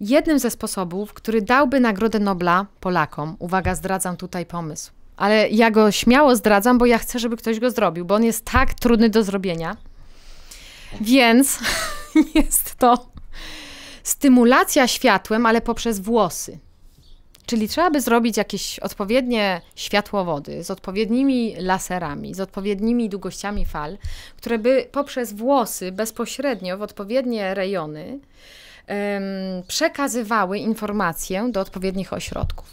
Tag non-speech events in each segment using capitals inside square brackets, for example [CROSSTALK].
Jednym ze sposobów, który dałby Nagrodę Nobla Polakom, uwaga, zdradzam tutaj pomysł, ale ja go śmiało zdradzam, bo ja chcę, żeby ktoś go zrobił, bo on jest tak trudny do zrobienia. Więc [LAUGHS] jest to stymulacja światłem, ale poprzez włosy. Czyli trzeba by zrobić jakieś odpowiednie światłowody z odpowiednimi laserami, z odpowiednimi długościami fal, które by poprzez włosy bezpośrednio w odpowiednie rejony przekazywały informacje do odpowiednich ośrodków.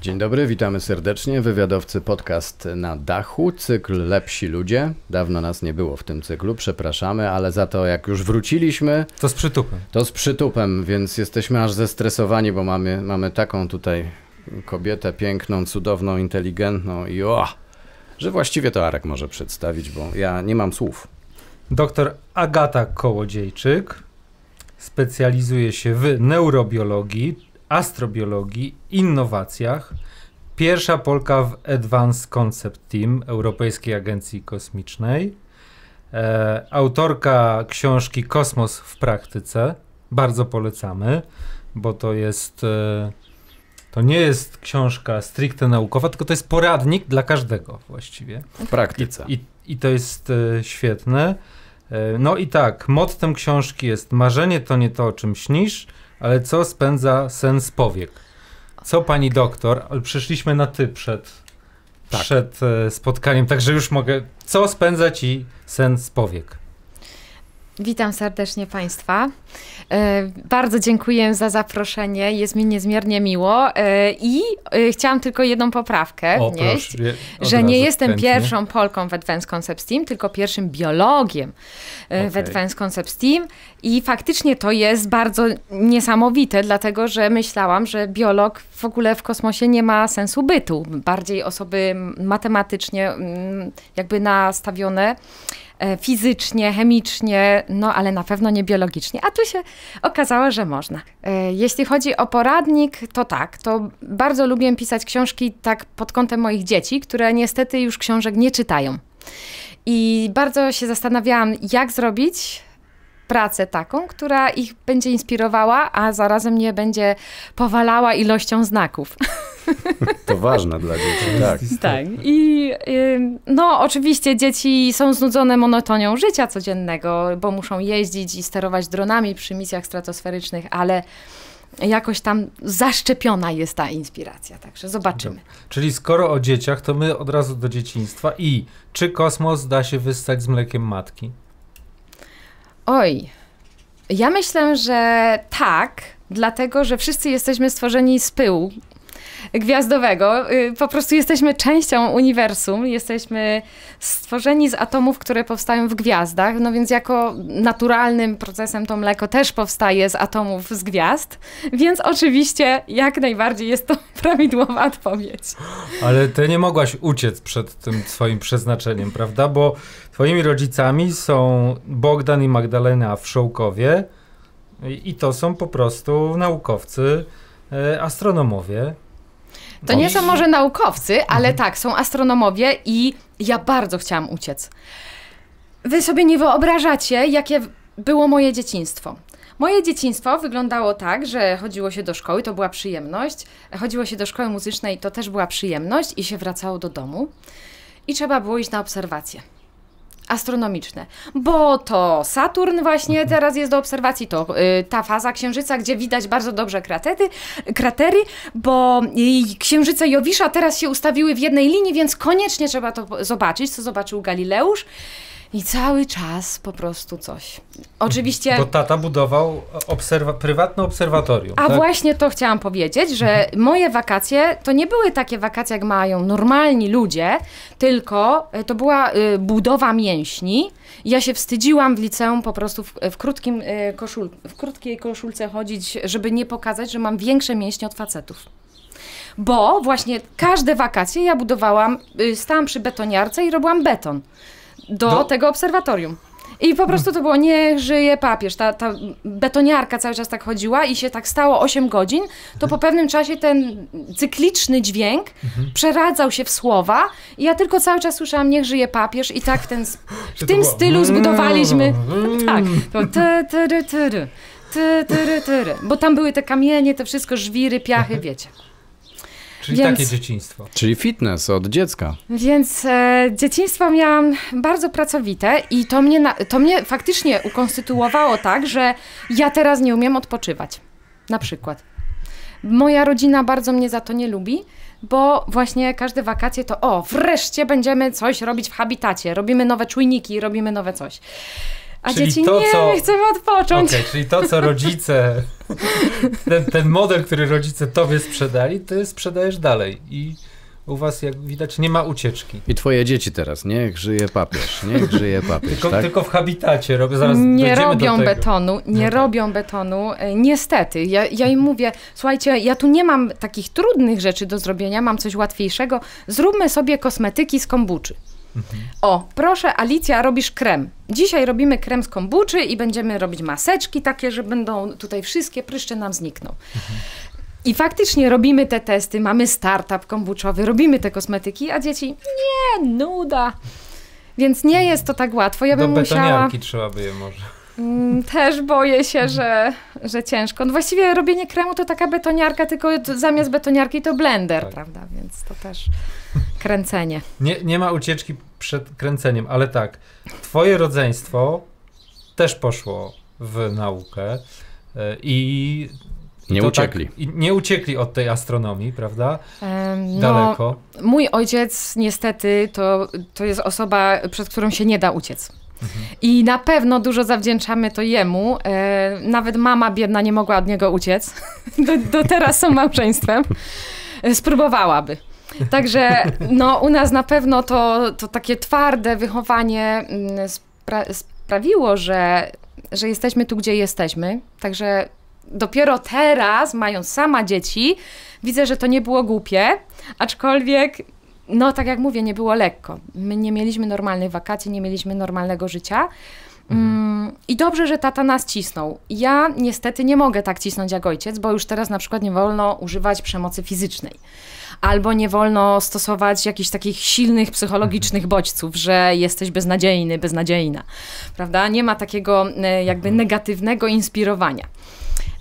Dzień dobry, witamy serdecznie. Wywiadowcy podcast na dachu, cykl Lepsi Ludzie. Dawno nas nie było w tym cyklu, przepraszamy, ale za to jak już wróciliśmy... To z przytupem. To z przytupem, więc jesteśmy aż zestresowani, bo mamy, mamy taką tutaj kobietę piękną, cudowną, inteligentną i o, że właściwie to Arek może przedstawić, bo ja nie mam słów. Doktor Agata Kołodziejczyk specjalizuje się w neurobiologii, astrobiologii, innowacjach. Pierwsza Polka w Advanced Concept Team Europejskiej Agencji Kosmicznej. E, autorka książki Kosmos w praktyce. Bardzo polecamy, bo to jest e, to nie jest książka stricte naukowa, tylko to jest poradnik dla każdego właściwie. W praktyce. I, i, to jest e, świetne. E, no i tak, mottem książki jest marzenie to nie to, o czym śnisz, ale co spędza sens powiek. Co pani doktor, ale przyszliśmy na ty przed, tak. przed e, spotkaniem, także już mogę, co spędza ci sens powiek? Witam serdecznie Państwa. E, bardzo dziękuję za zaproszenie. Jest mi niezmiernie miło. E, I e, chciałam tylko jedną poprawkę o, wnieść, proszę, że nie jestem chętnie. pierwszą Polką w Advanced Concepts Team, tylko pierwszym biologiem okay. w Advanced Concepts Team. I faktycznie to jest bardzo niesamowite, dlatego że myślałam, że biolog w ogóle w kosmosie nie ma sensu bytu. Bardziej osoby matematycznie jakby nastawione E, fizycznie, chemicznie, no ale na pewno nie biologicznie. A tu się okazało, że można. E, jeśli chodzi o poradnik, to tak, to bardzo lubię pisać książki tak pod kątem moich dzieci, które niestety już książek nie czytają. I bardzo się zastanawiałam, jak zrobić, pracę taką, która ich będzie inspirowała, a zarazem nie będzie powalała ilością znaków. [LAUGHS] To ważne dla dzieci, tak. tak. I no, oczywiście dzieci są znudzone monotonią życia codziennego, bo muszą jeździć i sterować dronami przy misjach stratosferycznych, ale jakoś tam zaszczepiona jest ta inspiracja. Także zobaczymy. Czyli skoro o dzieciach, to my od razu do dzieciństwa i czy kosmos da się wystać z mlekiem matki? Oj, ja myślę, że tak, dlatego że wszyscy jesteśmy stworzeni z pyłu, gwiazdowego. Y, po prostu jesteśmy częścią uniwersum, jesteśmy stworzeni z atomów, które powstają w gwiazdach, no więc jako naturalnym procesem to mleko też powstaje z atomów z gwiazd, więc oczywiście jak najbardziej jest to [LAUGHS] prawidłowa odpowiedź. Ale ty nie mogłaś uciec przed tym swoim przeznaczeniem, prawda? Bo twoimi rodzicami są Bogdan i Magdalena Wszołkowie i to są po prostu naukowcy, e, astronomowie, to nie są może naukowcy, ale mhm. tak, są astronomowie i ja bardzo chciałam uciec. Wy sobie nie wyobrażacie, jakie było moje dzieciństwo. Moje dzieciństwo wyglądało tak, że chodziło się do szkoły, to była przyjemność. Chodziło się do szkoły muzycznej, to też była przyjemność i się wracało do domu. I trzeba było iść na obserwacje astronomiczne, bo to Saturn właśnie mhm. teraz jest do obserwacji, to y, ta faza Księżyca, gdzie widać bardzo dobrze kratety, kratery, bo y, Księżyca Jowisza teraz się ustawiły w jednej linii, więc koniecznie trzeba to zobaczyć, co zobaczył Galileusz. I cały czas po prostu coś. Oczywiście. Bo tata budował obserwa prywatne obserwatorium. A tak? właśnie to chciałam powiedzieć, że mhm. moje wakacje to nie były takie wakacje, jak mają normalni ludzie, tylko e, to była y, budowa mięśni. Ja się wstydziłam w liceum po prostu w, w krótkim, y, koszul, w krótkiej koszulce chodzić, żeby nie pokazać, że mam większe mięśnie od facetów bo właśnie każde wakacje ja budowałam, y, stałam przy betoniarce i robiłam beton do, do... tego obserwatorium. I po prostu to było, nie żyje papież. Ta, ta betoniarka cały czas tak chodziła i się tak stało 8 godzin, to po pewnym czasie ten cykliczny dźwięk mhm. przeradzał się w słowa i ja tylko cały czas słyszałam, niech żyje papież i tak w, ten, w tym stylu hmm. zbudowaliśmy... Tak, [LAUGHS] ty, ty, ty, ty, ty, ty, ty, ty, bo tam były te kamienie, te wszystko, żwiry, piachy, wiecie. Czyli Więc... takie dzieciństwo. Czyli fitness od dziecka. Więc e, dzieciństwo miałam bardzo pracowite i to mnie, na, to mnie faktycznie ukonstytuowało tak, że ja teraz nie umiem odpoczywać. Na przykład. Moja rodzina bardzo mnie za to nie lubi, bo właśnie każde wakacje to o, wreszcie będziemy coś robić w habitacie, robimy nowe czujniki, robimy nowe coś. A czyli dzieci to, nie, co... chcemy odpocząć. Okay, czyli to, co rodzice, [LAUGHS] ten, ten model, który rodzice tobie sprzedali, ty sprzedajesz dalej i u was, jak widać, nie ma ucieczki. I twoje dzieci teraz, niech żyje papież, niech żyje papież, tylko, tak? tylko, w habitacie, robię, zaraz Nie robią betonu, nie no tak. robią betonu, e, niestety. Ja, ja im mówię, słuchajcie, ja tu nie mam takich trudnych rzeczy do zrobienia, mam coś łatwiejszego, zróbmy sobie kosmetyki z kombuczy. Mhm. O, proszę Alicja, robisz krem. Dzisiaj robimy krem z kombuczy i będziemy robić maseczki takie, że będą tutaj wszystkie pryszcze nam znikną. Mhm. I faktycznie robimy te testy, mamy startup kombuczowy, robimy te kosmetyki, a dzieci nie, nuda. Więc nie jest to tak łatwo. Ja bym Do musiała. trzeba by je może. Mm, też boję się, mhm. że, że ciężko. No właściwie robienie kremu to taka betoniarka, tylko zamiast betoniarki to blender, tak. prawda? Więc to też. Kręcenie. Nie, nie ma ucieczki przed kręceniem, ale tak. Twoje rodzeństwo też poszło w naukę e, i. Nie tak uciekli. Tak, nie uciekli od tej astronomii, prawda? No, Daleko. Mój ojciec, niestety, to, to jest osoba, przed którą się nie da uciec. Mhm. I na pewno dużo zawdzięczamy to jemu. E, nawet mama biedna nie mogła od niego uciec. [LAUGHS] Do, do teraz są małżeństwem. E, spróbowałaby. Także no, u nas na pewno to, to takie twarde wychowanie mm, spra sprawiło, że, że jesteśmy tu, gdzie jesteśmy. Także dopiero teraz, mając sama dzieci, widzę, że to nie było głupie, aczkolwiek no tak jak mówię, nie było lekko. My nie mieliśmy normalnych wakacji, nie mieliśmy normalnego życia. Mm, mhm. I dobrze, że tata nas cisnął. Ja niestety nie mogę tak cisnąć jak ojciec, bo już teraz na przykład nie wolno używać przemocy fizycznej albo nie wolno stosować jakichś takich silnych psychologicznych mhm. bodźców, że jesteś beznadziejny, beznadziejna, prawda? Nie ma takiego e, jakby mhm. negatywnego inspirowania.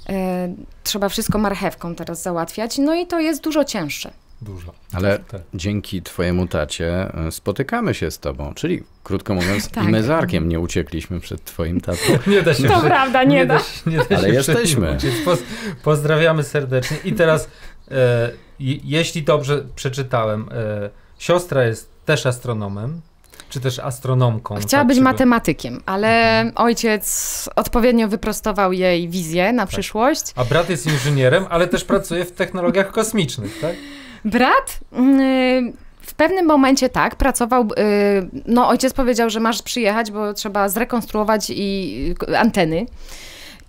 E, trzeba wszystko marchewką teraz załatwiać, no i to jest dużo cięższe. Dużo. Ale tak. dzięki Twojemu tacie e, spotykamy się z Tobą, czyli krótko mówiąc, tak. i my z Arkiem nie uciekliśmy przed Twoim tatą. [LAUGHS] Nie da się. To prawda, nie, nie da. da. się, nie da Ale jesteśmy. Pozdrawiamy serdecznie. I teraz. E, jeśli dobrze przeczytałem, e, siostra jest też astronomem, czy też astronomką. Chciała tak, być żeby... matematykiem, ale mhm. ojciec odpowiednio wyprostował jej wizję na tak. przyszłość. A brat jest inżynierem, ale też pracuje w technologiach kosmicznych, tak? Brat. Mm, y, w pewnym momencie tak, pracował, y, no ojciec powiedział, że masz przyjechać, bo trzeba zrekonstruować i y, anteny.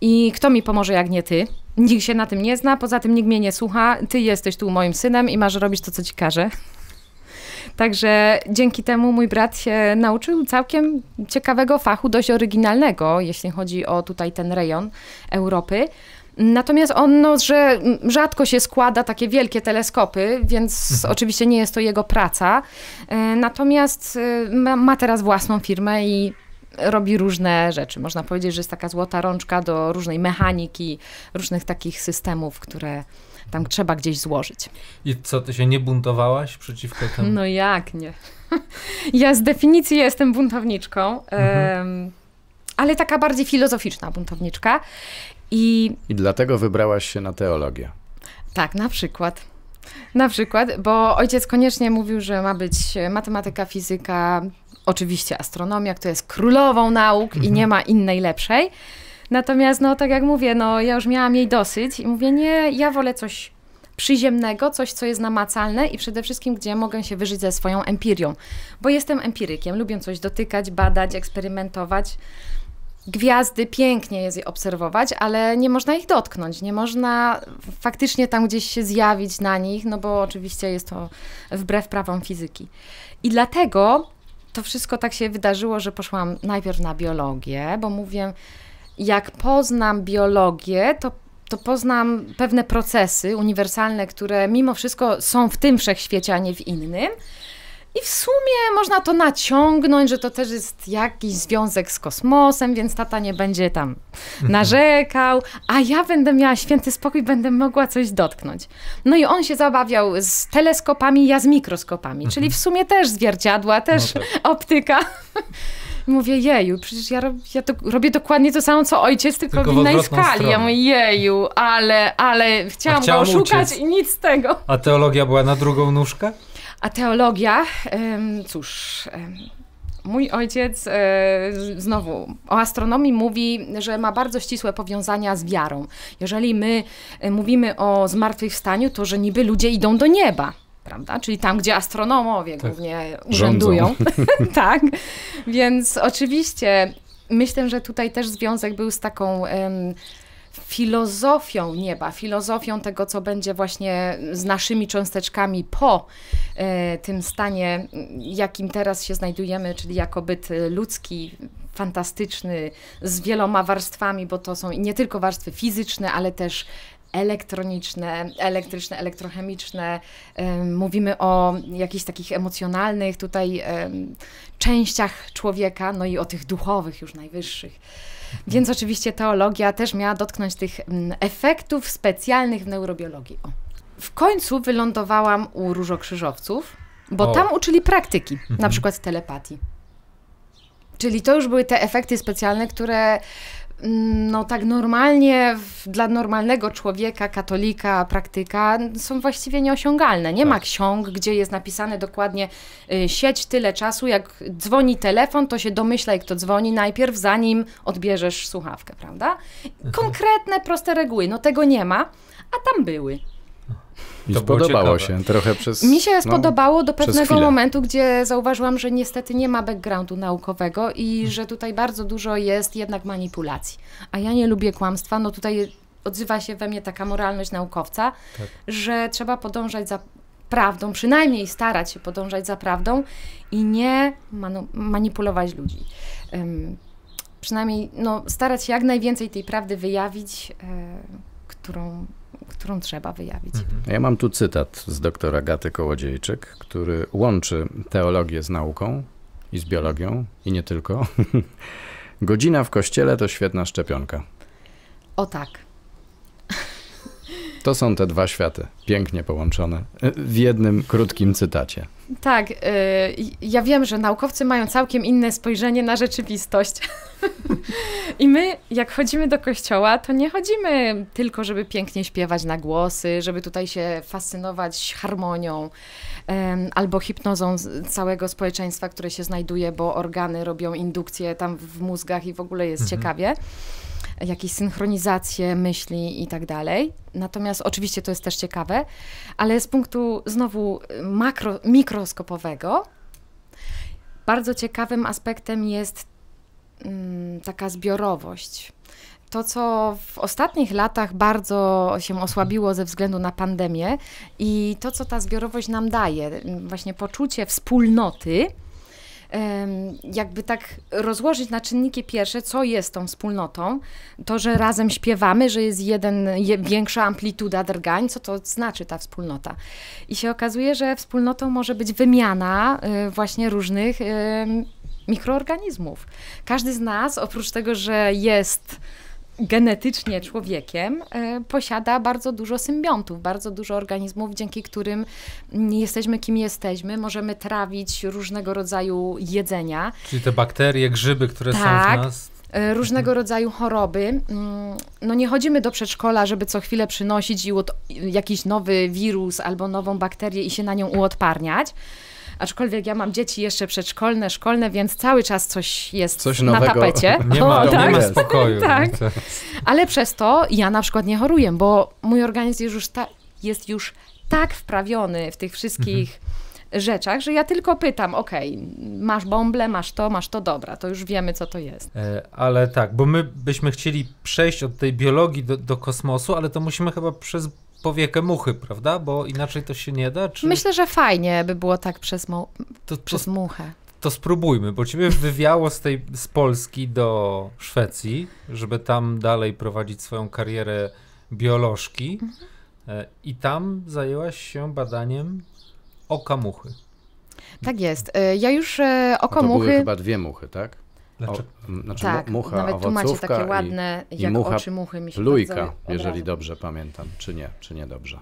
I kto mi pomoże, jak nie ty? Nikt się na tym nie zna, poza tym nikt mnie nie słucha. Ty jesteś tu moim synem i masz robić to, co ci każę. [LAUGHS] Także dzięki temu mój brat się nauczył całkiem ciekawego fachu, dość oryginalnego, jeśli chodzi o tutaj ten rejon Europy. Natomiast on, no, że rzadko się składa takie wielkie teleskopy, więc mhm. oczywiście nie jest to jego praca. E, natomiast e, ma, ma teraz własną firmę i robi różne rzeczy. Można powiedzieć, że jest taka złota rączka do różnej mechaniki, różnych takich systemów, które tam trzeba gdzieś złożyć. I co, ty się nie buntowałaś przeciwko temu? No jak nie? [LAUGHS] Ja z definicji jestem buntowniczką, mhm. ale taka bardziej filozoficzna buntowniczka. I... I dlatego wybrałaś się na teologię. Tak, na przykład. Na przykład, bo ojciec koniecznie mówił, że ma być matematyka, fizyka, oczywiście astronomia, która jest królową nauk mhm. i nie ma innej lepszej. Natomiast, no tak jak mówię, no ja już miałam jej dosyć i mówię, nie, ja wolę coś przyziemnego, coś, co jest namacalne i przede wszystkim, gdzie mogę się wyżyć ze swoją empirią. Bo jestem empirykiem, lubię coś dotykać, badać, eksperymentować. Gwiazdy pięknie jest je obserwować, ale nie można ich dotknąć, nie można faktycznie tam gdzieś się zjawić na nich, no bo oczywiście jest to wbrew prawom fizyki. I dlatego to wszystko tak się wydarzyło, że poszłam najpierw na biologię, bo mówię, jak poznam biologię, to to poznam pewne procesy uniwersalne, które mimo wszystko są w tym wszechświecie, a nie w innym. I w sumie można to naciągnąć, że to też jest jakiś związek z kosmosem, więc tata nie będzie tam mhm. narzekał, a ja będę miała święty spokój, będę mogła coś dotknąć. No i on się zabawiał z teleskopami, ja z mikroskopami, czyli w mhm. sumie też zwierciadła, też no tak. optyka. [LAUGHS] Mówię, jeju, przecież ja, rob, ja to, robię dokładnie to samo, co ojciec, tylko, tylko w innej skali. Stronę. Ja mówię, jeju, ale, ale chciałam, chciałam go oszukać uciec. i nic z tego. A teologia była na drugą nóżkę? A teologia, cóż, mój ojciec e, znowu o astronomii mówi, że ma bardzo ścisłe powiązania z wiarą. Jeżeli my e, mówimy o zmartwychwstaniu, to że niby ludzie idą do nieba. Prawda? Czyli tam, gdzie astronomowie tak. głównie urzędują. [LAUGHS] [LAUGHS] tak. Więc oczywiście myślę, że tutaj też związek był z taką filozofią nieba, filozofią tego, co będzie właśnie z naszymi cząsteczkami po e, tym stanie, jakim teraz się znajdujemy, czyli jako byt ludzki, fantastyczny, z wieloma warstwami, bo to są nie tylko warstwy fizyczne, ale też elektroniczne, elektryczne, elektrochemiczne. E, mówimy o jakichś takich emocjonalnych tutaj e, częściach człowieka, no i o tych duchowych, już najwyższych. Więc oczywiście teologia też miała dotknąć tych mm, efektów specjalnych w neurobiologii. O. W końcu wylądowałam u różokrzyżowców, bo o. tam uczyli praktyki, na mhm. przykład telepatii. Czyli to już były te efekty specjalne, które Mm, no tak normalnie dla normalnego człowieka, katolika, praktyka są właściwie nieosiągalne. Nie ma tak. ksiąg, gdzie jest napisane dokładnie y, sieć tyle czasu, jak dzwoni telefon, to się domyślaj, kto dzwoni najpierw, zanim odbierzesz słuchawkę, prawda? Mhm. Konkretne, proste reguły, no tego nie ma, a tam były. I to spodobało się trochę przez. Mi się no, spodobało do pewnego momentu, gdzie zauważyłam, że niestety nie ma backgroundu naukowego i hmm. że tutaj bardzo dużo jest jednak manipulacji. A ja nie lubię kłamstwa. No tutaj odzywa się we mnie taka moralność naukowca, tak. że trzeba podążać za prawdą, przynajmniej starać się podążać za prawdą i nie manu- manipulować ludzi. Um, przynajmniej no, starać się jak najwięcej tej prawdy wyjawić, e, którą którą trzeba wyjawić. Mhm. Ja mam tu cytat z doktora Gaty Kołodziejczyk, który łączy teologię z nauką i z biologią i nie tylko. [LAUGHS] Godzina w kościele to świetna szczepionka. O tak. To są te dwa światy, pięknie połączone w jednym krótkim cytacie. Tak, y ja wiem, że naukowcy mają całkiem inne spojrzenie na rzeczywistość. I my, jak chodzimy do kościoła, to nie chodzimy tylko, żeby pięknie śpiewać na głosy, żeby tutaj się fascynować harmonią y albo hipnozą całego społeczeństwa, które się znajduje, bo organy robią indukcję tam w mózgach i w ogóle jest mhm. ciekawie jakieś synchronizacje myśli i tak dalej. Natomiast oczywiście to jest też ciekawe, ale z punktu znowu y, makro, mikroskopowego, bardzo ciekawym aspektem jest mm, taka zbiorowość. To, co w ostatnich latach bardzo się osłabiło ze względu na pandemię i to, co ta zbiorowość nam daje, właśnie poczucie wspólnoty, jakby tak rozłożyć na czynniki pierwsze, co jest tą wspólnotą, to, że razem śpiewamy, że jest jeden, większa amplituda drgań, co to znaczy ta wspólnota. I się okazuje, że wspólnotą może być wymiana y, właśnie różnych mikroorganizmów. Każdy z nas, oprócz tego, że jest genetycznie człowiekiem, e, posiada bardzo dużo symbiontów, bardzo dużo organizmów, dzięki którym jesteśmy kim jesteśmy, możemy trawić różnego rodzaju jedzenia. Czyli te bakterie, grzyby, które tak. są w tak. nas, e, różnego rodzaju choroby. Mm, no nie chodzimy do przedszkola, żeby co chwilę przynosić jakiś nowy wirus albo nową bakterię i się na nią uodparniać aczkolwiek ja mam dzieci jeszcze przedszkolne, szkolne, więc cały czas coś jest coś na tapecie. [LAUGHS] Nie o, ma, tak? nie ma spokoju. [LAUGHS] tak. Ale przez to ja na przykład nie choruję, bo mój organizm jest już, ta, jest już tak wprawiony w tych wszystkich mhm. rzeczach, że ja tylko pytam, ok, masz bąble, masz to, masz to, dobra, to już wiemy, co to jest. E, ale tak, bo my byśmy chcieli przejść od tej biologii do, do kosmosu, ale to musimy chyba przez powiekę muchy, prawda? Bo inaczej to się nie da? Czy... Myślę, że fajnie by było tak przez, mu... to, przez muchę. To spróbujmy, bo ciebie wywiało z, tej, z Polski do Szwecji, żeby tam dalej prowadzić swoją karierę biolożki. Mhm. E, I tam zajęłaś się badaniem oka muchy. Tak jest. E, ja już e, oko no to muchy. Były chyba dwie muchy, tak? Znaczy, o, znaczy tak, mucha, nawet tu macie takie ładne, i, jak i mucha, oczy muchy mi się Plujka, jeżeli dobrze pamiętam, czy nie, czy nie dobrze.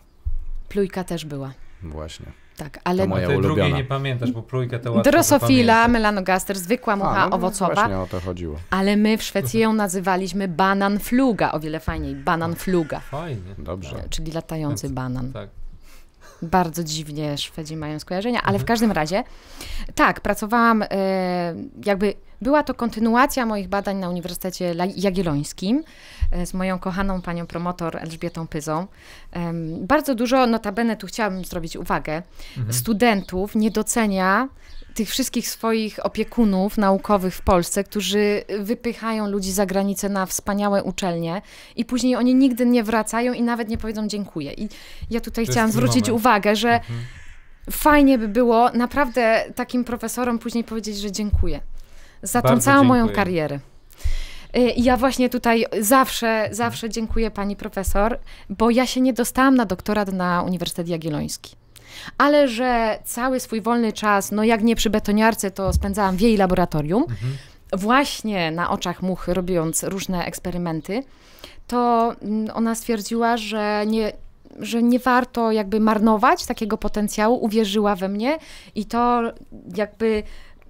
Plujka też była. Właśnie. Tak, ale to moja tej ulubiona. drugiej nie pamiętasz, bo plujkę to łatwo Drosofila, melanogaster, zwykła mucha A, no, no, owocowa. Właśnie o to chodziło. Ale my w Szwecji ją nazywaliśmy banan fluga, o wiele fajniej, banan fluga. Fajnie. Dobrze. E, czyli latający Więc, tak. banan. Tak. Bardzo dziwnie Szwedzi mają skojarzenia, ale w mhm. każdym razie tak, pracowałam y, jakby była to kontynuacja moich badań na Uniwersytecie Jagiellońskim e, z moją kochaną panią promotor Elżbietą Pyzą. Bardzo dużo, notabene tu chciałabym zrobić uwagę, mhm. studentów nie docenia tych wszystkich swoich opiekunów naukowych w Polsce, którzy wypychają ludzi za granicę na wspaniałe uczelnie i później oni nigdy nie wracają i nawet nie powiedzą dziękuję. I ja tutaj to chciałam zwrócić moment. uwagę, że mhm fajnie by było naprawdę takim profesorom później powiedzieć, że dziękuję za Bardzo tą całą dziękuję. moją karierę. Y, ja właśnie tutaj zawsze, zawsze dziękuję pani profesor, bo ja się nie dostałam na doktorat na Uniwersytet Jagielloński. Ale że cały swój wolny czas, no jak nie przy betoniarce, to spędzałam w jej laboratorium, mhm. właśnie na oczach muchy, robiąc różne eksperymenty, to mm, ona stwierdziła, że nie, że nie warto jakby marnować takiego potencjału, uwierzyła we mnie i to jakby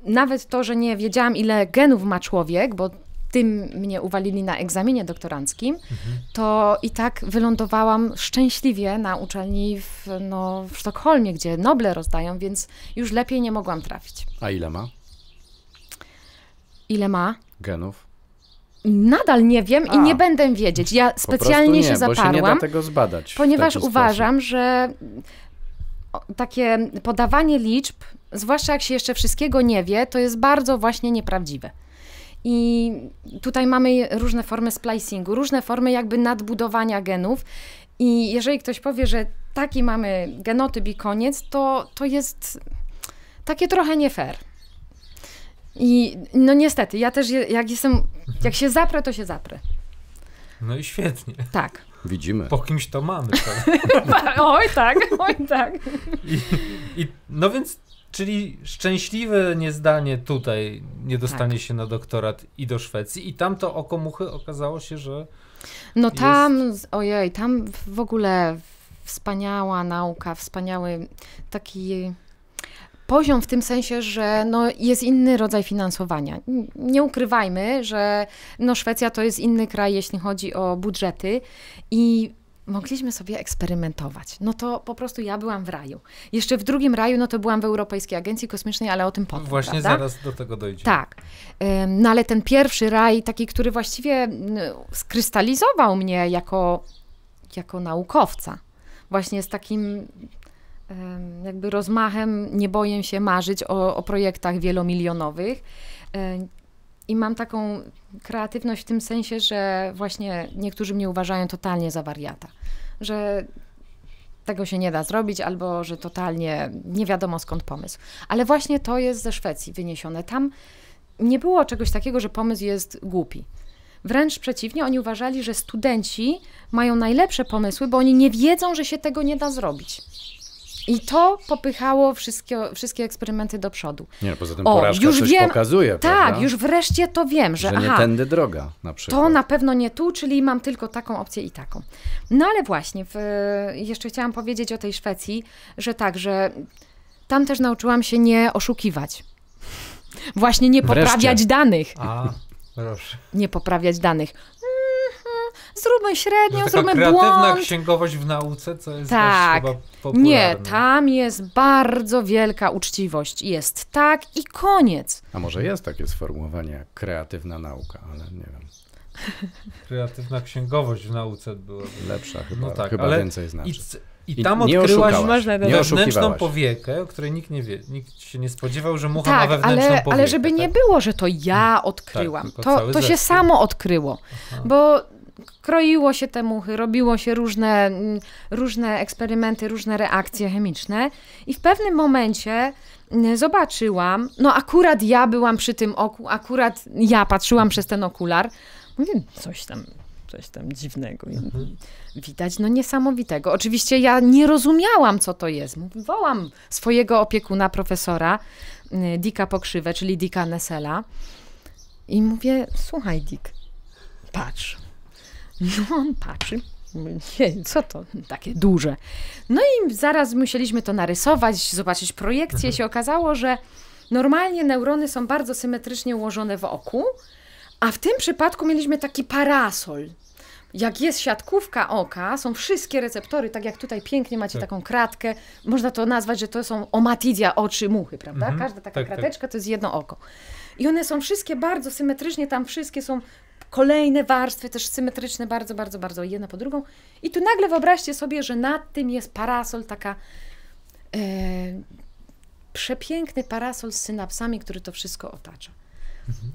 nawet to, że nie wiedziałam, ile genów ma człowiek, bo tym mnie uwalili na egzaminie doktoranckim, mhm. to i tak wylądowałam szczęśliwie na uczelni w, no, w Sztokholmie, gdzie Noble rozdają, więc już lepiej nie mogłam trafić. A ile ma? Ile ma? Genów. Nadal nie wiem A, i nie będę wiedzieć. Ja specjalnie nie, się zaparłam. Bo się nie da tego zbadać. Ponieważ uważam, sposób. że takie podawanie liczb, zwłaszcza jak się jeszcze wszystkiego nie wie, to jest bardzo właśnie nieprawdziwe. I tutaj mamy różne formy splicingu, różne formy jakby nadbudowania genów. I jeżeli ktoś powie, że taki mamy genotyp i koniec, to, to jest takie trochę nie fair. I no niestety, ja też je, jak jestem, jak się zaprę, to się zaprę. No i świetnie. Tak. Widzimy. Po kimś to mamy. Tak? [LAUGHS] Tak, oj tak, oj tak. I, I, no więc, czyli szczęśliwe niezdanie tutaj nie dostanie tak. się na doktorat i do Szwecji i tam to oko muchy okazało się, że No tam, ojej, tam w ogóle wspaniała nauka, wspaniały taki poziom w tym sensie, że no, jest inny rodzaj finansowania. Nie ukrywajmy, że no, Szwecja to jest inny kraj, jeśli chodzi o budżety i mogliśmy sobie eksperymentować. No to po prostu ja byłam w raju. Jeszcze w drugim raju, no to byłam w Europejskiej Agencji Kosmicznej, ale o tym potem. No właśnie prawda? zaraz do tego dojdzie. Tak. No ale ten pierwszy raj, taki, który właściwie skrystalizował mnie jako, jako naukowca. Właśnie z takim jakby rozmachem nie boję się marzyć o, o projektach wielomilionowych. I mam taką kreatywność w tym sensie, że właśnie niektórzy mnie uważają totalnie za wariata, że tego się nie da zrobić, albo że totalnie nie wiadomo skąd pomysł. Ale właśnie to jest ze Szwecji wyniesione. Tam nie było czegoś takiego, że pomysł jest głupi. Wręcz przeciwnie, oni uważali, że studenci mają najlepsze pomysły, bo oni nie wiedzą, że się tego nie da zrobić. I to popychało wszystkie, wszystkie eksperymenty do przodu. Nie, no, poza tym o, porażka już wiem, pokazuje, Tak, prawda? już wreszcie to wiem, że, że aha, nie tędy droga na przykład. To na pewno nie tu, czyli mam tylko taką opcję i taką. No ale właśnie, w, jeszcze chciałam powiedzieć o tej Szwecji, że tak, że tam też nauczyłam się nie oszukiwać. [LAUGHS] Właśnie nie poprawiać wreszcie. danych. A. Proszę. Nie poprawiać danych zróbmy średnią, taka zróbmy kreatywna błąd. księgowość w nauce, co jest tak. chyba popularne. Nie, tam jest bardzo wielka uczciwość. Jest tak i koniec. A może jest takie sformułowanie jak kreatywna nauka, ale nie wiem. [LAUGHS] Kreatywna księgowość w nauce była lepsza chyba, no tak, chyba ale więcej znaczy. I tam I odkryłaś wewnętrzną powiekę, o której nikt nie wie, nikt się nie spodziewał, że mucha tak, ma wewnętrzną ale, powiekę. Ale żeby tak? nie było, że to ja mm. tak, odkryłam, tak, to, to się samo odkryło, Aha. bo kroiło się te muchy, robiło się różne, mm, różne eksperymenty, różne reakcje chemiczne i w pewnym momencie mm, zobaczyłam, no akurat ja byłam przy tym oku, akurat ja patrzyłam przez ten okular, mówię, coś tam coś tam dziwnego. Mhm. Widać no niesamowitego. Oczywiście ja nie rozumiałam, co to jest. Wołam swojego opiekuna, profesora mm, Dika Pokrzywę, czyli Dika Nesela i mówię, słuchaj Dik, patrz. No on patrzy. Nie, co to takie duże? No i zaraz musieliśmy to narysować, zobaczyć projekcję. Mhm. Się okazało, że normalnie neurony są bardzo symetrycznie ułożone w oku, a w tym przypadku mieliśmy taki parasol. Jak jest siatkówka oka, są wszystkie receptory, tak jak tutaj pięknie macie tak. taką kratkę, można to nazwać, że to są omatidia, oczy muchy, prawda? Mhm. Każda taka tak, tak. krateczka tak. to jest jedno oko. I one są wszystkie bardzo symetrycznie, tam wszystkie są kolejne warstwy, też symetryczne, bardzo, bardzo, bardzo, jedna po drugą. I tu nagle wyobraźcie sobie, że nad tym jest parasol, taka e, przepiękny parasol z synapsami, który to wszystko otacza. Mhm.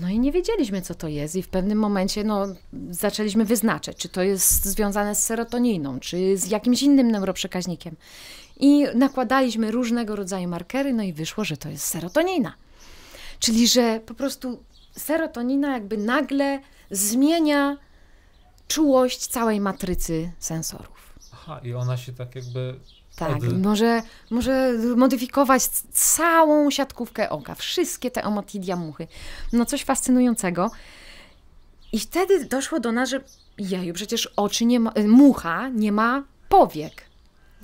No i nie wiedzieliśmy, co to jest, i w pewnym momencie no, zaczęliśmy wyznaczać, czy to jest związane z serotoniną, czy z jakimś innym neuroprzekaźnikiem. I nakładaliśmy różnego rodzaju markery, no i wyszło, że to jest serotonina. Czyli, że po prostu serotonina jakby nagle zmienia czułość całej matrycy sensorów. Aha, i ona się tak jakby. Tak, od... może, może modyfikować całą siatkówkę oka, wszystkie te omotidia muchy. No coś fascynującego. I wtedy doszło do nas, że jeju, przecież oczy nie ma, mucha nie ma powiek.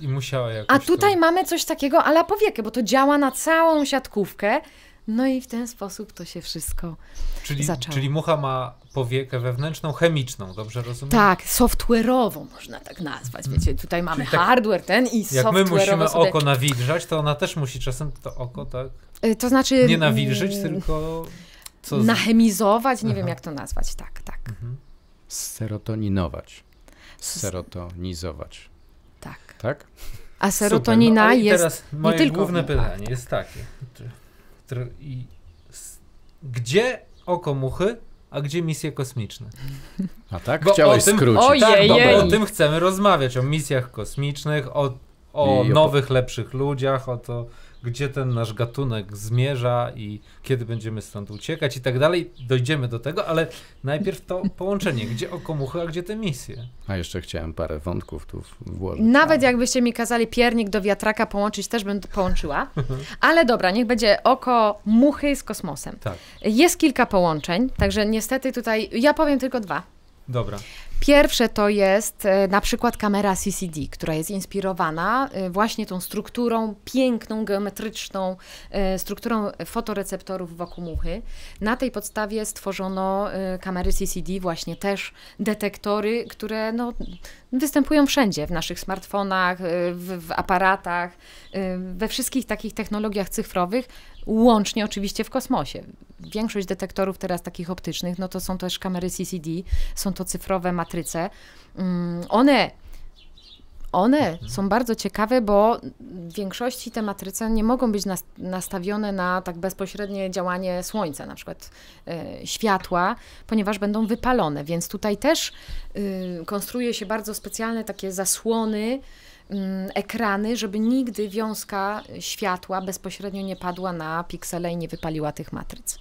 I musiała jakoś A tutaj to... mamy coś takiego ala powiekę, bo to działa na całą siatkówkę, no i w ten sposób to się wszystko czyli, zaczęło. Czyli mucha ma powiekę wewnętrzną, chemiczną, dobrze rozumiem? Tak, software'ową można tak nazwać. Mm. Wiecie, tutaj mamy tak, hardware ten i software. Jak my musimy sobie... oko nawilżać, to ona też musi czasem to oko tak. E, to znaczy. Nie nawilżyć, tylko. Co nie Aha. wiem jak to nazwać, tak, tak. Mhm. Serotoninować. Serotonizować. Tak. Tak? A serotonina Super, no jest. Teraz moje nie tylko główne pytanie tak, jest takie i gdzie oko muchy, a gdzie misje kosmiczne? A tak? Bo Chciałeś tym, skrócić. Ojej, tak, bo o tym chcemy rozmawiać, o misjach kosmicznych, o, o nowych, lepszych ludziach, o to gdzie ten nasz gatunek zmierza i kiedy będziemy stąd uciekać i tak dalej. Dojdziemy do tego, ale najpierw to [LAUGHS] połączenie, gdzie okomuchy, a gdzie te misje. A jeszcze chciałem parę wątków tu włożyć. Nawet jakbyście mi kazali piernik do wiatraka połączyć, też bym połączyła. [LAUGHS] Ale dobra, niech będzie oko muchy z kosmosem. Tak. Jest kilka połączeń, także niestety tutaj ja powiem tylko dwa. Dobra. Pierwsze to jest e, na przykład kamera CCD, która jest inspirowana e, właśnie tą strukturą piękną, geometryczną, e, strukturą fotoreceptorów wokół muchy. Na tej podstawie stworzono kamery CCD, właśnie też detektory, które no, występują wszędzie, w naszych smartfonach, w, w aparatach, we wszystkich takich technologiach cyfrowych Łącznie oczywiście w kosmosie. Większość detektorów teraz takich optycznych, no to są też kamery CCD, są to cyfrowe matryce. Mm, one one mhm. są bardzo ciekawe, bo w większości te matryce nie mogą być nastawione na tak bezpośrednie działanie słońca, na przykład e, światła, ponieważ będą wypalone. Więc tutaj też y, konstruuje się bardzo specjalne takie zasłony Mm, ekrany, żeby nigdy wiązka światła bezpośrednio nie padła na piksele i nie wypaliła tych matryc.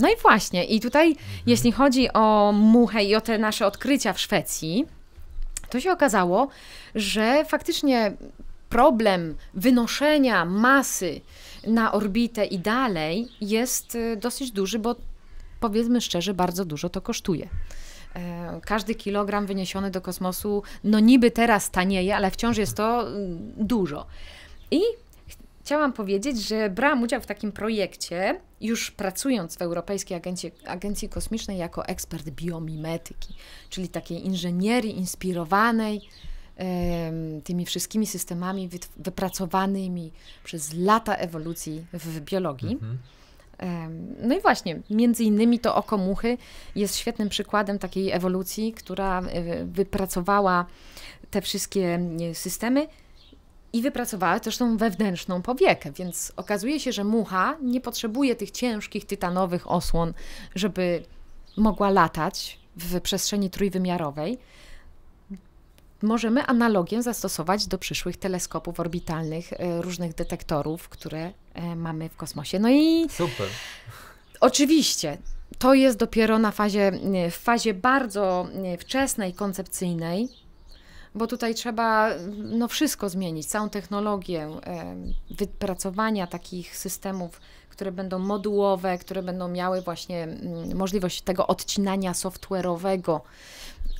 No i właśnie, i tutaj mhm. jeśli chodzi o muchę i o te nasze odkrycia w Szwecji, to się okazało, że faktycznie problem wynoszenia masy na orbitę i dalej jest y, dosyć duży, bo powiedzmy szczerze, bardzo dużo to kosztuje. E, każdy kilogram wyniesiony do kosmosu, no niby teraz tanieje, ale wciąż jest to mm, dużo. I chciałam powiedzieć, że brałam udział w takim projekcie, już pracując w Europejskiej Agencji, Agencji Kosmicznej jako ekspert biomimetyki, czyli takiej inżynierii inspirowanej tymi wszystkimi systemami wypracowanymi przez lata ewolucji w biologii. Mhm. No i właśnie, między innymi to oko muchy jest świetnym przykładem takiej ewolucji, która e, wypracowała te wszystkie systemy i wypracowała też tą wewnętrzną powiekę, więc okazuje się, że mucha nie potrzebuje tych ciężkich, tytanowych osłon, żeby mogła latać w przestrzeni trójwymiarowej możemy analogię zastosować do przyszłych teleskopów orbitalnych, e, różnych detektorów, które e, mamy w kosmosie. No i. Super. Oczywiście. To jest dopiero na fazie, e, w fazie bardzo wczesnej, koncepcyjnej, bo tutaj trzeba no, wszystko zmienić, całą technologię wypracowania takich systemów, które będą modułowe, które będą miały właśnie mm, możliwość tego odcinania software'owego,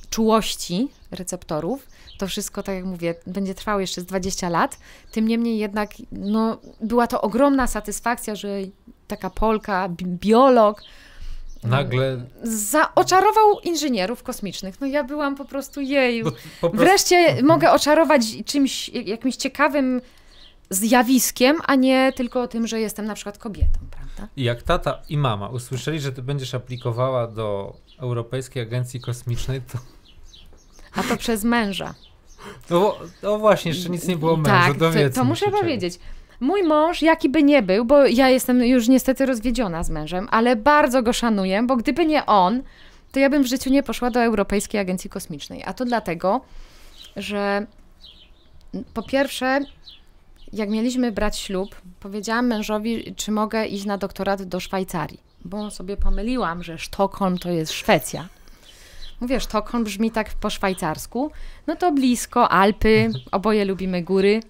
czułości receptorów. To wszystko, tak jak mówię, będzie trwało jeszcze z 20 lat. Tym niemniej jednak no, była to ogromna satysfakcja, że taka Polka, biolog, Nagle. Zaoczarował inżynierów kosmicznych. No ja byłam po prostu jej. No, prostu... Wreszcie [LAUGHS] mhm. mogę oczarować czymś, jakimś ciekawym zjawiskiem, a nie tylko tym, że jestem na przykład kobietą, prawda? I jak tata i mama usłyszeli, że ty będziesz aplikowała do Europejskiej Agencji Kosmicznej, to a to przez męża. No, no właśnie, jeszcze nic nie było męża. Tak, Dowiedzmy to, to muszę powiedzieć. Mój mąż, jaki by nie był, bo ja jestem już niestety rozwiedziona z mężem, ale bardzo go szanuję, bo gdyby nie on, to ja bym w życiu nie poszła do Europejskiej Agencji Kosmicznej. A to dlatego, że po pierwsze, jak mieliśmy brać ślub, powiedziałam mężowi, czy mogę iść na doktorat do Szwajcarii, bo sobie pomyliłam, że Sztokholm to jest Szwecja. Mówię, no Sztokholm brzmi tak po szwajcarsku, no to blisko, Alpy, mhm. oboje lubimy góry.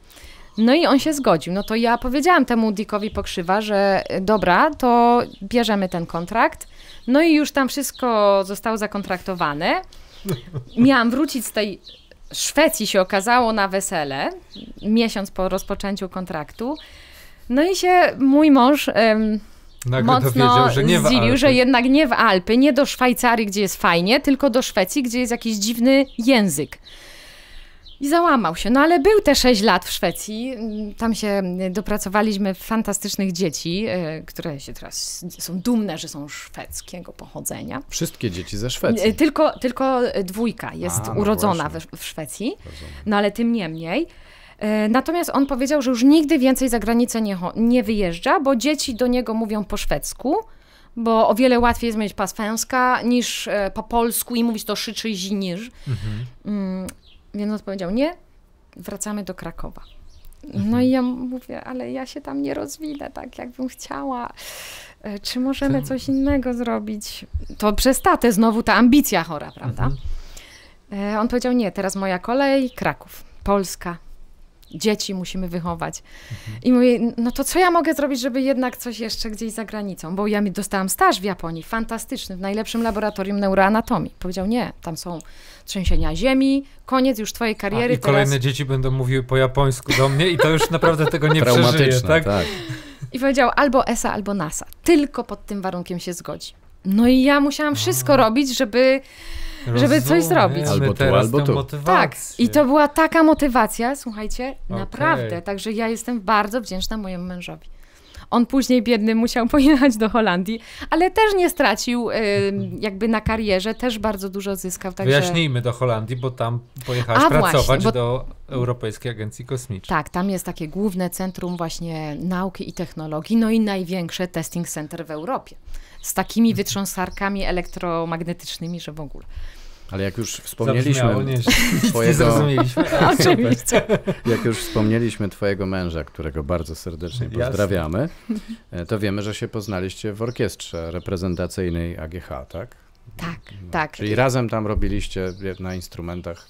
No i on się zgodził. No to ja powiedziałam temu Dickowi Pokrzywa, że dobra, to bierzemy ten kontrakt. No i już tam wszystko zostało zakontraktowane. [LAUGHS] Miałam wrócić z tej Szwecji się okazało na wesele, miesiąc po rozpoczęciu kontraktu. No i się mój mąż Nagle mocno że nie zdziwił, że jednak nie w Alpy, nie do Szwajcarii, gdzie jest fajnie, tylko do Szwecji, gdzie jest jakiś dziwny język. I załamał się. No ale był te 6 lat w Szwecji. Tam się dopracowaliśmy fantastycznych dzieci, e, które się teraz są dumne, że są szwedzkiego pochodzenia. Wszystkie dzieci ze Szwecji. E, tylko, tylko dwójka jest A, no urodzona w Szwecji. No ale tym niemniej. E, natomiast on powiedział, że już nigdy więcej za granicę nie, nie wyjeżdża, bo dzieci do niego mówią po szwedzku, bo o wiele łatwiej jest mieć pas fęska niż e, po polsku i mówić to szyczy zinisz. Mhm. Mm, więc on powiedział, nie, wracamy do Krakowa. No mhm. No i ja mówię, ale ja się tam nie rozwinę tak, jakbym chciała. E, czy możemy coś innego zrobić? To przez tatę znowu ta ambicja chora, prawda? Mhm. On powiedział, nie, teraz moja kolej, Kraków, Polska, dzieci musimy wychować. Mhm. I mówię, no to co ja mogę zrobić, żeby jednak coś jeszcze gdzieś za granicą? Bo ja mi dostałam staż w Japonii, fantastyczny, w najlepszym laboratorium neuroanatomii. Powiedział, nie, tam są trzęsienia ziemi, koniec już twojej kariery. A, I kolejne dzieci będą mówiły po japońsku do mnie i to już naprawdę tego nie przeżyje, tak? tak? I powiedział, albo ESA, albo NASA. Tylko pod tym warunkiem się zgodzi. No i ja musiałam wszystko robić, żeby Rozumiem, żeby coś zrobić. Albo tu, albo tu. Tak, i to była taka motywacja, słuchajcie, okay. naprawdę. Także ja jestem bardzo wdzięczna mojemu mężowi. On później biedny musiał [LAUGHS] pojechać do Holandii, ale też nie stracił y, jakby na karierze, też bardzo dużo zyskał. Także... Wyjaśnijmy do Holandii, bo tam pojechałeś pracować właśnie, bo... do Europejskiej Agencji Kosmicznej. Tak, tam jest takie główne centrum właśnie nauki i technologii, no i największe testing center w Europie z takimi wytrząsarkami elektromagnetycznymi, że w ogóle. Ale jak już wspomnieliśmy [LAUGHS] twojego, [LAUGHS] Oczywiście. jak już wspomnieliśmy twojego męża, którego bardzo serdecznie pozdrawiamy, Jasne. to wiemy, że się poznaliście w orkiestrze reprezentacyjnej AGH, tak? Tak, no, tak. Czyli razem tam robiliście na instrumentach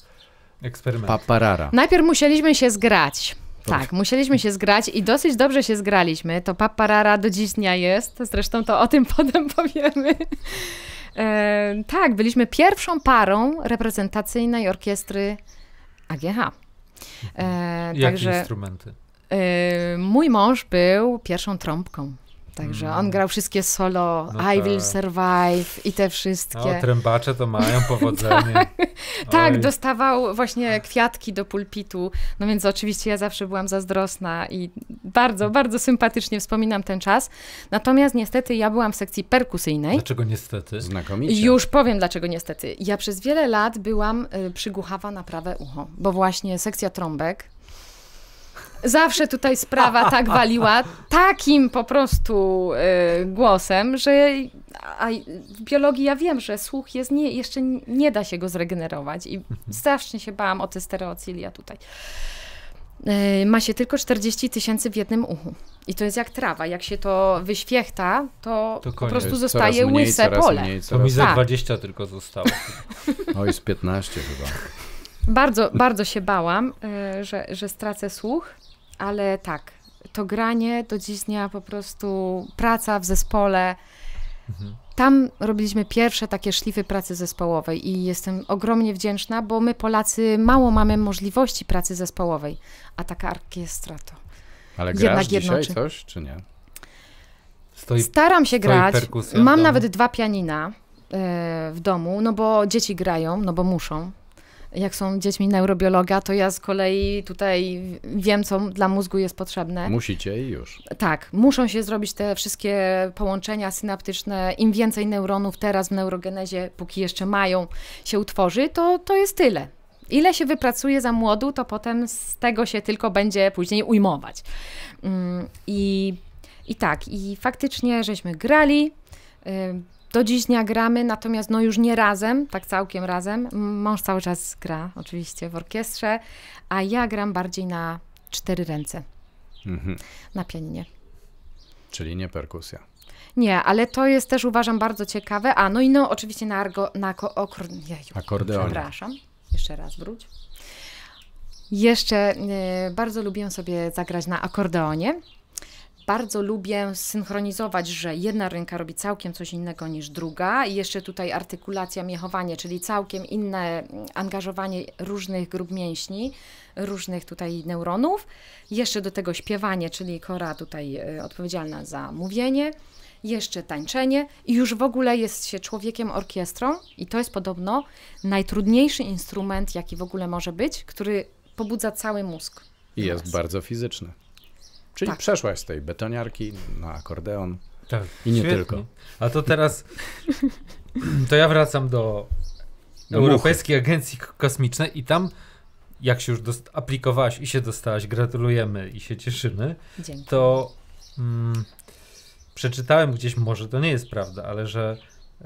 Eksperyment. Paparara. Najpierw musieliśmy się zgrać. Tak. tak, musieliśmy się zgrać i dosyć dobrze się zgraliśmy. To paparara do dziś dnia jest, zresztą to o tym [LAUGHS] potem powiemy. E, tak, byliśmy pierwszą parą reprezentacyjnej orkiestry AGH. E, Jakie także, instrumenty? E, mój mąż był pierwszą trąbką. Także mm. on grał wszystkie solo, no I Will tak. Survive i te wszystkie. O, trębacze to mają powodzenie. [LAUGHS] tak, tak, dostawał właśnie kwiatki do pulpitu, no więc oczywiście ja zawsze byłam zazdrosna i bardzo, bardzo sympatycznie wspominam ten czas. Natomiast niestety ja byłam w sekcji perkusyjnej. Dlaczego niestety? Znakomicie. Już powiem dlaczego niestety. Ja przez wiele lat byłam y, przygłuchawa na prawe ucho, bo właśnie sekcja trąbek zawsze tutaj sprawa tak waliła takim po prostu y, głosem, że a w biologii ja wiem, że słuch jest nie, jeszcze nie da się go zregenerować i strasznie się bałam o te stereocilia tutaj. Y, ma się tylko 40 tysięcy w jednym uchu. I to jest jak trawa. Jak się to wyświechta, to, to po prostu zostaje mniej, łyse pole. Mniej, coraz... To mi za tak. 20 tylko zostało. No [LAUGHS] jest 15 chyba. Bardzo, bardzo się bałam, y, że, że stracę słuch ale tak, to granie do dziś dnia po prostu praca w zespole. Mhm. Tam robiliśmy pierwsze takie szlify pracy zespołowej i jestem ogromnie wdzięczna, bo my Polacy mało mamy możliwości pracy zespołowej, a taka orkiestra to. Ale grasz jednak dzisiaj jednoczy. coś, czy nie? Stoi, Staram się grać. Mam nawet dwa pianina e, w domu, no bo dzieci grają, no bo muszą jak są dziećmi neurobiologa, to ja z kolei tutaj wiem, co dla mózgu jest potrzebne. Musicie i już. Tak, muszą się zrobić te wszystkie połączenia synaptyczne. Im więcej neuronów teraz w neurogenezie, póki jeszcze mają, się utworzy, to, to jest tyle. Ile się wypracuje za młodu, to potem z tego się tylko będzie później ujmować. Mm, I, i tak, i faktycznie żeśmy grali do dziś dnia gramy, natomiast no już nie razem, tak całkiem razem. Mąż cały czas gra oczywiście w orkiestrze, a ja gram bardziej na cztery ręce, mhm. na pianinie. Czyli nie perkusja. Nie, ale to jest też uważam bardzo ciekawe. A no i no oczywiście na, argo, na ko, jeju, akordeonie. Przepraszam, jeszcze raz wróć. Jeszcze y, bardzo lubię sobie zagrać na akordeonie bardzo lubię synchronizować, że jedna ręka robi całkiem coś innego niż druga i jeszcze tutaj artykulacja, miechowanie, czyli całkiem inne mm, angażowanie różnych grup mięśni, różnych tutaj neuronów. Jeszcze do tego śpiewanie, czyli kora tutaj y, odpowiedzialna za mówienie jeszcze tańczenie i już w ogóle jest się człowiekiem orkiestrą i to jest podobno najtrudniejszy instrument, jaki w ogóle może być, który pobudza cały mózg. I jest bardzo fizyczny. Czyli tak. przeszłaś z tej betoniarki na akordeon tak, i nie świetnie. tylko. A to teraz, to ja wracam do, Europejskiej Agencji Kosmicznej i tam jak się już aplikowałaś i się dostałaś, gratulujemy i się cieszymy, Dzięki. to mm, przeczytałem gdzieś, może to nie jest prawda, ale że y,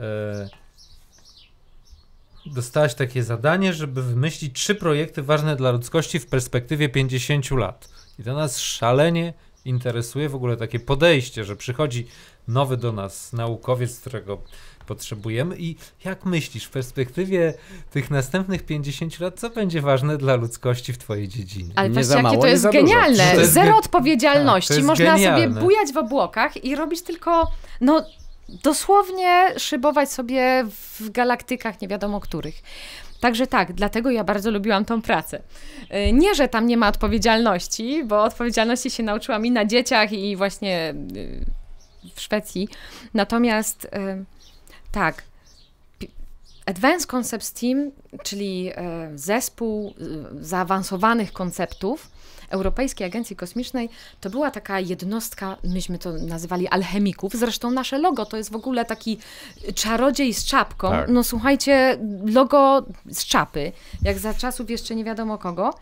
dostałaś takie zadanie, żeby wymyślić trzy projekty ważne dla ludzkości w perspektywie 50 lat. I to nas szalenie interesuje w ogóle takie podejście, że przychodzi nowy do nas naukowiec, którego potrzebujemy i jak myślisz w perspektywie tych następnych 50 lat, co będzie ważne dla ludzkości w twojej dziedzinie? Ale nie takie jakie to jest genialne, to jest... zero odpowiedzialności, tak, można genialne. sobie bujać w obłokach i robić tylko, no dosłownie szybować sobie w galaktykach nie wiadomo których. Także tak, dlatego ja bardzo lubiłam tą pracę. Y, nie, że tam nie ma odpowiedzialności, bo odpowiedzialności się nauczyłam i na dzieciach, i właśnie y, w Szwecji. Natomiast y, tak, Advanced Concepts Team, czyli zespół zaawansowanych konceptów, Europejskiej Agencji Kosmicznej, to była taka jednostka, myśmy to nazywali alchemików, zresztą nasze logo to jest w ogóle taki czarodziej z czapką, tak. no słuchajcie, logo z czapy, jak za czasów jeszcze nie wiadomo kogo.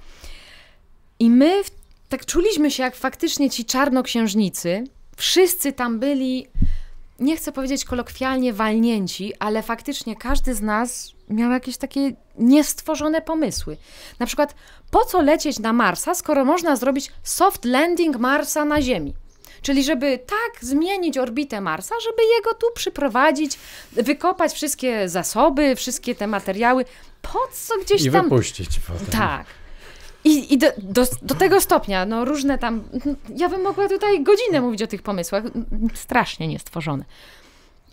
I my tak czuliśmy się jak faktycznie ci czarnoksiężnicy, wszyscy tam byli nie chcę powiedzieć kolokwialnie walnięci, ale faktycznie każdy z nas miał jakieś takie niestworzone pomysły. Na przykład po co lecieć na Marsa, skoro można zrobić soft landing Marsa na Ziemi? Czyli, żeby tak zmienić orbitę Marsa, żeby jego tu przyprowadzić, wykopać wszystkie zasoby, wszystkie te materiały, po co gdzieś I tam. I wypuścić potem. Tak. I, i do, do, do, tego stopnia, no różne tam. Ja bym mogła tutaj godzinę mówić o tych pomysłach. Strasznie niestworzone.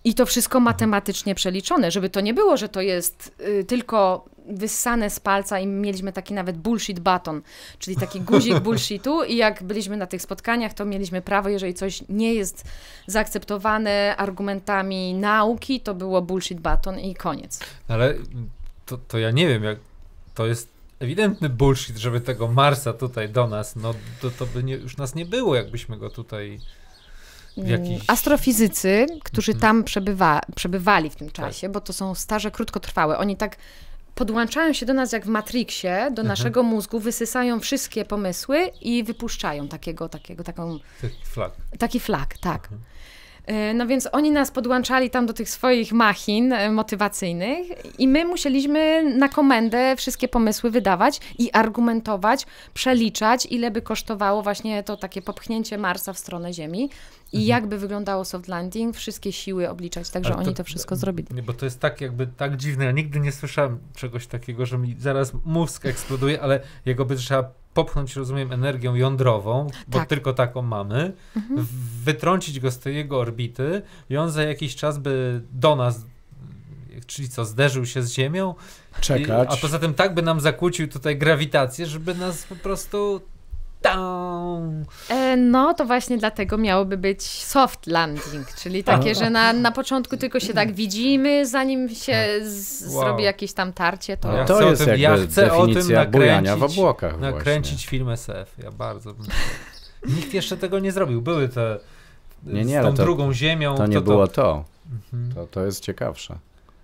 I to wszystko mhm. matematycznie przeliczone, żeby to nie było, że to jest y, tylko wyssane z palca i mieliśmy taki nawet bullshit baton, czyli taki guzik [LAUGHS] bullshitu i jak byliśmy na tych spotkaniach, to mieliśmy prawo, jeżeli coś nie jest zaakceptowane argumentami nauki, to było bullshit baton i koniec. No ale to, to ja nie wiem, jak to jest ewidentny bullshit, żeby tego Marsa tutaj do nas, no to, to by nie, już nas nie było, jakbyśmy go tutaj Mm, jakiś... astrofizycy, którzy mhm. tam przebywa, przebywali w tym tak. czasie, tak. bo to są staże krótkotrwałe. Oni tak podłączają się do nas jak w Matrixie, do mhm. naszego mózgu, wysysają wszystkie pomysły i wypuszczają takiego, takiego, taką... Taki flag, Taki flag, tak. Mhm. E, no więc oni nas podłączali tam do tych swoich machin e, motywacyjnych i my musieliśmy na komendę wszystkie pomysły wydawać i argumentować, przeliczać, ile by kosztowało właśnie to takie popchnięcie Marsa w stronę Ziemi. I mhm. jakby wyglądało soft landing, wszystkie siły obliczać, także oni to wszystko zrobili. Nie, bo to jest tak jakby tak dziwne. Ja nigdy nie słyszałem czegoś takiego, że mi zaraz mózg eksploduje, ale jakoby trzeba popchnąć, rozumiem, energią jądrową, bo tak. tylko taką mamy, mhm. wytrącić go z tej jego orbity i on za jakiś czas by do nas czyli co, zderzył się z Ziemią? Czekać. I, a poza tym tak by nam zakłócił tutaj grawitację, żeby nas po prostu E, no to właśnie dlatego miałoby być soft landing, czyli takie, że na, na początku tylko się tak widzimy, zanim się tak. wow. zrobi jakieś tam tarcie. To, ja to jest tym, jakby ja chcę o tym nakręcić, w obłokach nakręcić film SF. Ja bardzo bym... Nikt jeszcze tego nie zrobił. Były te nie, nie, z tą to, drugą ziemią. To nie to, było to. Mhm. To, to jest ciekawsze.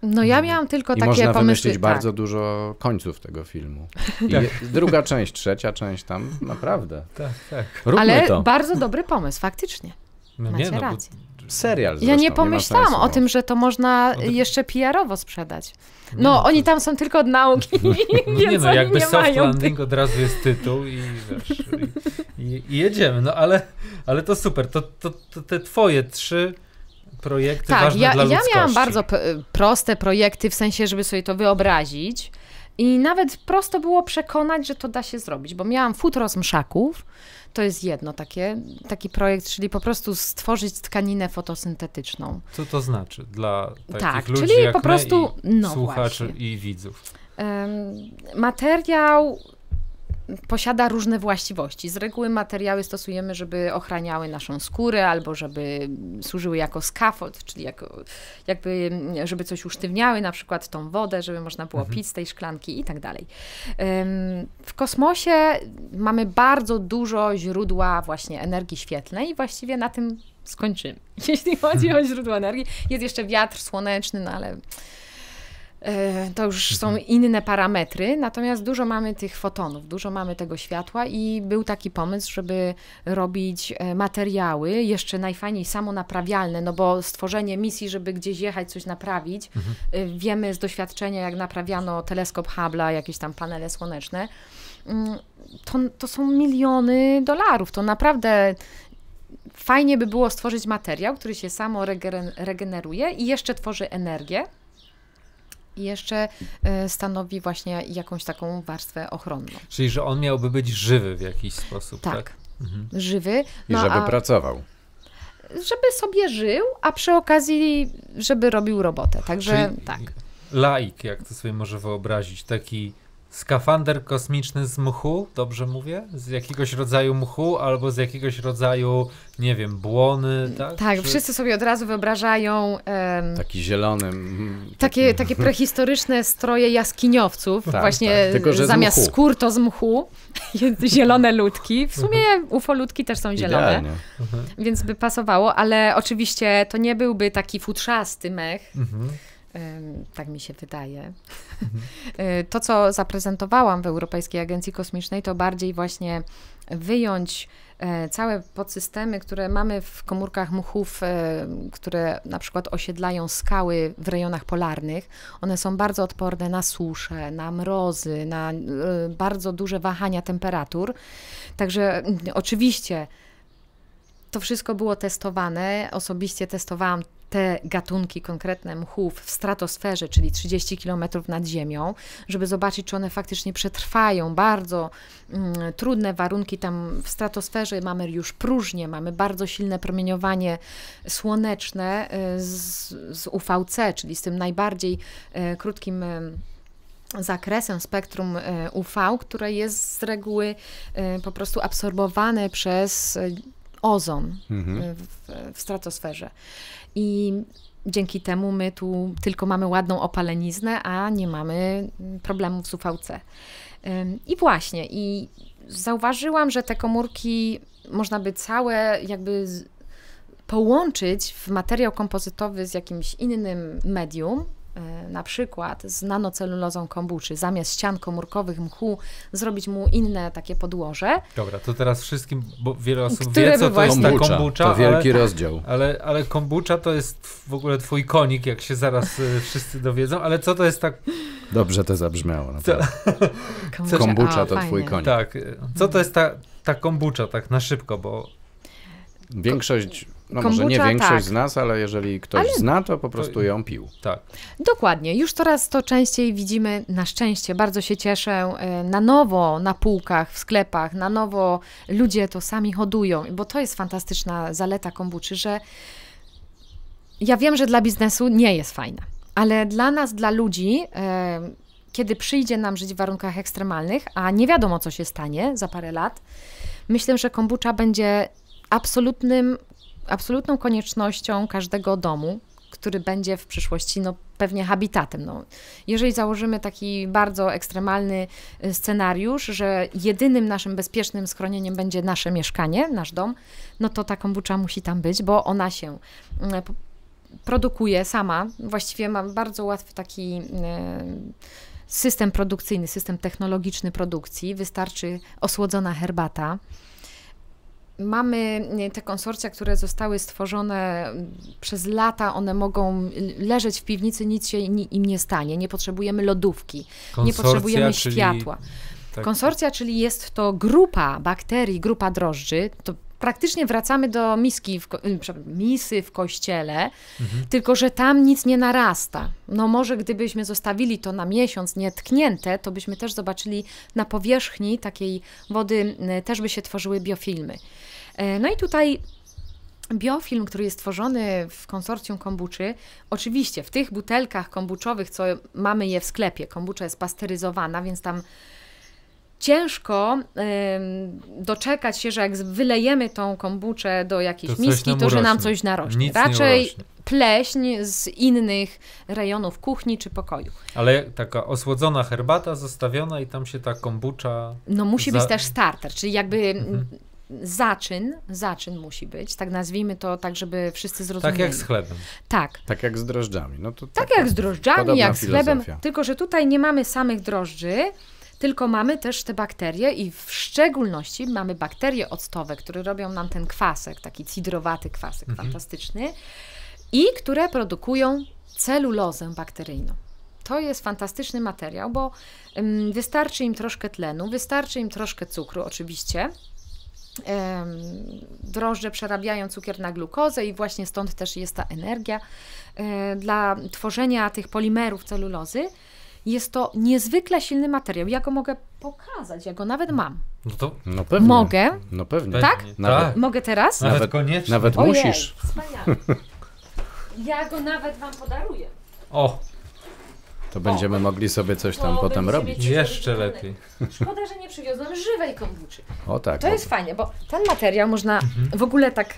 No ja mhm. miałam tylko I takie można pomysły. wymyślić tak. bardzo dużo końców tego filmu. I tak. druga część, trzecia część tam, naprawdę. [LAUGHS] Tak, tak. Róbmy Ale to. bardzo dobry pomysł, faktycznie. No Macie nie, no rację. No, Serial zresztą, Ja nie pomyślałam nie o no. tym, że to można no jeszcze PR-owo sprzedać. No, oni tam są tylko od nauki, [LAUGHS] [LAUGHS] no, więc nie no, jakby nie soft landing od razu jest tytuł i wiesz, i, i, jedziemy. No ale, ale to super. To, to, to te twoje trzy projekty tak, ważne ja, dla ludzkości. ja miałam bardzo proste projekty, w sensie, żeby sobie to wyobrazić. I nawet prosto było przekonać, że to da się zrobić, bo miałam futro z mszaków, to jest jedno takie, taki projekt, czyli po prostu stworzyć tkaninę fotosyntetyczną. Co to znaczy dla takich tak, ludzi czyli po prostu, no słuchaczy właśnie. i widzów? materiał posiada różne właściwości. Z reguły materiały stosujemy, żeby ochraniały naszą skórę albo żeby służyły jako skafold, czyli jako, jakby, żeby coś usztywniały, na przykład tą wodę, żeby można było mhm. pić z tej szklanki i tak dalej. W kosmosie mamy bardzo dużo źródła właśnie energii świetlnej i właściwie na tym skończymy. [LAUGHS] Jeśli chodzi o źródła energii, jest jeszcze wiatr słoneczny, no ale E, to już są mhm. inne parametry, natomiast dużo mamy tych fotonów, dużo mamy tego światła i był taki pomysł, żeby robić e, materiały jeszcze najfajniej samonaprawialne, no bo stworzenie misji, żeby gdzieś jechać, coś naprawić, mhm. E, wiemy z doświadczenia, jak naprawiano teleskop Hubble'a, jakieś tam panele słoneczne, mm, to, to są miliony dolarów, to naprawdę fajnie by było stworzyć materiał, który się samo regeneruje i jeszcze tworzy energię, i jeszcze e, stanowi właśnie jakąś taką warstwę ochronną. Czyli, że on miałby być żywy w jakiś sposób, tak? tak? Mhm. Żywy. No, I żeby a... pracował żeby sobie żył, a przy okazji, żeby robił robotę. Także Czyli tak. Laik, jak to sobie może wyobrazić, taki Skafander kosmiczny z mchu, dobrze mówię? Z jakiegoś rodzaju mchu albo z jakiegoś rodzaju, nie wiem, błony, tak? Tak, Czy... wszyscy sobie od razu wyobrażają... Em, Taki zielony. Takie, takie prehistoryczne stroje jaskiniowców, tak, właśnie tak. Tylko, że zamiast skór to z mchu, [LAUGHS] zielone ludki. W sumie mhm. UFO też są zielone, Idealnie. Mhm. więc by pasowało, ale oczywiście to nie byłby taki futrzasty mech, mhm tak mi się wydaje. Mhm. [LAUGHS] E, to, co zaprezentowałam w Europejskiej Agencji Kosmicznej, to bardziej właśnie wyjąć e, całe podsystemy, które mamy w komórkach muchów, e, które na przykład osiedlają skały w rejonach polarnych. One są bardzo odporne na suszę, na mrozy, na bardzo duże wahania temperatur. Także mm, oczywiście to wszystko było testowane. Osobiście testowałam te gatunki konkretne mchów w stratosferze, czyli 30 km nad ziemią, żeby zobaczyć, czy one faktycznie przetrwają bardzo mm, trudne warunki tam w stratosferze. Mamy już próżnię, mamy bardzo silne promieniowanie słoneczne y, z, z UVC, czyli z tym najbardziej e, krótkim e, zakresem spektrum UV, które jest z reguły po prostu absorbowane przez ozon mhm. w, w stratosferze. I dzięki temu my tu tylko mamy ładną opaleniznę, a nie mamy mm, problemów z UVC. I właśnie, i zauważyłam, że te komórki można by całe jakby połączyć w materiał kompozytowy z jakimś innym medium, E, na przykład z nanocelulozą kombuczy, zamiast ścian komórkowych mchu, zrobić mu inne takie podłoże. Dobra, to teraz wszystkim, bo wiele osób Które wie, co to jest ta kombucha. To wielki ale, rozdział. Ale, ale kombucha to jest w ogóle twój konik, jak się zaraz e, wszyscy dowiedzą, ale co to jest tak... Dobrze to zabrzmiało. Co... Kombucha to twój konik. Tak. E, co to jest ta, ta kombucha, tak na szybko, bo... Większość no kombucha, może nie większość tak. z nas, ale jeżeli ktoś ale... zna, to po prostu ją pił. Tak. Dokładnie. Już coraz to częściej widzimy, na szczęście, bardzo się cieszę, e, na nowo na półkach, w sklepach, na nowo ludzie to sami hodują, bo to jest fantastyczna zaleta kombuczy, że ja wiem, że dla biznesu nie jest fajna, ale dla nas, dla ludzi, e, kiedy przyjdzie nam żyć w warunkach ekstremalnych, a nie wiadomo, co się stanie za parę lat, myślę, że kombucha będzie absolutnym absolutną koniecznością każdego domu, który będzie w przyszłości no, pewnie habitatem. No. Jeżeli założymy taki bardzo ekstremalny y, scenariusz, że jedynym naszym bezpiecznym schronieniem będzie nasze mieszkanie, nasz dom, no to ta kombucha musi tam być, bo ona się y, produkuje sama. Właściwie mam bardzo łatwy taki y, system produkcyjny, system technologiczny produkcji. Wystarczy osłodzona herbata mamy te konsorcja, które zostały stworzone przez lata, one mogą leżeć w piwnicy, nic się im nie stanie. Nie potrzebujemy lodówki, konsorcja, nie potrzebujemy czyli... światła. Tak. Konsorcja, czyli jest to grupa bakterii, grupa drożdży, to praktycznie wracamy do miski w, y, misy w kościele, mhm. tylko że tam nic nie narasta. No może gdybyśmy zostawili to na miesiąc nietknięte, to byśmy też zobaczyli na powierzchni takiej wody y, też by się tworzyły biofilmy. E, no i tutaj biofilm, który jest tworzony w konsorcjum kombuczy, oczywiście w tych butelkach kombuczowych, co mamy je w sklepie, kombucza jest pasteryzowana, więc tam ciężko doczekać się, że jak wylejemy tą kombuczę do jakiejś to miski, to że nam coś narośnie. Nic Raczej pleśń z innych rejonów kuchni czy pokoju. Ale taka osłodzona herbata zostawiona i tam się ta kombucza... No musi za... być też starter, czyli jakby... Mhm. Zaczyn, zaczyn musi być, tak nazwijmy to, tak żeby wszyscy zrozumieli. Tak jak z chlebem. Tak. Tak jak z drożdżami. No to tak, tak jak z drożdżami, jak z chlebem, tylko że tutaj nie mamy samych drożdży, tylko mamy też te bakterie i w szczególności mamy bakterie octowe, które robią nam ten kwasek, taki cidrowaty kwasek mhm. fantastyczny i które produkują celulozę bakteryjną. To jest fantastyczny materiał, bo ym, wystarczy im troszkę tlenu, wystarczy im troszkę cukru oczywiście, drożdże przerabiają cukier na glukozę i właśnie stąd też jest ta energia e, dla tworzenia tych polimerów celulozy. Jest to niezwykle silny materiał. Ja go mogę pokazać, ja go nawet mam. No to no pewnie. Mogę. No pewnie. Tak? tak? Nawet, tak. Mogę teraz? Nawet, nawet koniecznie. Nawet Ojej, musisz. Wspaniale. [LAUGHS] Ja go nawet wam podaruję. O! To będziemy o, mogli sobie coś tam potem robić. Jeszcze lepiej. Szkoda, że nie przywiozłam żywej kombuczy. O tak. To o. jest fajnie, bo ten materiał można mhm. w ogóle tak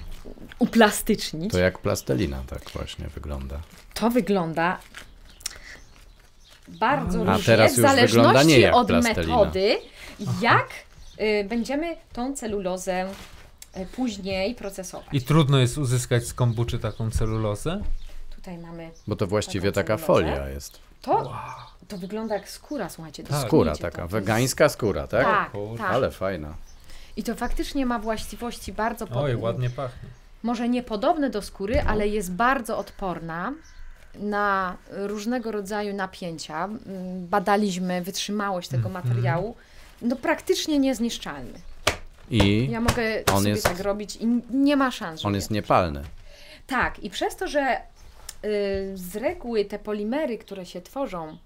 uplastycznić. To jak plastelina tak właśnie wygląda. To wygląda bardzo A różnie, w zależności jak od metody, jak y, będziemy tą celulozę y, później procesować. I trudno jest uzyskać z kombuczy taką celulozę? Tutaj mamy. Bo to właściwie taka folia jest. To, wow. to wygląda jak skóra, słuchajcie. Tak. Skóra taka, to. wegańska skóra, tak? Tak, tak? Ale fajna. I to faktycznie ma właściwości bardzo podobne. Oj, ładnie pachnie. Może niepodobne do skóry, no. ale jest bardzo odporna na różnego rodzaju napięcia, mm, badaliśmy wytrzymałość tego mhm. materiału, no praktycznie niezniszczalny. I ja mogę on sobie jest, tak robić i nie ma szans. On jest niepalny. Tak, i przez to, że y, z reguły te polimery, które się tworzą,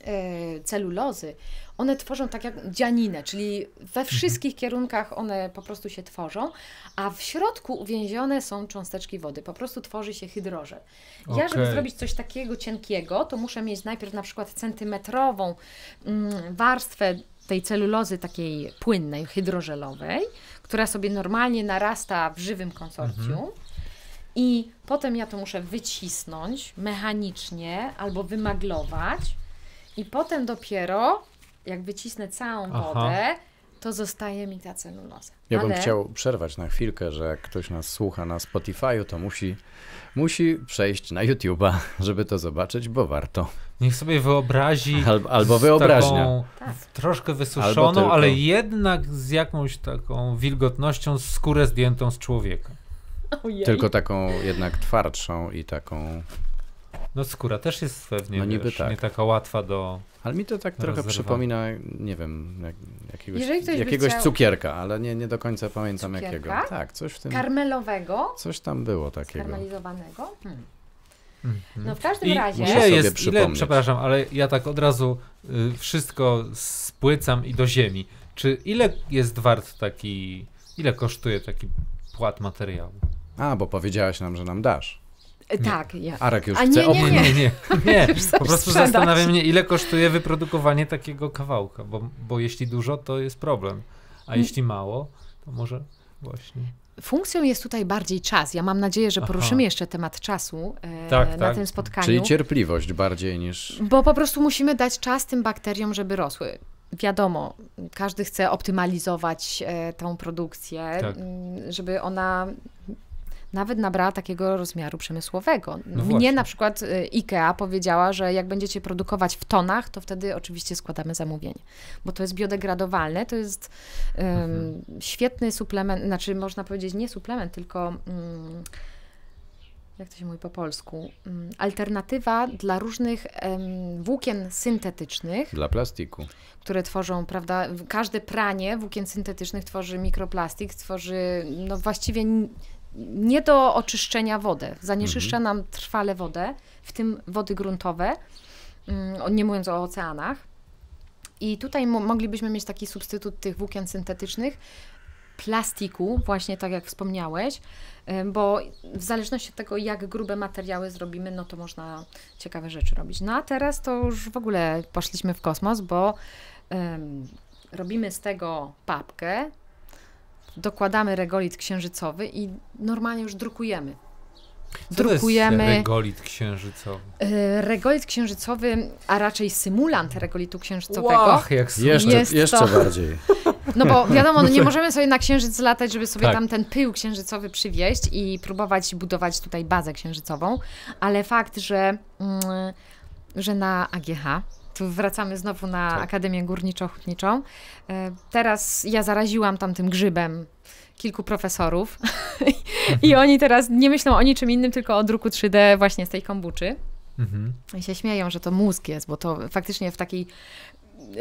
y, celulozy, one tworzą tak jak dzianinę, czyli we wszystkich kierunkach one po prostu się tworzą, a w środku uwięzione są cząsteczki wody. Po prostu tworzy się hydrożel. Ja, żeby zrobić coś takiego cienkiego, to muszę mieć najpierw na przykład centymetrową mm, warstwę tej celulozy takiej płynnej, hydrożelowej, która sobie normalnie narasta w żywym konsorcjum. Mhm. I potem ja to muszę wycisnąć mechanicznie albo wymaglować, i potem dopiero jak wycisnę całą Aha. wodę, to zostaje mi ta celuloza. Ja Ale... bym chciał przerwać na chwilkę, że jak ktoś nas słucha na Spotify'u, to musi, musi przejść na YouTube'a, [LAUGHS] żeby to zobaczyć, bo warto. Niech sobie wyobrazi. Al, albo wyobraźnia. Tak. Troszkę wysuszoną, ale jednak z jakąś taką wilgotnością skórę zdjętą z człowieka. Ojej. Tylko taką jednak twardszą i taką no skóra też jest pewnie no niby wiesz, tak. nie taka łatwa do. Ale mi to tak trochę przypomina, nie wiem, jak, jakiegoś, jakiegoś chciał... cukierka, ale nie, nie do końca pamiętam cukierka? jakiego. Tak, coś w tym. Karmelowego? Coś tam było takiego. Karmelizowanego? Hmm. Mhm. No w każdym I razie. Ile jest, ile, przepraszam, ale ja tak od razu y, wszystko spłycam i do ziemi. Czy ile jest wart taki, ile kosztuje taki płat materiału? A, bo powiedziałaś nam, że nam dasz. Tak, ja. Arek już A chce. Nie, nie, nie, nie. nie, nie. [LAUGHS] Po prostu sprzedać. się, mnie, ile kosztuje wyprodukowanie takiego kawałka, bo, bo jeśli dużo, to jest problem. A mm. jeśli mało, to może właśnie. Funkcją jest tutaj bardziej czas. Ja mam nadzieję, że poruszymy Aha. jeszcze temat czasu e, tak, na tak. tym spotkaniu. Czyli cierpliwość bardziej niż. Bo po prostu musimy dać czas tym bakteriom, żeby rosły. Wiadomo, każdy chce optymalizować e, tą produkcję, tak. Mm, żeby ona nawet nabrała takiego rozmiaru przemysłowego. No Mnie właśnie. na przykład y, IKEA powiedziała, że jak będziecie produkować w tonach, to wtedy oczywiście składamy zamówienie, bo to jest biodegradowalne, to jest um, mhm. świetny suplement, znaczy można powiedzieć nie suplement, tylko um, jak to się mówi po polsku, mm, alternatywa dla różnych um, włókien syntetycznych. Dla plastiku. Które tworzą, prawda, każde pranie włókien syntetycznych tworzy mikroplastik, tworzy, no właściwie nie do oczyszczenia wodę. Zanieczyszcza mhm. nam trwale wodę, w tym wody gruntowe, mm, nie mówiąc o oceanach. I tutaj moglibyśmy mieć taki substytut tych włókien syntetycznych, plastiku, właśnie tak jak wspomniałeś, y, bo w zależności od tego, jak grube materiały zrobimy, no to można ciekawe rzeczy robić. No a teraz to już w ogóle poszliśmy w kosmos, bo um, robimy z tego papkę, dokładamy regolit księżycowy i normalnie już drukujemy. Co drukujemy. To jest regolit księżycowy. E, regolit księżycowy, a raczej symulant regolitu księżycowego. Łach, jak jeszcze, jest jeszcze to... bardziej. [LAUGHS] No bo wiadomo, no nie [LAUGHS] możemy sobie na księżyc latać, żeby sobie tak. tam ten pył księżycowy przywieźć i próbować budować tutaj bazę księżycową, ale fakt, że, mm, że na AGH tu wracamy znowu na tak. Akademię Górniczo-Hutniczą. E, teraz ja zaraziłam tam tym grzybem kilku profesorów [LAUGHS] i mhm. oni teraz nie myślą o niczym innym, tylko o druku 3D właśnie z tej kombuczy. Mhm. I się śmieją, że to mózg jest, bo to faktycznie w takiej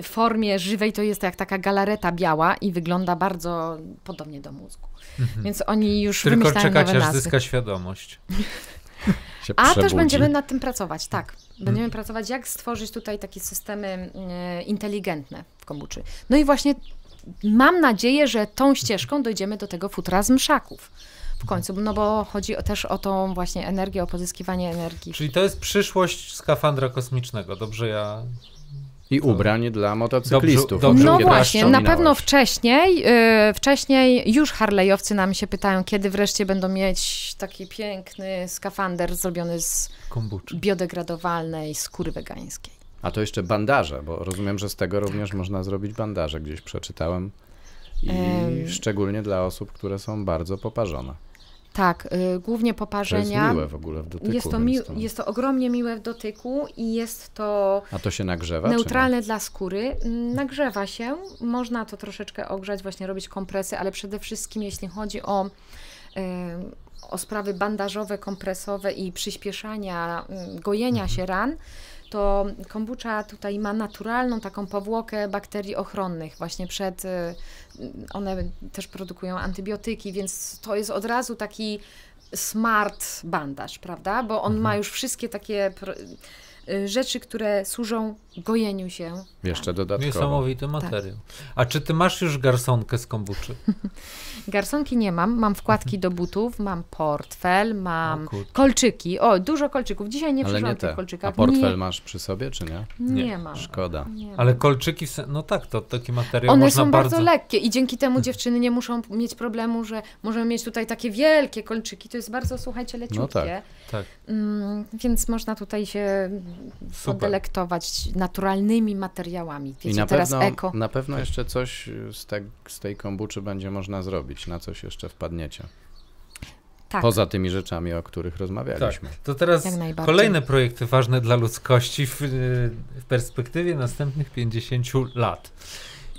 formie żywej to jest jak taka galareta biała i wygląda bardzo podobnie do mózgu. Mhm. Więc oni już Tylko wymyślają czekać, nowe nazwy. aż zyska świadomość. [LAUGHS] [LAUGHS] A też będziemy nad tym pracować, tak. Mhm. Będziemy hmm. pracować, jak stworzyć tutaj takie systemy mm, e, inteligentne w kombuczy. No i właśnie mam nadzieję, że tą ścieżką dojdziemy do tego futra z mszaków w mhm. końcu, no bo chodzi też o tą właśnie energię, o pozyskiwanie energii. Czyli to jest przyszłość skafandra kosmicznego, dobrze ja i tak. ubrań dla motocyklistów. Dobrze, dobrze no właśnie, na pewno wcześniej, yy, wcześniej już harlejowcy nam się pytają, kiedy wreszcie będą mieć taki piękny skafander zrobiony z biodegradowalnej skóry wegańskiej. A to jeszcze bandaże, bo rozumiem, że z tego również tak. można zrobić bandaże, gdzieś przeczytałem. I yy... szczególnie dla osób, które są bardzo poparzone. Tak, y, głównie poparzenia. To jest miłe w ogóle w dotyku. Jest to, mi, to... jest to ogromnie miłe w dotyku i jest to. A to się nagrzewa? Neutralne dla skóry. Mm, nagrzewa się, można to troszeczkę ogrzać, właśnie robić kompresy, ale przede wszystkim jeśli chodzi o. Y, o sprawy bandażowe, kompresowe i przyspieszania, mm, gojenia mhm. się ran, to kombucha tutaj ma naturalną taką powłokę bakterii ochronnych, właśnie przed, y, one też produkują antybiotyki, więc to jest od razu taki smart bandaż, prawda? Bo on mhm. ma już wszystkie takie y, rzeczy, które służą gojeniu się. Jeszcze tak. dodatkowo. Niesamowity tak. materiał. Tak. A czy ty masz już garsonkę z kombuczy? [LAUGHS] Garsonki nie mam, mam wkładki do butów, mam portfel, mam o, kolczyki. O, dużo kolczyków. Dzisiaj nie przyszłam tych kolczykach. A portfel nie. masz przy sobie, czy nie? Nie, nie mam. Szkoda. Nie Ale kolczyki, no tak, to taki materiał One można są bardzo... bardzo lekkie i dzięki temu hmm. dziewczyny nie muszą mieć problemu, że możemy mieć tutaj takie wielkie kolczyki. To jest bardzo, słuchajcie, no leciutkie. No tak, tak. Mm, więc można tutaj się Super. podelektować naturalnymi materiałami. Wiecie, I na teraz pewno, eko. Na pewno jeszcze coś z, te, z tej kombuczy będzie można zrobić na coś jeszcze wpadniecie. Tak. Poza tymi rzeczami, o których rozmawialiśmy. Tak. To teraz kolejne projekty ważne dla ludzkości w, e, w, perspektywie następnych 50 lat.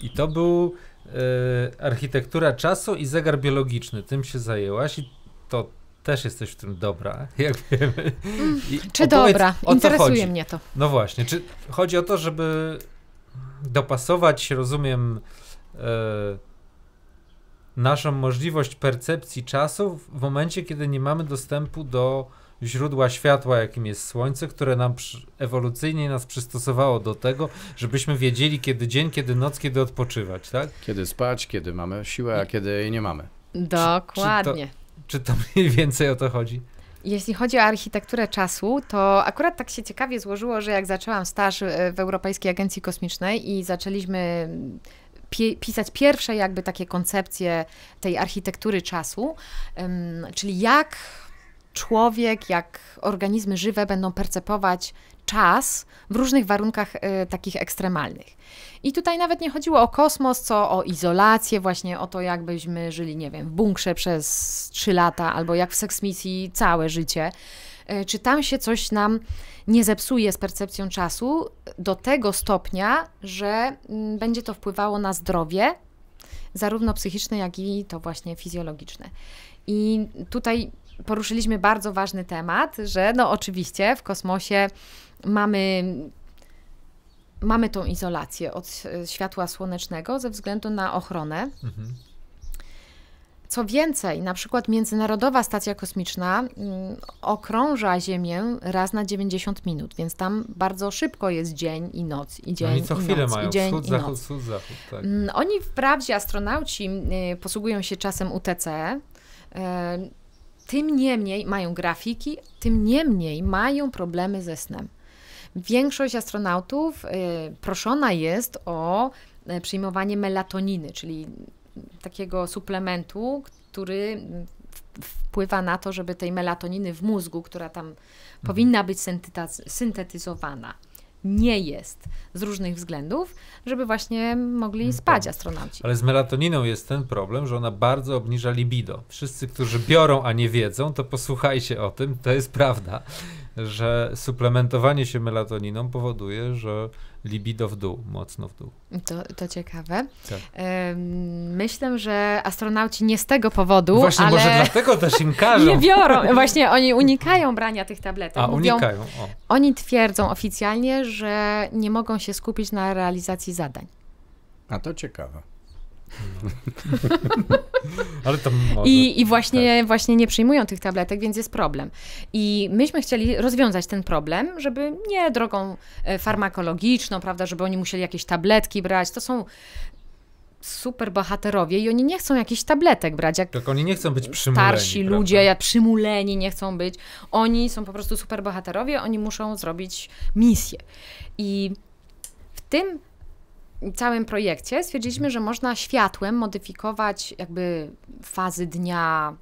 I to był e, architektura czasu i zegar biologiczny. Tym się zajęłaś i to też jesteś w tym dobra, [LAUGHS] jak wiemy. I mm. czy dobra? Interesuje mnie to. No właśnie, czy chodzi o to, żeby dopasować, rozumiem, e, naszą możliwość percepcji czasu w momencie, kiedy nie mamy dostępu do źródła światła, jakim jest słońce, które nam ewolucyjnie nas przystosowało do tego, żebyśmy wiedzieli, kiedy dzień, kiedy noc, kiedy odpoczywać, tak? Kiedy spać, kiedy mamy siłę, a kiedy jej nie mamy. Dokładnie. Czy, czy, to, czy to mniej więcej o to chodzi? Jeśli chodzi o architekturę czasu, to akurat tak się ciekawie złożyło, że jak zaczęłam staż e, w Europejskiej Agencji Kosmicznej i zaczęliśmy pisać pierwsze jakby takie koncepcje tej architektury czasu, czyli jak człowiek, jak organizmy żywe będą percepować czas w różnych warunkach y, takich ekstremalnych. I tutaj nawet nie chodziło o kosmos, co o izolację, właśnie o to, jakbyśmy żyli, nie wiem, w bunkrze przez 3 lata, albo jak w seksmisji całe życie. Y, czy tam się coś nam nie zepsuje z percepcją czasu do tego stopnia, że mm, będzie to wpływało na zdrowie, zarówno psychiczne, jak i to właśnie fizjologiczne. I tutaj poruszyliśmy bardzo ważny temat, że no oczywiście w kosmosie mamy mamy tą izolację od e, światła słonecznego ze względu na ochronę. Mhm. Co więcej, na przykład Międzynarodowa Stacja Kosmiczna mm, okrąża Ziemię raz na 90 minut, więc tam bardzo szybko jest dzień i noc, i dzień no i co i chwilę noc, mają, i dzień wschód, i noc. wschód, zachód. Tak. Mm, oni wprawdzie, astronauci, y, posługują się czasem UTC, e, tym niemniej mają grafiki, tym niemniej mają problemy ze snem. Większość astronautów y, proszona jest o e, przyjmowanie melatoniny, czyli takiego suplementu, który wpływa na to, żeby tej melatoniny w mózgu, która tam mhm. powinna być syntetyzowana, nie jest z różnych względów, żeby właśnie mogli mhm. spać tak. astronauci. Ale z melatoniną jest ten problem, że ona bardzo obniża libido. Wszyscy, którzy biorą, a nie wiedzą, to posłuchajcie o tym, to jest prawda, że suplementowanie się melatoniną powoduje, że libido w dół, mocno w dół. To, to ciekawe. Tak. Myślę, że astronauci nie z tego powodu. Właśnie, ale... może dlatego też im każą. [LAUGHS] nie biorą. Właśnie oni unikają brania tych tabletek. A, Mówią, unikają. O. Oni twierdzą oficjalnie, że nie mogą się skupić na realizacji zadań. A to ciekawe. [LAUGHS] Ale to może. I, i właśnie, tak. właśnie nie przyjmują tych tabletek, więc jest problem. I myśmy chcieli rozwiązać ten problem, żeby nie drogą e, farmakologiczną, prawda, żeby oni musieli jakieś tabletki brać. To są super bohaterowie i oni nie chcą jakichś tabletek brać. Jak oni nie chcą być przymuleni. Starsi prawda? ludzie, jak przymuleni nie chcą być. Oni są po prostu super bohaterowie, oni muszą zrobić misję. I w tym całym projekcie stwierdziliśmy, mhm. że można światłem modyfikować jakby fazy dnia,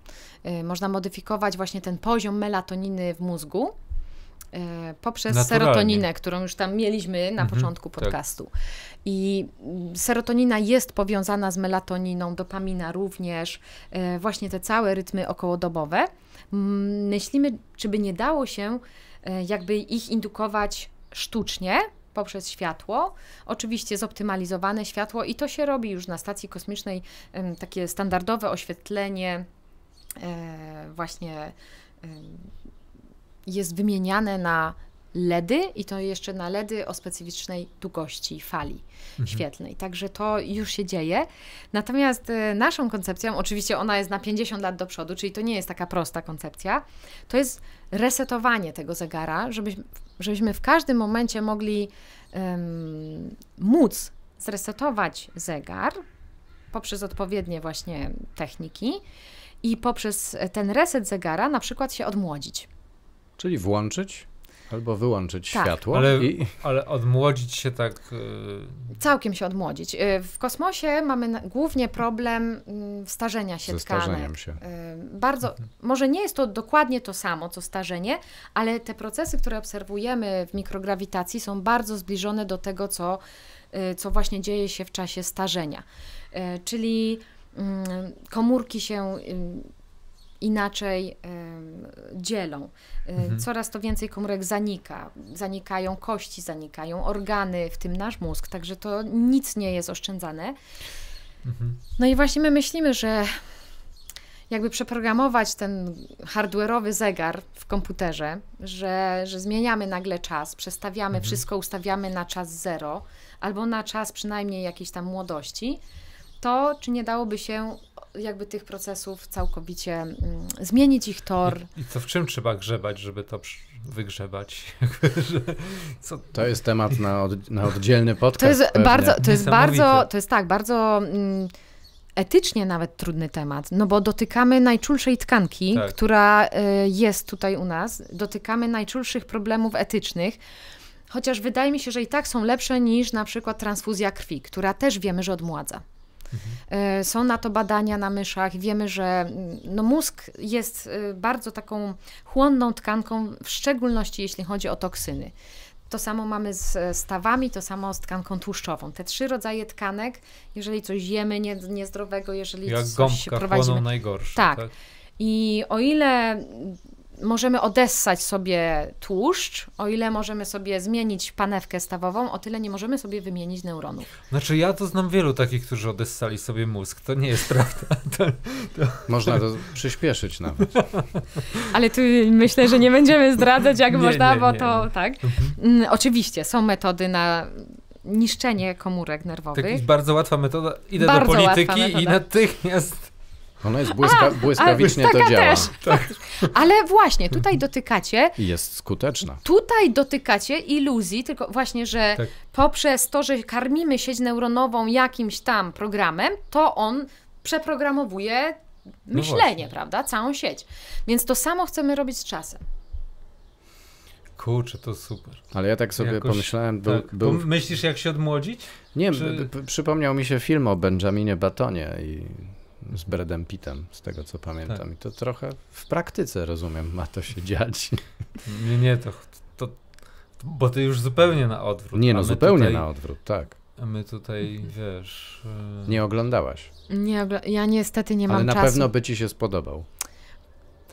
y, można modyfikować właśnie ten poziom melatoniny w mózgu y, poprzez Naturalnie. serotoninę, którą już tam mieliśmy na mhm, początku tak. podcastu. Tak. I mm, serotonina jest powiązana z melatoniną, dopamina również, y, właśnie te całe rytmy okołodobowe. Myślimy, czy by nie dało się jakby ich indukować sztucznie, poprzez światło, oczywiście zoptymalizowane światło i to się robi już na stacji kosmicznej, takie standardowe oświetlenie e, właśnie jest wymieniane na LEDy i to jeszcze na LEDy o specyficznej długości fali mhm. świetlnej. Także to już się dzieje. Natomiast e, naszą koncepcją, oczywiście ona jest na 50 lat do przodu, czyli to nie jest taka prosta koncepcja, to jest resetowanie tego zegara, żebyśmy żebyśmy w każdym momencie mogli um, móc zresetować zegar poprzez odpowiednie właśnie techniki i poprzez ten reset zegara na przykład się odmłodzić. Czyli włączyć, Albo wyłączyć tak. światło. Ale, i... ale odmłodzić się tak. Yy... Całkiem się odmłodzić. Y, w kosmosie mamy głównie problem mm, starzenia się Ze tkanek. Się. Y, bardzo, może nie jest to dokładnie to samo, co starzenie, ale te procesy, które obserwujemy w mikrograwitacji, są bardzo zbliżone do tego, co, y, co właśnie dzieje się w czasie starzenia. Czyli mm, komórki się inaczej dzielą. E, mhm. Coraz to więcej komórek zanika. Zanikają kości, zanikają organy, w tym nasz mózg, także to nic nie jest oszczędzane. Mhm. No i właśnie my myślimy, że jakby przeprogramować ten hardware'owy zegar w komputerze, że, że zmieniamy nagle czas, przestawiamy mhm. wszystko, ustawiamy na czas zero albo na czas przynajmniej jakiejś tam młodości, to, czy nie dałoby się jakby tych procesów całkowicie mm, zmienić ich tor. I, I, co w czym trzeba grzebać, żeby to wygrzebać? [LAUGHS] co? To jest temat na, od, na oddzielny podcast. To jest pewnie. bardzo, to jest bardzo, to jest tak, bardzo mm, etycznie nawet trudny temat, no bo dotykamy najczulszej tkanki, tak. która y, jest tutaj u nas, dotykamy najczulszych problemów etycznych, chociaż wydaje mi się, że i tak są lepsze niż na przykład transfuzja krwi, która też wiemy, że odmładza. Mhm. E, są na to badania na myszach. Wiemy, że mm, no, mózg jest y, bardzo taką chłonną tkanką, w szczególności jeśli chodzi o toksyny. To samo mamy z stawami, to samo z tkanką tłuszczową. Te trzy rodzaje tkanek, jeżeli coś jemy nie, niezdrowego, jeżeli Jak coś się prowadzimy... najgorsze. Tak. tak. I o ile możemy odessać sobie tłuszcz, o ile możemy sobie zmienić panewkę stawową, o tyle nie możemy sobie wymienić neuronów. Znaczy ja to znam wielu takich, którzy odessali sobie mózg. To nie jest [LAUGHS] prawda. To, to... Można to przyspieszyć nawet. [LAUGHS] Ale tu myślę, że nie będziemy zdradzać jak nie, można, nie, bo nie, to tak. Mhm. Mm, oczywiście są metody na niszczenie komórek nerwowych. Tak, bardzo łatwa metoda. Idę bardzo do polityki i natychmiast ona jest błyska, a, błyskawicznie, a, to działa. Też. Tak. Ale właśnie, tutaj dotykacie... Jest skuteczna. Tutaj dotykacie iluzji, tylko właśnie, że tak. poprzez to, że karmimy sieć neuronową jakimś tam programem, to on przeprogramowuje no myślenie, no prawda? Całą sieć. Więc to samo chcemy robić z czasem. Kurczę, to super. Ale ja tak sobie Jakoś, pomyślałem. Był, tak. był... Myślisz, jak się odmłodzić? Nie, Czy... przypomniał mi się film o Benjaminie Batonie i z Bredem Pittem, z tego co pamiętam. Tak. I to trochę w praktyce, rozumiem, ma to się dziać. [LAUGHS] Nie, nie, to, to bo ty już zupełnie na odwrót. Nie, no zupełnie tutaj, na odwrót, tak. My tutaj, wiesz... Y, nie oglądałaś. Nie ja niestety nie mam czasu. Ale na pewno by ci się spodobał.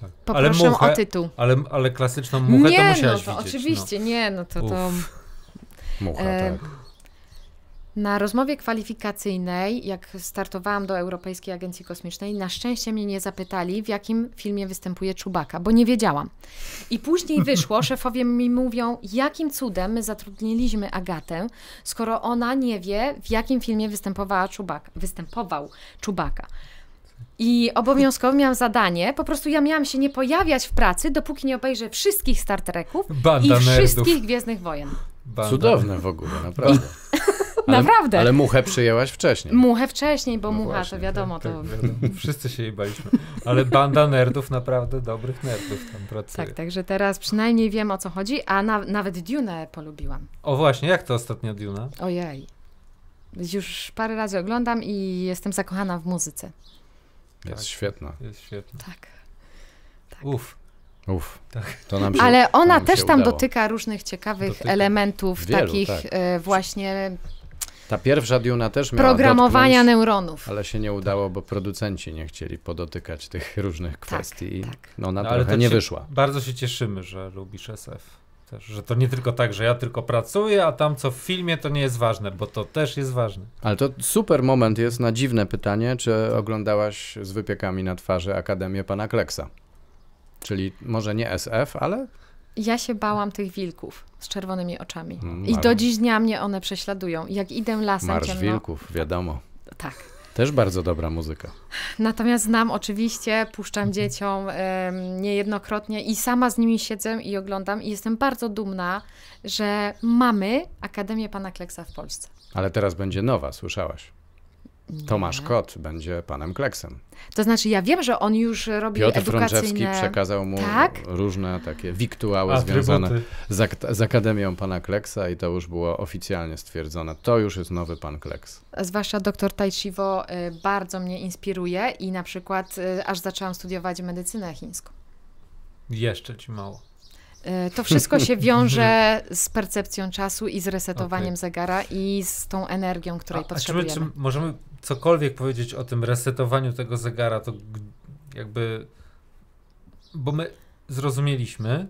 Tak. Poproszę ale muchę, o tytuł. Ale, ale klasyczną muchę nie, to no musiałaś no to widzieć, no. oczywiście, no. nie, no to... to... Mucha, e... tak. Na rozmowie kwalifikacyjnej, jak startowałam do Europejskiej Agencji Kosmicznej, na szczęście mnie nie zapytali, w jakim filmie występuje Czubaka, bo nie wiedziałam. I później wyszło, [LAUGHS] szefowie mi mówią, jakim cudem my zatrudniliśmy Agatę, skoro ona nie wie, w jakim filmie występowała Czubaka, występował Czubaka. I obowiązkowo miałam zadanie, po prostu ja miałam się nie pojawiać w pracy, dopóki nie obejrzę wszystkich Star Treków Banda i nerdów. wszystkich Gwiezdnych Wojen. Banda. Cudowne w ogóle, naprawdę. I... [LAUGHS] ale, naprawdę. Ale muchę przyjęłaś wcześniej. Muchę wcześniej, bo no mucha, właśnie, to wiadomo. Tak, to... Tak, wiadomo. Wszyscy się jej baliśmy. Ale banda nerdów, naprawdę dobrych nerdów tam pracuje. Tak, także teraz przynajmniej wiem o co chodzi, a na, nawet Dune polubiłam. O właśnie, jak to ostatnio Dune? Ojej. Już parę razy oglądam i jestem zakochana w muzyce. Jest tak, świetna. Jest świetna. Tak. tak. Uf. Uf, tak. się, Ale ona też tam udało. dotyka różnych ciekawych dotyka. elementów, Wielu, takich tak. E, właśnie ta pierwsza Duna też miała Programowania dotknąć, neuronów. Ale się nie udało, bo producenci nie chcieli podotykać tych różnych tak, kwestii. Tak, tak. No, ona no, trochę nie się, wyszła. Bardzo się cieszymy, że lubisz SF. Też, że to nie tylko tak, że ja tylko pracuję, a tam co w filmie to nie jest ważne, bo to też jest ważne. Ale to super moment jest na dziwne pytanie, czy oglądałaś z wypiekami na twarzy Akademię Pana Kleksa? Czyli może nie SF, ale ja się bałam tych wilków z czerwonymi oczami. Mar mm, I do dziś dnia mnie one prześladują. Jak idę lasem Marsz ciemno... wilków, wiadomo. Tak. Też bardzo dobra muzyka. Natomiast znam oczywiście, puszczam dzieciom niejednokrotnie i sama z nimi siedzę i oglądam i jestem bardzo dumna, że mamy Akademię Pana Kleksa w Polsce. Ale teraz będzie nowa, słyszałaś? Tomasz Kot będzie panem Kleksem. To znaczy, ja wiem, że on już robi Piotr edukacyjne... Frączewski przekazał mu tak? różne takie wiktuały Atrybuty. związane z, z, Akademią pana Kleksa i to już było oficjalnie stwierdzone. To już jest nowy pan Kleks. Zwłaszcza doktor Tajchiwo y, bardzo mnie inspiruje i na przykład y, aż zaczęłam studiować medycynę chińską. Jeszcze ci mało. E, to wszystko się wiąże [LAUGHS] z percepcją czasu i z resetowaniem okay. zegara i z tą energią, której a, potrzebujemy. A czy, czy możemy cokolwiek powiedzieć o tym resetowaniu tego zegara? To jakby. Bo my zrozumieliśmy,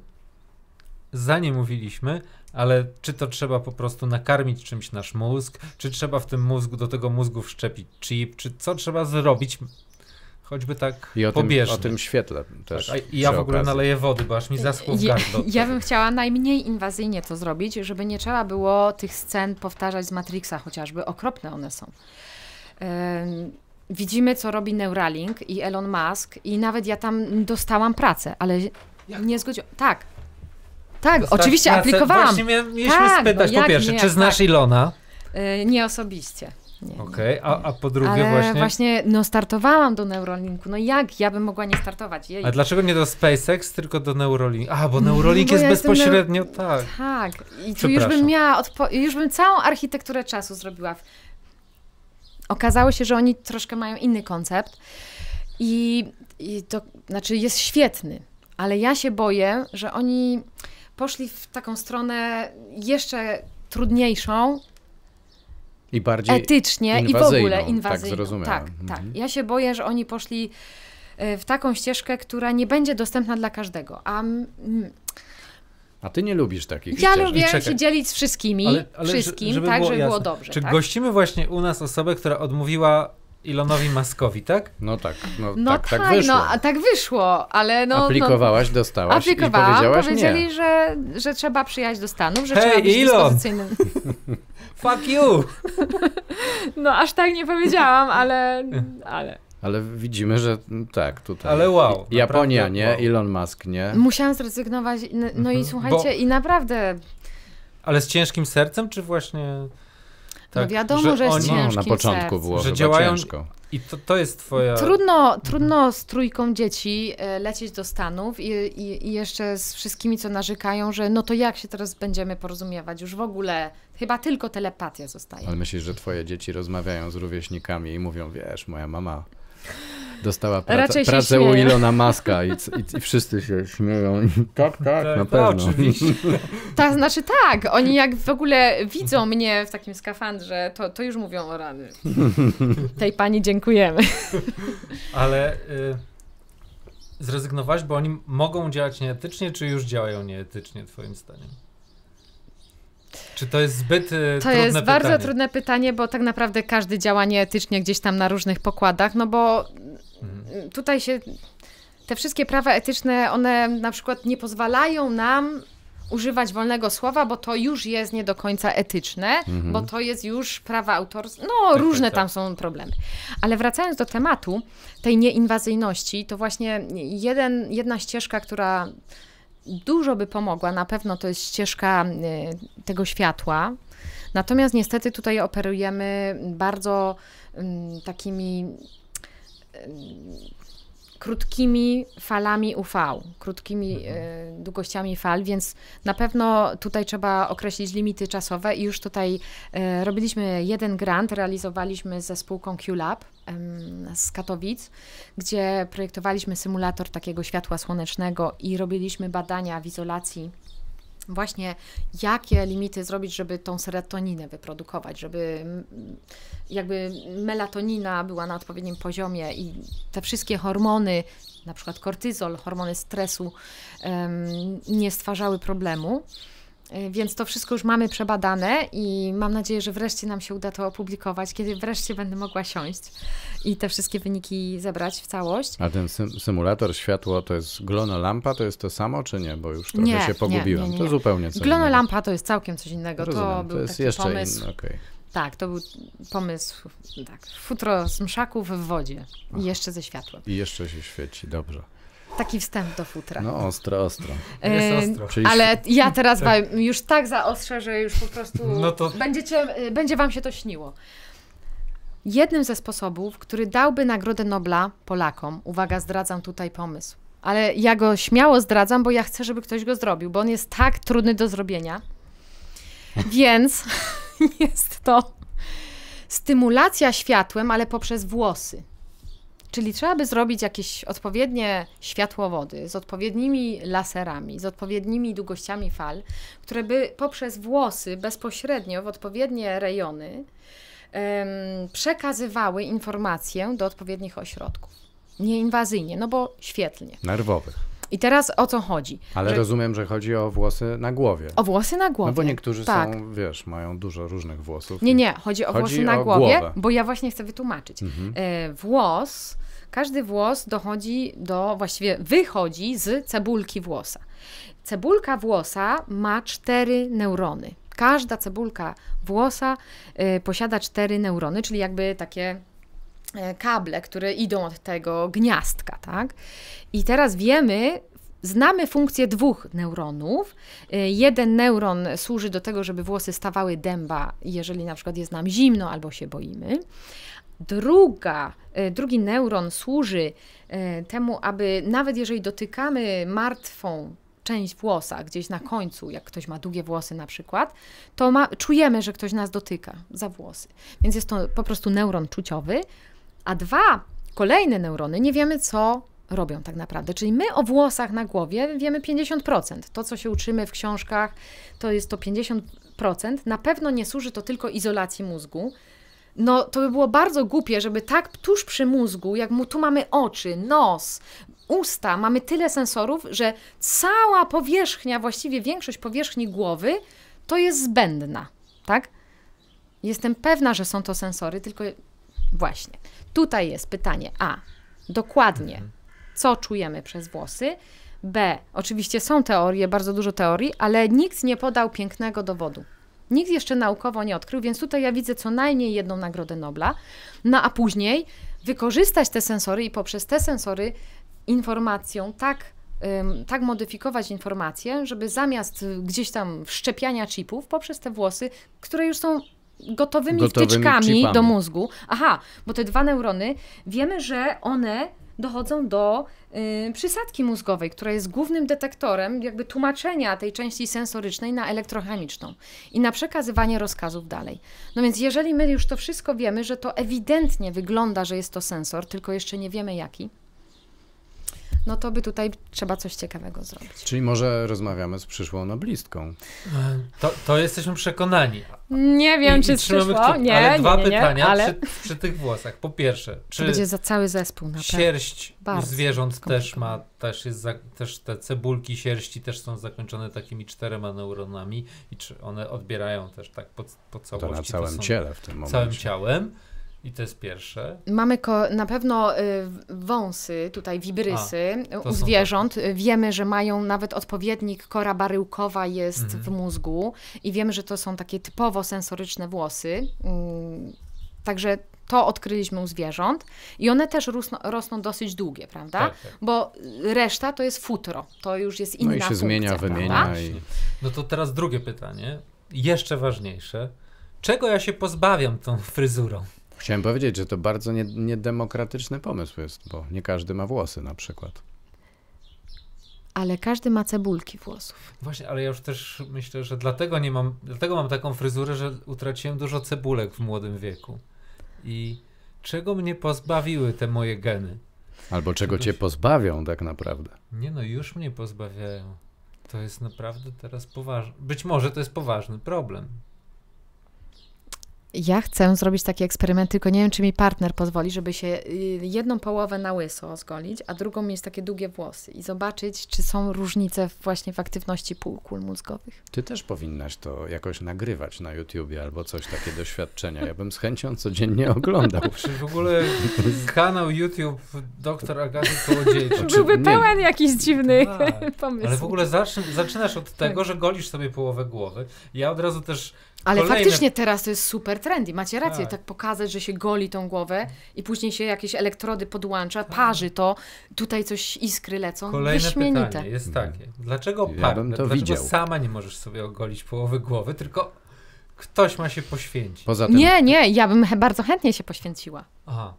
zanim mówiliśmy, ale czy to trzeba po prostu nakarmić czymś nasz mózg, czy trzeba w tym mózgu do tego mózgu wszczepić chip, czy co trzeba zrobić Choćby tak I o pobieżnie. tym, o tym świetle też. Tak, I ja w ogóle okazji. naleję wody, bo aż mi zaschło w Ja, ja bym chciała najmniej inwazyjnie to zrobić, żeby nie trzeba było tych scen powtarzać z Matrixa chociażby. Okropne one są. Ym, widzimy, co robi Neuralink i Elon Musk i nawet ja tam dostałam pracę, ale Jak? nie zgodziłam. Tak. Tak, Dostać oczywiście pracę? aplikowałam. Właśnie mieliśmy tak, spytać no po pierwsze, nie, czy znasz tak. Ilona? Yy, nie osobiście. Okej, okay. a, a po drugie Ale właśnie... właśnie, no startowałam do Neuralinku, no jak ja bym mogła nie startować? Jej. A dlaczego nie do SpaceX, tylko do Neuralink? A, bo no, Neuralink jest ja bezpośrednio, tak. Tak, i tu już bym miała, odpo... już bym całą architekturę czasu zrobiła. Okazało się, że oni troszkę mają inny koncept i, i to, znaczy jest świetny, ale ja się boję, że oni poszli w taką stronę jeszcze trudniejszą i bardziej etycznie i w ogóle inwazyjną. Tak, tak, mhm. tak. Ja się boję, że oni poszli e, w taką ścieżkę, która nie będzie dostępna dla każdego. A a ty nie lubisz takich. Ja lubię się dzielić z wszystkimi, ale, ale wszystkim, żeby tak, było, żeby było dobrze. Czy tak? gościmy właśnie u nas osobę, która odmówiła Ilonowi Maskowi, tak? No tak, no, no tak, tak, tak no, wyszło. No, a tak wyszło, ale no... no. Aplikowałaś, dostałaś i powiedziałaś powiedzieli, nie. Że, że trzeba przyjechać do Stanów, że hey, trzeba być Elon. dyspozycyjnym. [LAUGHS] [LAUGHS] Fuck you! no aż tak nie powiedziałam, [LAUGHS] ale... ale. Ale widzimy, że tak, tutaj. Ale wow. Japonia naprawdę, nie, wow. Elon Musk nie. Musiałam zrezygnować. No, no mhm. i słuchajcie, Bo... i naprawdę. Ale z ciężkim sercem, czy właśnie. No tak, no wiadomo, że, że jest oni, no, na początku było że działają, ciężko. I to, to jest twoja... Trudno, trudno z trójką dzieci e, lecieć do Stanów i, i, i, jeszcze z wszystkimi, co narzekają, że no to jak się teraz będziemy porozumiewać? Już w ogóle chyba tylko telepatia zostaje. Ale myślisz, że twoje dzieci rozmawiają z rówieśnikami i mówią, wiesz, moja mama Dostała praca, pracę u Ilona Maska i, i, i, wszyscy się śmieją. [LAUGHS] Tak, tak, tak, na tak, pewno. Oczywiście. [LAUGHS] tak, znaczy tak, oni jak w ogóle widzą mnie w takim skafandrze, to, to już mówią o rany. [LAUGHS] Tej pani dziękujemy. Ale... Y zrezygnować, bo oni mogą działać nieetycznie, czy już działają nieetycznie, Twoim zdaniem? Czy to jest zbyt y, to trudne pytanie? To jest bardzo trudne pytanie, bo tak naprawdę każdy działa nieetycznie gdzieś tam na różnych pokładach, no bo Mhm. Tutaj się te wszystkie prawa etyczne, one na przykład nie pozwalają nam używać wolnego słowa, bo to już jest nie do końca etyczne, mhm. bo to jest już prawa autorskie. No, tak, tak różne tak, tam są problemy. Ale wracając do tematu tej nieinwazyjności, to właśnie jeden, jedna ścieżka, która dużo by pomogła, na pewno to jest ścieżka e, tego światła. Natomiast niestety tutaj operujemy bardzo mm, takimi krótkimi falami UV, krótkimi mhm. e, długościami fal, więc na pewno tutaj trzeba określić limity czasowe i już tutaj e, robiliśmy jeden grant, realizowaliśmy ze spółką QLab z Katowic, gdzie projektowaliśmy symulator takiego światła słonecznego i robiliśmy badania w izolacji właśnie jakie limity zrobić, żeby tą serotoninę wyprodukować, żeby jakby melatonina była na odpowiednim poziomie i te wszystkie hormony, na przykład kortyzol, hormony stresu, nie stwarzały problemu. Y, więc to wszystko już mamy przebadane i mam nadzieję, że wreszcie nam się uda to opublikować, kiedy wreszcie będę mogła siąść i te wszystkie wyniki zebrać w całość. A ten symulator światło to jest glonolampa, to jest to samo czy nie? Bo już trochę nie, się pogubiłem. Nie, nie, nie, To zupełnie co Glonolampa innego. to jest całkiem coś innego. Rozumiem, to, był to jest jeszcze Inny, okay. Tak, to był pomysł, tak, futro z mszaków w wodzie i jeszcze ze światłem. I jeszcze się świeci, dobrze. Taki wstęp do futra. No ostro, ostro. Jest ostro. Czyli... Ale ja teraz tak. wam już tak zaostrzę, że już po prostu no to... będziecie, będzie wam się to śniło. Jednym ze sposobów, który dałby Nagrodę Nobla Polakom, uwaga, zdradzam tutaj pomysł, ale ja go śmiało zdradzam, bo ja chcę, żeby ktoś go zrobił, bo on jest tak trudny do zrobienia. [LAUGHS] Więc [LAUGHS] jest to stymulacja światłem, ale poprzez włosy. Czyli trzeba by zrobić jakieś odpowiednie światłowody z odpowiednimi laserami, z odpowiednimi długościami fal, które by poprzez włosy bezpośrednio w odpowiednie rejony przekazywały informację do odpowiednich ośrodków. Nieinwazyjnie, no bo świetlnie. Nerwowych. I teraz o co chodzi? Ale że... rozumiem, że chodzi o włosy na głowie. O włosy na głowie. No bo niektórzy tak. są, wiesz, mają dużo różnych włosów. Nie, nie, chodzi o chodzi włosy na o głowie, głowę. bo ja właśnie chcę wytłumaczyć. Mhm. E, włos, każdy włos dochodzi do, właściwie wychodzi z cebulki włosa. Cebulka włosa ma cztery neurony. Każda cebulka włosa y, posiada cztery neurony, czyli jakby takie E, kable, które idą od tego gniazdka, tak? I teraz wiemy, Znamy funkcję dwóch neuronów. E, jeden neuron służy do tego, żeby włosy stawały dęba, jeżeli na przykład jest nam zimno albo się boimy. Druga, e, drugi neuron służy temu, aby nawet jeżeli dotykamy martwą część włosa gdzieś na końcu, jak ktoś ma długie włosy na przykład, to ma, czujemy, że ktoś nas dotyka za włosy. Więc jest to po prostu neuron czuciowy a dwa kolejne neurony nie wiemy, co robią tak naprawdę. Czyli my o włosach na głowie wiemy 50%. To, co się uczymy w książkach, to jest to 50%. Na pewno nie służy to tylko izolacji mózgu. No, to by było bardzo głupie, żeby tak tuż przy mózgu, jak mu tu mamy oczy, nos, usta, mamy tyle sensorów, że cała powierzchnia, właściwie większość powierzchni głowy, to jest zbędna, tak? Jestem pewna, że są to sensory, tylko Właśnie. Tutaj jest pytanie A. Dokładnie, mhm. co czujemy przez włosy? B. Oczywiście są teorie, bardzo dużo teorii, ale nikt nie podał pięknego dowodu. Nikt jeszcze naukowo nie odkrył, więc tutaj ja widzę co najmniej jedną nagrodę Nobla. No a później wykorzystać te sensory i poprzez te sensory informacją tak, ym, tak modyfikować informację, żeby zamiast gdzieś tam wszczepiania chipów, poprzez te włosy, które już są gotowymi, gotowymi wtyczkami chipami. do mózgu. Aha, bo te dwa neurony, wiemy, że one dochodzą do y, przysadki mózgowej, która jest głównym detektorem jakby tłumaczenia tej części sensorycznej na elektrochemiczną i na przekazywanie rozkazów dalej. No więc jeżeli my już to wszystko wiemy, że to ewidentnie wygląda, że jest to sensor, tylko jeszcze nie wiemy jaki, no to by tutaj trzeba coś ciekawego zrobić. Czyli może rozmawiamy z przyszłą noblistką. E, to, to jesteśmy przekonani. Nie wiem, I, czy przyszło. nie, ale nie, dwa nie, nie, pytania ale... przy, przy, tych włosach. Po pierwsze, czy to będzie za cały zespół na Sierść Bardzo zwierząt też ma, też jest, za, też te cebulki sierści też są zakończone takimi czterema neuronami i czy one odbierają też tak po, po całości. To na całym to ciele w tym momencie. Całym ciałem. I to jest pierwsze. Mamy na pewno y, wąsy, tutaj wibrysy A, u zwierząt. Takie. Y, wiemy, że mają nawet odpowiednik, kora baryłkowa jest mhm. w mózgu i wiemy, że to są takie typowo sensoryczne włosy. Mm, także to odkryliśmy u zwierząt i one też rosną, rosną dosyć długie, prawda? Tak, tak. Bo reszta to jest futro, to już jest inna no i się funkcja, zmienia, prawda? wymienia. I... No to teraz drugie pytanie, jeszcze ważniejsze. Czego ja się pozbawiam tą fryzurą? Chciałem powiedzieć, że to bardzo nie, niedemokratyczny pomysł jest, bo nie każdy ma włosy na przykład. Ale każdy ma cebulki włosów. Właśnie, ale ja już też myślę, że dlatego nie mam, dlatego mam taką fryzurę, że utraciłem dużo cebulek w młodym wieku. I czego mnie pozbawiły te moje geny? Albo czego cię pozbawią tak naprawdę. Nie no, już mnie pozbawiają. To jest naprawdę teraz poważne. Być może to jest poważny problem. Ja chcę zrobić taki eksperyment, tylko nie wiem, czy mi partner pozwoli, żeby się y, jedną połowę na łyso zgolić, a drugą mieć takie długie włosy i zobaczyć, czy są różnice właśnie w aktywności półkul mózgowych. Ty też powinnaś to jakoś nagrywać na YouTubie albo coś, takie doświadczenia. Ja bym z chęcią codziennie oglądał. Czy w ogóle kanał YouTube dr Agaty Kołodziejczyk? Byłby nie. pełen jakichś dziwnych tak. [LAUGHS] pomysłów. Ale w ogóle zaczynasz od tak. tego, że golisz sobie połowę głowy. Ja od razu też Ale kolejne... faktycznie teraz to jest super trendy, macie rację, tak. tak. pokazać, że się goli tą głowę i później się jakieś elektrody podłącza, tak. parzy to, tutaj coś iskry lecą, Kolejne wyśmienite. pytanie jest takie, dlaczego ja par, dlaczego widział. sama nie możesz sobie ogolić połowy głowy, tylko ktoś ma się poświęcić? Poza tym... Nie, nie, ja bym bardzo chętnie się poświęciła. Aha.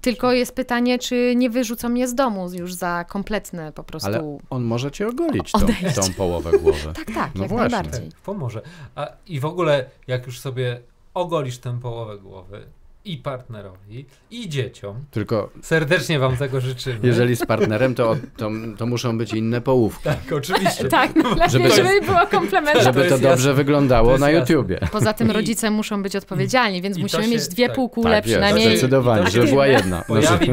Tylko jest pytanie, czy nie wyrzucą mnie z domu już za kompletne po prostu. Ale on może cię ogolić tą, tą połowę głowy. [LAUGHS] tak, tak, no jak właśnie. najbardziej. Tak, pomoże. A, I w ogóle, jak już sobie ogolisz tę połowę głowy, i partnerowi, i dzieciom. Tylko serdecznie wam tego życzymy. Jeżeli z partnerem, to, to, to muszą być inne połówki. Tak, oczywiście. tak, no, żeby, to, żeby było komplementarne. Żeby to, dobrze jasne. wyglądało to na YouTubie. Jasne. Poza tym rodzice I, muszą być odpowiedzialni, więc musimy się, mieć dwie tak, półkule tak, przynajmniej. Jest, zdecydowanie, tak. żeby była jedna. Pojawi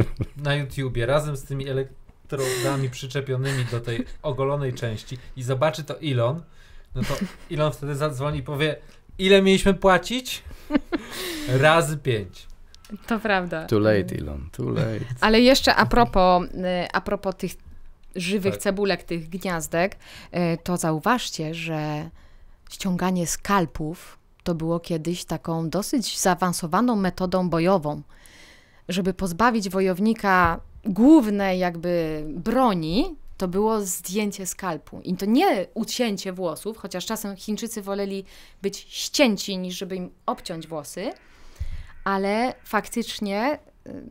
na YouTubie razem z tymi elektrodami przyczepionymi do tej ogolonej części i zobaczy to Elon, no to Elon wtedy zadzwoni i powie, ile mieliśmy płacić? Razy pięć. To prawda. Too late, Elon, too late. Ale jeszcze a propos, y, a propos tych żywych tak. cebulek, tych gniazdek, y, to zauważcie, że ściąganie skalpów to było kiedyś taką dosyć zaawansowaną metodą bojową. Żeby pozbawić wojownika głównej jakby broni, to było zdjęcie skalpu. I to nie ucięcie włosów, chociaż czasem Chińczycy woleli być ścięci, niż żeby im obciąć włosy, ale faktycznie y,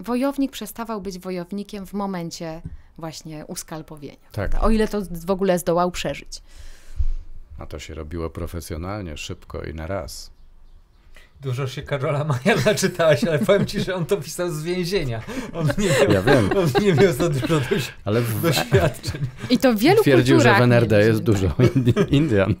wojownik przestawał być wojownikiem w momencie właśnie uskalpowienia. Tak. O ile to w ogóle zdołał przeżyć. A to się robiło profesjonalnie, szybko i na raz. Dużo się Karola Maja naczytałaś, ale powiem ci, że on to pisał z więzienia. On nie miał, ja wiem. On nie miał za dużo doś, ale w... doświadczeń. I to w wielu Twierdził, że w NRD jest dużo tak. Indian.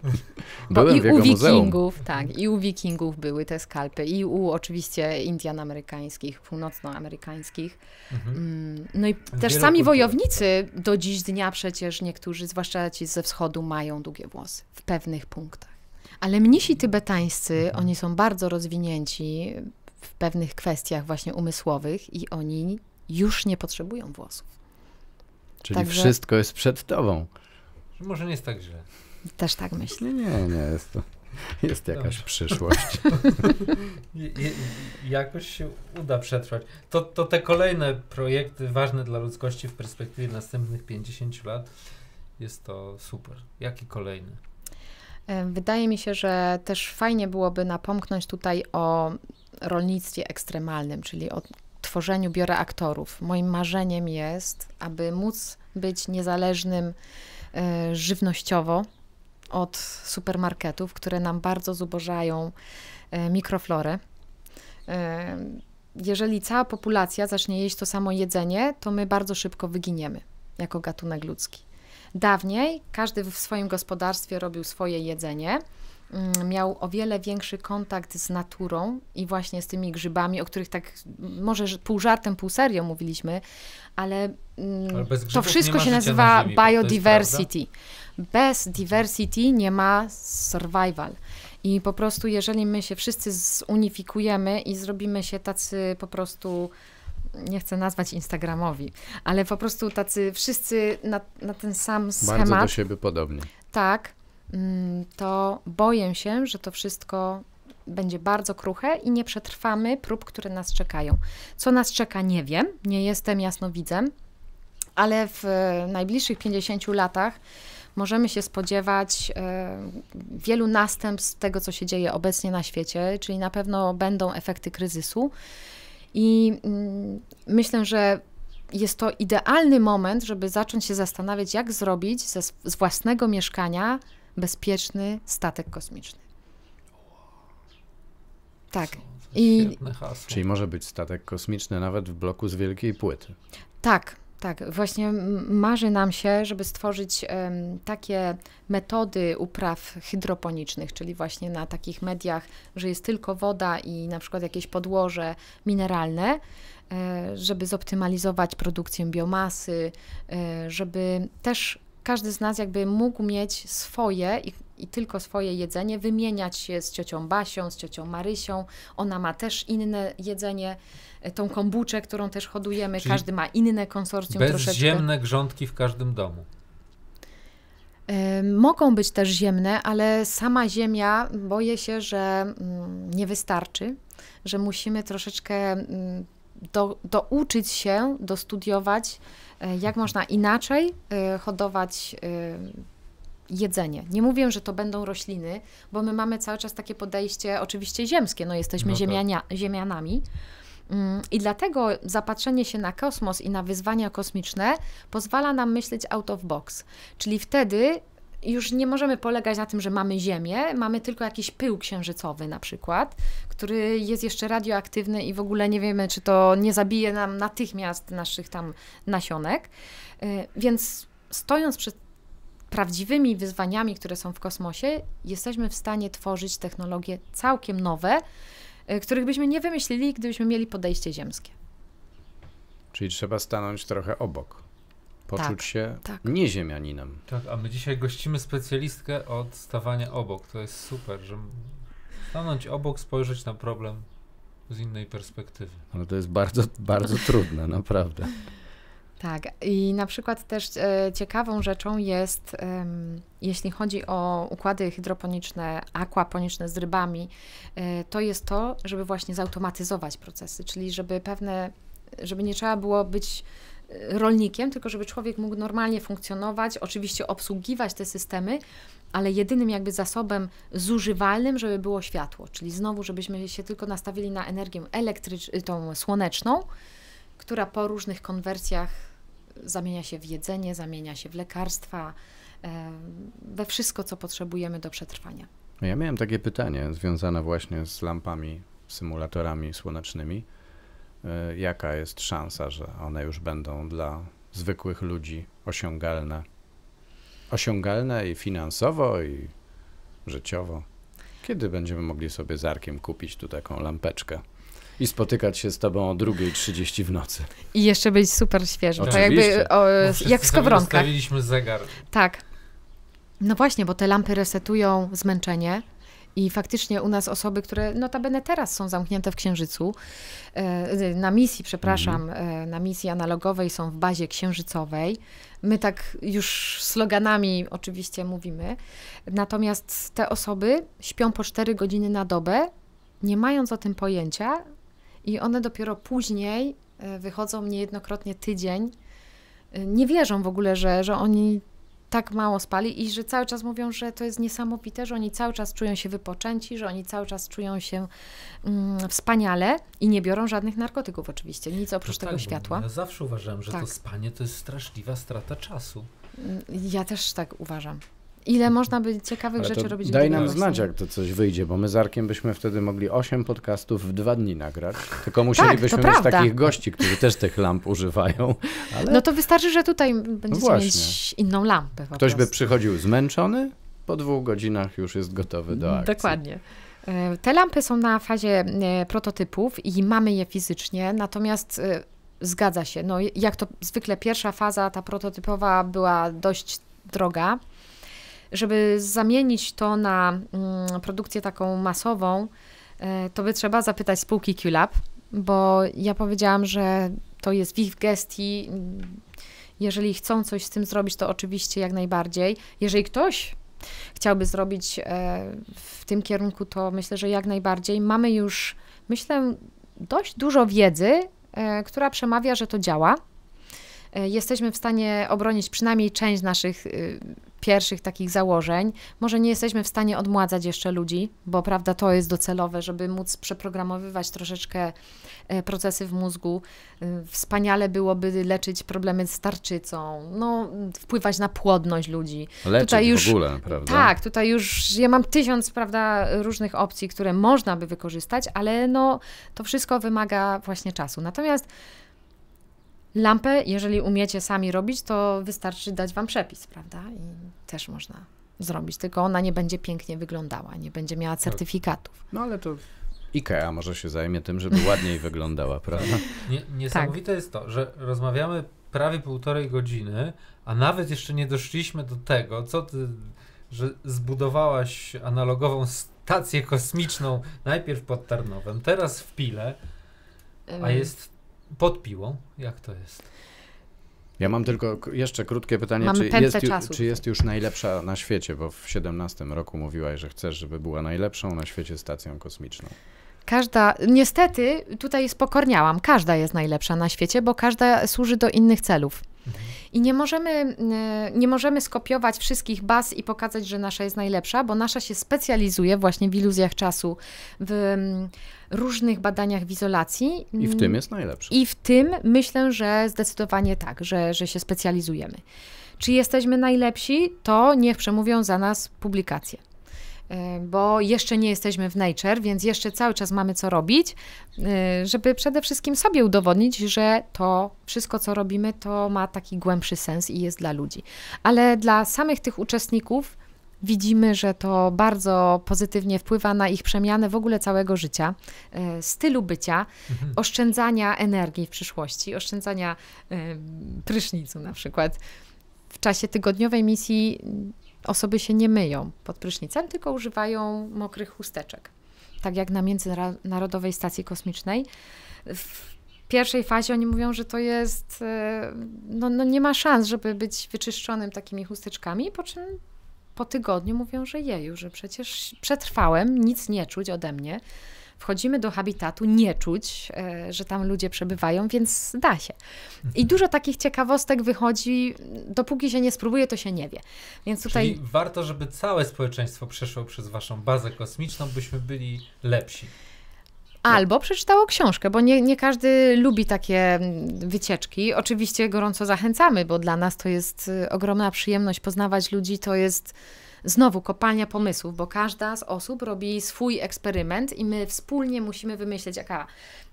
Byłem I w jego u wikingów, tak, i u wikingów były te skalpy, i u oczywiście Indian amerykańskich, północnoamerykańskich. Mhm. Mm, no i też sami wojownicy do dziś dnia przecież niektórzy, zwłaszcza ci ze wschodu, mają długie włosy w pewnych punktach. Ale mnisi tybetańscy, mhm. oni są bardzo rozwinięci w pewnych kwestiach właśnie umysłowych i oni już nie potrzebują włosów. Czyli Także... wszystko jest przed tobą. Może nie jest tak źle. Też tak myślę. Nie, nie, jest to. Jest jakaś Dobrze. przyszłość. [LAUGHS] jakoś się uda przetrwać. To, to te kolejne projekty ważne dla ludzkości w perspektywie następnych 50 lat jest to super. Jaki kolejny? E, wydaje mi się, że też fajnie byłoby napomknąć tutaj o rolnictwie ekstremalnym, czyli o tworzeniu bioreaktorów. Moim marzeniem jest, aby móc być niezależnym e, żywnościowo od supermarketów, które nam bardzo zubożają e, mikroflorę. jeżeli cała populacja zacznie jeść to samo jedzenie, to my bardzo szybko wyginiemy jako gatunek ludzki. Dawniej każdy w swoim gospodarstwie robił swoje jedzenie, mm, miał o wiele większy kontakt z naturą i właśnie z tymi grzybami, o których tak może pół żartem, pół serio mówiliśmy, ale, mm, ale to wszystko się nazywa na biodiversity. Bez diversity nie ma survival. I po prostu, jeżeli my się wszyscy zunifikujemy i zrobimy się tacy po prostu nie chcę nazwać Instagramowi, ale po prostu tacy wszyscy na, na ten sam schemat. Bardzo do siebie podobni. Tak, mm, to boję się, że to wszystko będzie bardzo kruche i nie przetrwamy prób, które nas czekają. Co nas czeka, nie wiem, nie jestem jasnowidzem, ale w e, najbliższych 50 latach możemy się spodziewać e, wielu następstw tego, co się dzieje obecnie na świecie, czyli na pewno będą efekty kryzysu. I mm, myślę, że jest to idealny moment, żeby zacząć się zastanawiać, jak zrobić ze, z własnego mieszkania bezpieczny statek kosmiczny. Tak. I... Czyli może być statek kosmiczny nawet w bloku z wielkiej płyty. Tak, tak, właśnie marzy nam się, żeby stworzyć um, takie metody upraw hydroponicznych, czyli właśnie na takich mediach, że jest tylko woda i na przykład jakieś podłoże mineralne, e, żeby zoptymalizować produkcję biomasy, e, żeby też każdy z nas jakby mógł mieć swoje i, i, tylko swoje jedzenie, wymieniać się z ciocią Basią, z ciocią Marysią. Ona ma też inne jedzenie, e, tą kombuczę, którą też hodujemy. Czyli każdy ma inne konsorcjum bez troszeczkę. Beziemne grządki w każdym domu. E, mogą być też ziemne, ale sama ziemia boję się, że mm, nie wystarczy, że musimy troszeczkę mm, do, douczyć się, dostudiować E, jak można inaczej e, hodować e, jedzenie. Nie mówię, że to będą rośliny, bo my mamy cały czas takie podejście, oczywiście ziemskie, no jesteśmy no tak. ziemiania, ziemianami. Mm, I dlatego zapatrzenie się na kosmos i na wyzwania kosmiczne pozwala nam myśleć out of box, czyli wtedy już nie możemy polegać na tym, że mamy Ziemię, mamy tylko jakiś pył księżycowy na przykład, który jest jeszcze radioaktywny i w ogóle nie wiemy, czy to nie zabije nam natychmiast naszych tam nasionek. Y, więc stojąc przed prawdziwymi wyzwaniami, które są w kosmosie, jesteśmy w stanie tworzyć technologie całkiem nowe, y, których byśmy nie wymyślili, gdybyśmy mieli podejście ziemskie. Czyli trzeba stanąć trochę obok poczuć tak, się tak. nieziemianinem. Tak, a my dzisiaj gościmy specjalistkę od stawania obok. To jest super, że stanąć obok, spojrzeć na problem z innej perspektywy. Ale to jest bardzo, bardzo [LAUGHS] trudne, naprawdę. Tak, i na przykład też e, ciekawą rzeczą jest, e, jeśli chodzi o układy hydroponiczne, akwaponiczne z rybami, e, to jest to, żeby właśnie zautomatyzować procesy, czyli żeby pewne, żeby nie trzeba było być rolnikiem, tylko żeby człowiek mógł normalnie funkcjonować, oczywiście obsługiwać te systemy, ale jedynym jakby zasobem zużywalnym, żeby było światło. Czyli znowu, żebyśmy się tylko nastawili na energię elektryczną, tą słoneczną, która po różnych konwersjach zamienia się w jedzenie, zamienia się w lekarstwa, e, we wszystko, co potrzebujemy do przetrwania. Ja miałem takie pytanie związane właśnie z lampami, symulatorami słonecznymi. E, jaka jest szansa, że one już będą dla zwykłych ludzi osiągalne? Osiągalne i finansowo, i życiowo. Kiedy będziemy mogli sobie z Arkiem kupić tu taką lampeczkę? I spotykać się z tobą o 2.30 w nocy. I jeszcze być super świeżo. To tak jakby o, no jak w skowronkach. Ustawiliśmy zegar. Tak. No właśnie, bo te lampy resetują zmęczenie, i faktycznie u nas osoby, które notabene teraz są zamknięte w Księżycu, e, e, na misji, przepraszam, mhm. E, na misji analogowej są w bazie księżycowej. My tak już sloganami oczywiście mówimy. Natomiast te osoby śpią po 4 godziny na dobę, nie mając o tym pojęcia, i one dopiero później wychodzą niejednokrotnie tydzień. Nie wierzą w ogóle, że, że oni tak mało spali i że cały czas mówią, że to jest niesamowite, że oni cały czas czują się wypoczęci, że oni cały czas czują się mm, wspaniale i nie biorą żadnych narkotyków oczywiście, nic oprócz no tak, tego światła. Ja zawsze uważam, że tak. to spanie to jest straszliwa strata czasu. Mm, ja też tak uważam. Ile można by ciekawych rzeczy robić. Daj nam właśnie. znać, jak to coś wyjdzie, bo my z Arkiem byśmy wtedy mogli 8 podcastów w dwa dni nagrać. Tylko tak, musielibyśmy tak, mieć prawda. takich gości, którzy też tych lamp używają. Ale... No to wystarczy, że tutaj będziecie mieć inną lampę. Ktoś prostu. by przychodził zmęczony, po dwóch godzinach już jest gotowy do akcji. Dokładnie. E, te lampy są na fazie e, prototypów i mamy je fizycznie, natomiast e, zgadza się. No, jak to zwykle pierwsza faza, ta prototypowa była dość droga żeby zamienić to na mm, produkcję taką masową, e, to by trzeba zapytać spółki QLab, bo ja powiedziałam, że to jest w ich gestii. Jeżeli chcą coś z tym zrobić, to oczywiście jak najbardziej. Jeżeli ktoś chciałby zrobić e, w tym kierunku, to myślę, że jak najbardziej. Mamy już, myślę, dość dużo wiedzy, e, która przemawia, że to działa. Jesteśmy w stanie obronić przynajmniej część naszych y, pierwszych takich założeń. Może nie jesteśmy w stanie odmładzać jeszcze ludzi, bo prawda to jest docelowe, żeby móc przeprogramowywać troszeczkę e, procesy w mózgu. E, wspaniale byłoby leczyć problemy z tarczycą, no, wpływać na płodność ludzi. Leczyć tutaj już, w ogóle, prawda? Tak, tutaj już ja mam tysiąc prawda, różnych opcji, które można by wykorzystać, ale no, to wszystko wymaga właśnie czasu. Natomiast Lampę, jeżeli umiecie sami robić, to wystarczy dać Wam przepis, prawda? I też można zrobić, tylko ona nie będzie pięknie wyglądała, nie będzie miała tak. certyfikatów. No ale to IKEA może się zajmie tym, żeby ładniej [LAUGHS] wyglądała, prawda? Nie, niesamowite tak. jest to, że rozmawiamy prawie półtorej godziny, a nawet jeszcze nie doszliśmy do tego, co ty, że zbudowałaś analogową stację kosmiczną najpierw pod Tarnowem, teraz w Pile, a jest pod piłą? Jak to jest? Ja mam tylko jeszcze krótkie pytanie, czy jest, czy jest już najlepsza na świecie, bo w 17 roku mówiłaś, że chcesz, żeby była najlepszą na świecie stacją kosmiczną. Każda, niestety tutaj spokorniałam, każda jest najlepsza na świecie, bo każda służy do innych celów. Mhm. I nie możemy, y, nie możemy skopiować wszystkich baz i pokazać, że nasza jest najlepsza, bo nasza się specjalizuje właśnie w iluzjach czasu, w mm, różnych badaniach w izolacji. I w mm, tym jest najlepsza. I w tym myślę, że zdecydowanie tak, że, że się specjalizujemy. Czy jesteśmy najlepsi, to niech przemówią za nas publikacje. E, bo jeszcze nie jesteśmy w nature, więc jeszcze cały czas mamy co robić, e, żeby przede wszystkim sobie udowodnić, że to wszystko, co robimy, to ma taki głębszy sens i jest dla ludzi. Ale dla samych tych uczestników widzimy, że to bardzo pozytywnie wpływa na ich przemianę w ogóle całego życia, e, stylu bycia, mhm. oszczędzania energii w przyszłości, oszczędzania prysznicu na przykład. W czasie tygodniowej misji osoby się nie myją pod prysznicem, tylko używają mokrych chusteczek. Tak jak na Międzynarodowej Stacji Kosmicznej. W pierwszej fazie oni mówią, że to jest, e, no, no nie ma szans, żeby być wyczyszczonym takimi chusteczkami, po czym po tygodniu mówią, że jeju, że przecież przetrwałem, nic nie czuć ode mnie wchodzimy do habitatu, nie czuć, e, że tam ludzie przebywają, więc da się. I dużo takich ciekawostek wychodzi, dopóki się nie spróbuje, to się nie wie. Więc tutaj... Czyli warto, żeby całe społeczeństwo przeszło przez waszą bazę kosmiczną, byśmy byli lepsi. Albo przeczytało książkę, bo nie, nie każdy lubi takie mm, wycieczki. Oczywiście gorąco zachęcamy, bo dla nas to jest y, ogromna przyjemność poznawać ludzi, to jest znowu kopalnia pomysłów, bo każda z osób robi swój eksperyment i my wspólnie musimy wymyśleć, jaka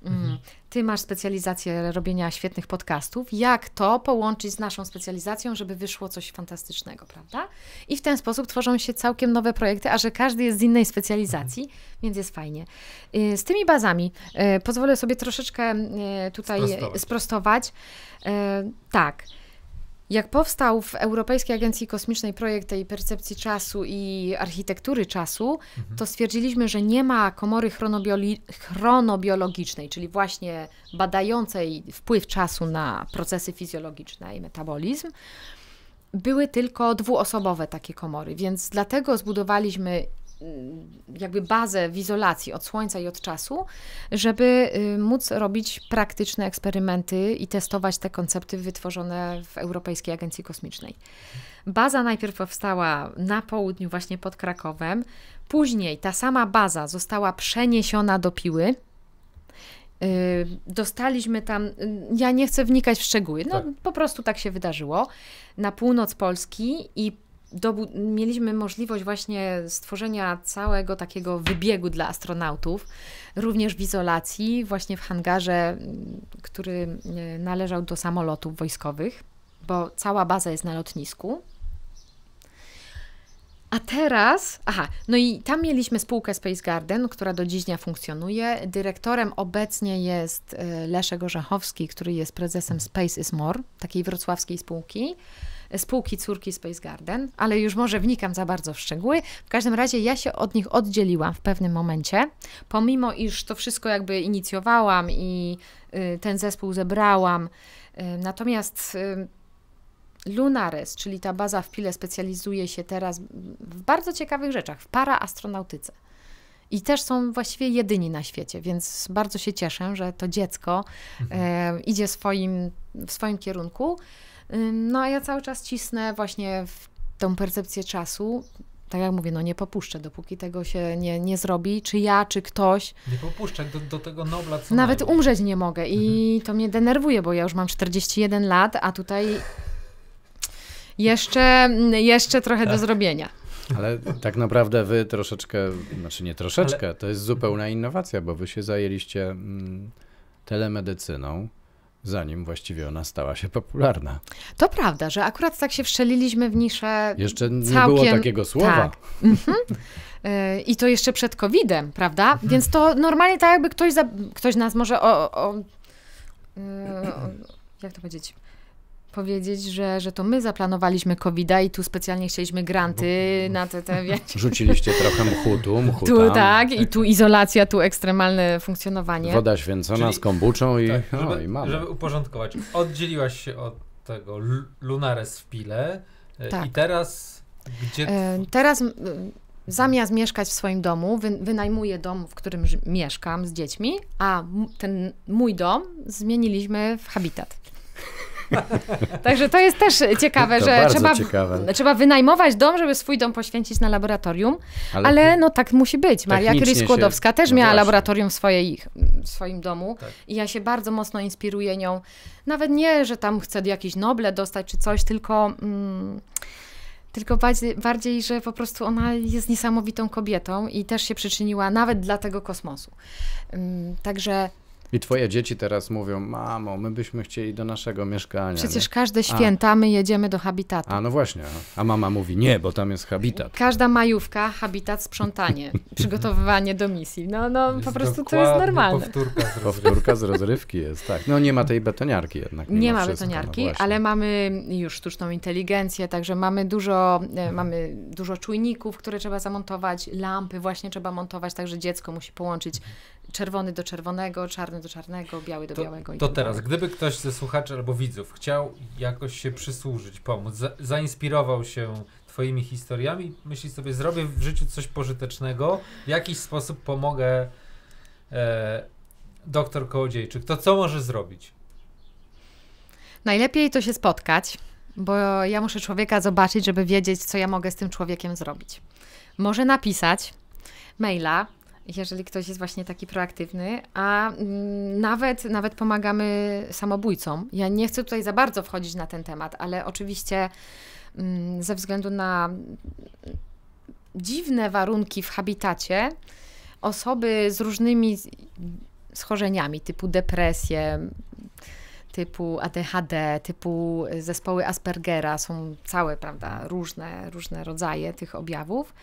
mm, mhm. ty masz specjalizację robienia świetnych podcastów, jak to połączyć z naszą specjalizacją, żeby wyszło coś fantastycznego, prawda? I w ten sposób tworzą się całkiem nowe projekty, a że każdy jest z innej specjalizacji, mhm. więc jest fajnie. Y, z tymi bazami y, pozwolę sobie troszeczkę y, tutaj sprostować. sprostować. Tak. Jak powstał w Europejskiej Agencji Kosmicznej projekt tej percepcji czasu i architektury czasu, mhm. to stwierdziliśmy, że nie ma komory chronobiologicznej, czyli właśnie badającej wpływ czasu na procesy fizjologiczne i metabolizm. Były tylko dwuosobowe takie komory, więc dlatego zbudowaliśmy Y, jakby bazę w izolacji od słońca i od czasu, żeby y, móc robić praktyczne eksperymenty i testować te koncepty wytworzone w Europejskiej Agencji Kosmicznej. Baza najpierw powstała na południu, właśnie pod Krakowem, później ta sama baza została przeniesiona do Piły, y, dostaliśmy tam, ja nie chcę wnikać w szczegóły, no tak. po prostu tak się wydarzyło, na północ Polski i mieliśmy możliwość właśnie stworzenia całego takiego wybiegu dla astronautów, również w izolacji, właśnie w hangarze, który e, należał do samolotów wojskowych, bo cała baza jest na lotnisku. A teraz, aha, no i tam mieliśmy spółkę Space Garden, która do dziś dnia funkcjonuje. Dyrektorem obecnie jest e, Leszek Orzechowski, który jest prezesem Space is More, takiej wrocławskiej spółki spółki córki Space Garden, ale już może wnikam za bardzo w szczegóły. W każdym razie ja się od nich oddzieliłam w pewnym momencie, pomimo iż to wszystko jakby inicjowałam i y, ten zespół zebrałam. Y, natomiast y, Lunares, czyli ta baza w Pile, specjalizuje się teraz w bardzo ciekawych rzeczach, w paraastronautyce. I też są właściwie jedyni na świecie, więc bardzo się cieszę, że to dziecko mhm. e, idzie swoim, w swoim kierunku. No a ja cały czas cisnę właśnie w tą percepcję czasu. Tak jak mówię, no nie popuszczę, dopóki tego się nie, nie zrobi, czy ja, czy ktoś. Nie popuszczę do, do tego Nobla. Co Nawet najmniej. umrzeć nie mogę i mhm. to mnie denerwuje, bo ja już mam 41 lat, a tutaj jeszcze, jeszcze trochę tak. do zrobienia. Ale tak naprawdę wy troszeczkę, znaczy nie troszeczkę, Ale... to jest zupełna innowacja, bo wy się zajęliście mm, telemedycyną zanim właściwie ona stała się popularna. To prawda, że akurat tak się wszczeliliśmy w niszę. Jeszcze nie całkiem... było takiego słowa. Tak. Mhm. E, I to jeszcze przed COVID-em, prawda? Mhm. Więc to normalnie tak, jakby ktoś, za... ktoś nas może. O, o, o, e, jak to powiedzieć? powiedzieć, że, że to my zaplanowaliśmy covid i tu specjalnie chcieliśmy granty mhm. na te, te [LAUGHS] wiecie. Rzuciliście trochę mchu tu, mchu tu, tam. tak, i tu izolacja, tu ekstremalne funkcjonowanie. Woda święcona Czyli, z kombuczą i, tak, żeby, i mamy. Żeby uporządkować, oddzieliłaś się od tego Lunares w Pile e, tak. i teraz gdzie... E, teraz zamiast mieszkać w swoim domu, wy, wynajmuję dom, w którym mieszkam z dziećmi, a ten mój dom zmieniliśmy w habitat. [LAUGHS] Także to jest też ciekawe, to że trzeba, ciekawe. trzeba wynajmować dom, żeby swój dom poświęcić na laboratorium, ale, ale no tak musi być. Maria Curie-Skłodowska też no miała właśnie. laboratorium w, swojej, w swoim domu tak. i ja się bardzo mocno inspiruję nią. Nawet nie, że tam chcę jakieś Noble dostać czy coś, tylko... Mm, tylko bardziej, bardziej, że po prostu ona jest niesamowitą kobietą i też się przyczyniła nawet dla tego kosmosu. Mm, także i twoje dzieci teraz mówią, mamo, my byśmy chcieli do naszego mieszkania. Przecież nie? każde święta a, my jedziemy do Habitatu. A no właśnie, no. a mama mówi, nie, bo tam jest Habitat. Każda majówka, Habitat, sprzątanie, [LAUGHS] przygotowywanie do misji. No, no po prostu to jest normalne. Powtórka z, powtórka z rozrywki jest, tak. No nie ma tej betoniarki jednak. Nie ma wszystko, no betoniarki, no ale mamy już sztuczną inteligencję, także mamy dużo, hmm. mamy dużo czujników, które trzeba zamontować, lampy właśnie trzeba montować, także dziecko musi połączyć czerwony do czerwonego, czarny do czarnego, biały do to, białego. To tak teraz, gdyby ktoś ze słuchaczy albo widzów chciał jakoś się przysłużyć, pomóc, za, zainspirował się Twoimi historiami, myśli sobie, zrobię w życiu coś pożytecznego, w jakiś sposób pomogę e, doktor Kołodziejczyk, to co może zrobić? Najlepiej to się spotkać, bo ja muszę człowieka zobaczyć, żeby wiedzieć, co ja mogę z tym człowiekiem zrobić. Może napisać maila, jeżeli ktoś jest właśnie taki proaktywny, a mm, nawet, nawet pomagamy samobójcom. Ja nie chcę tutaj za bardzo wchodzić na ten temat, ale oczywiście mm, ze względu na mm, dziwne warunki w habitacie, osoby z różnymi schorzeniami typu depresje, typu ADHD, typu zespoły Aspergera, są całe, prawda, różne, różne rodzaje tych objawów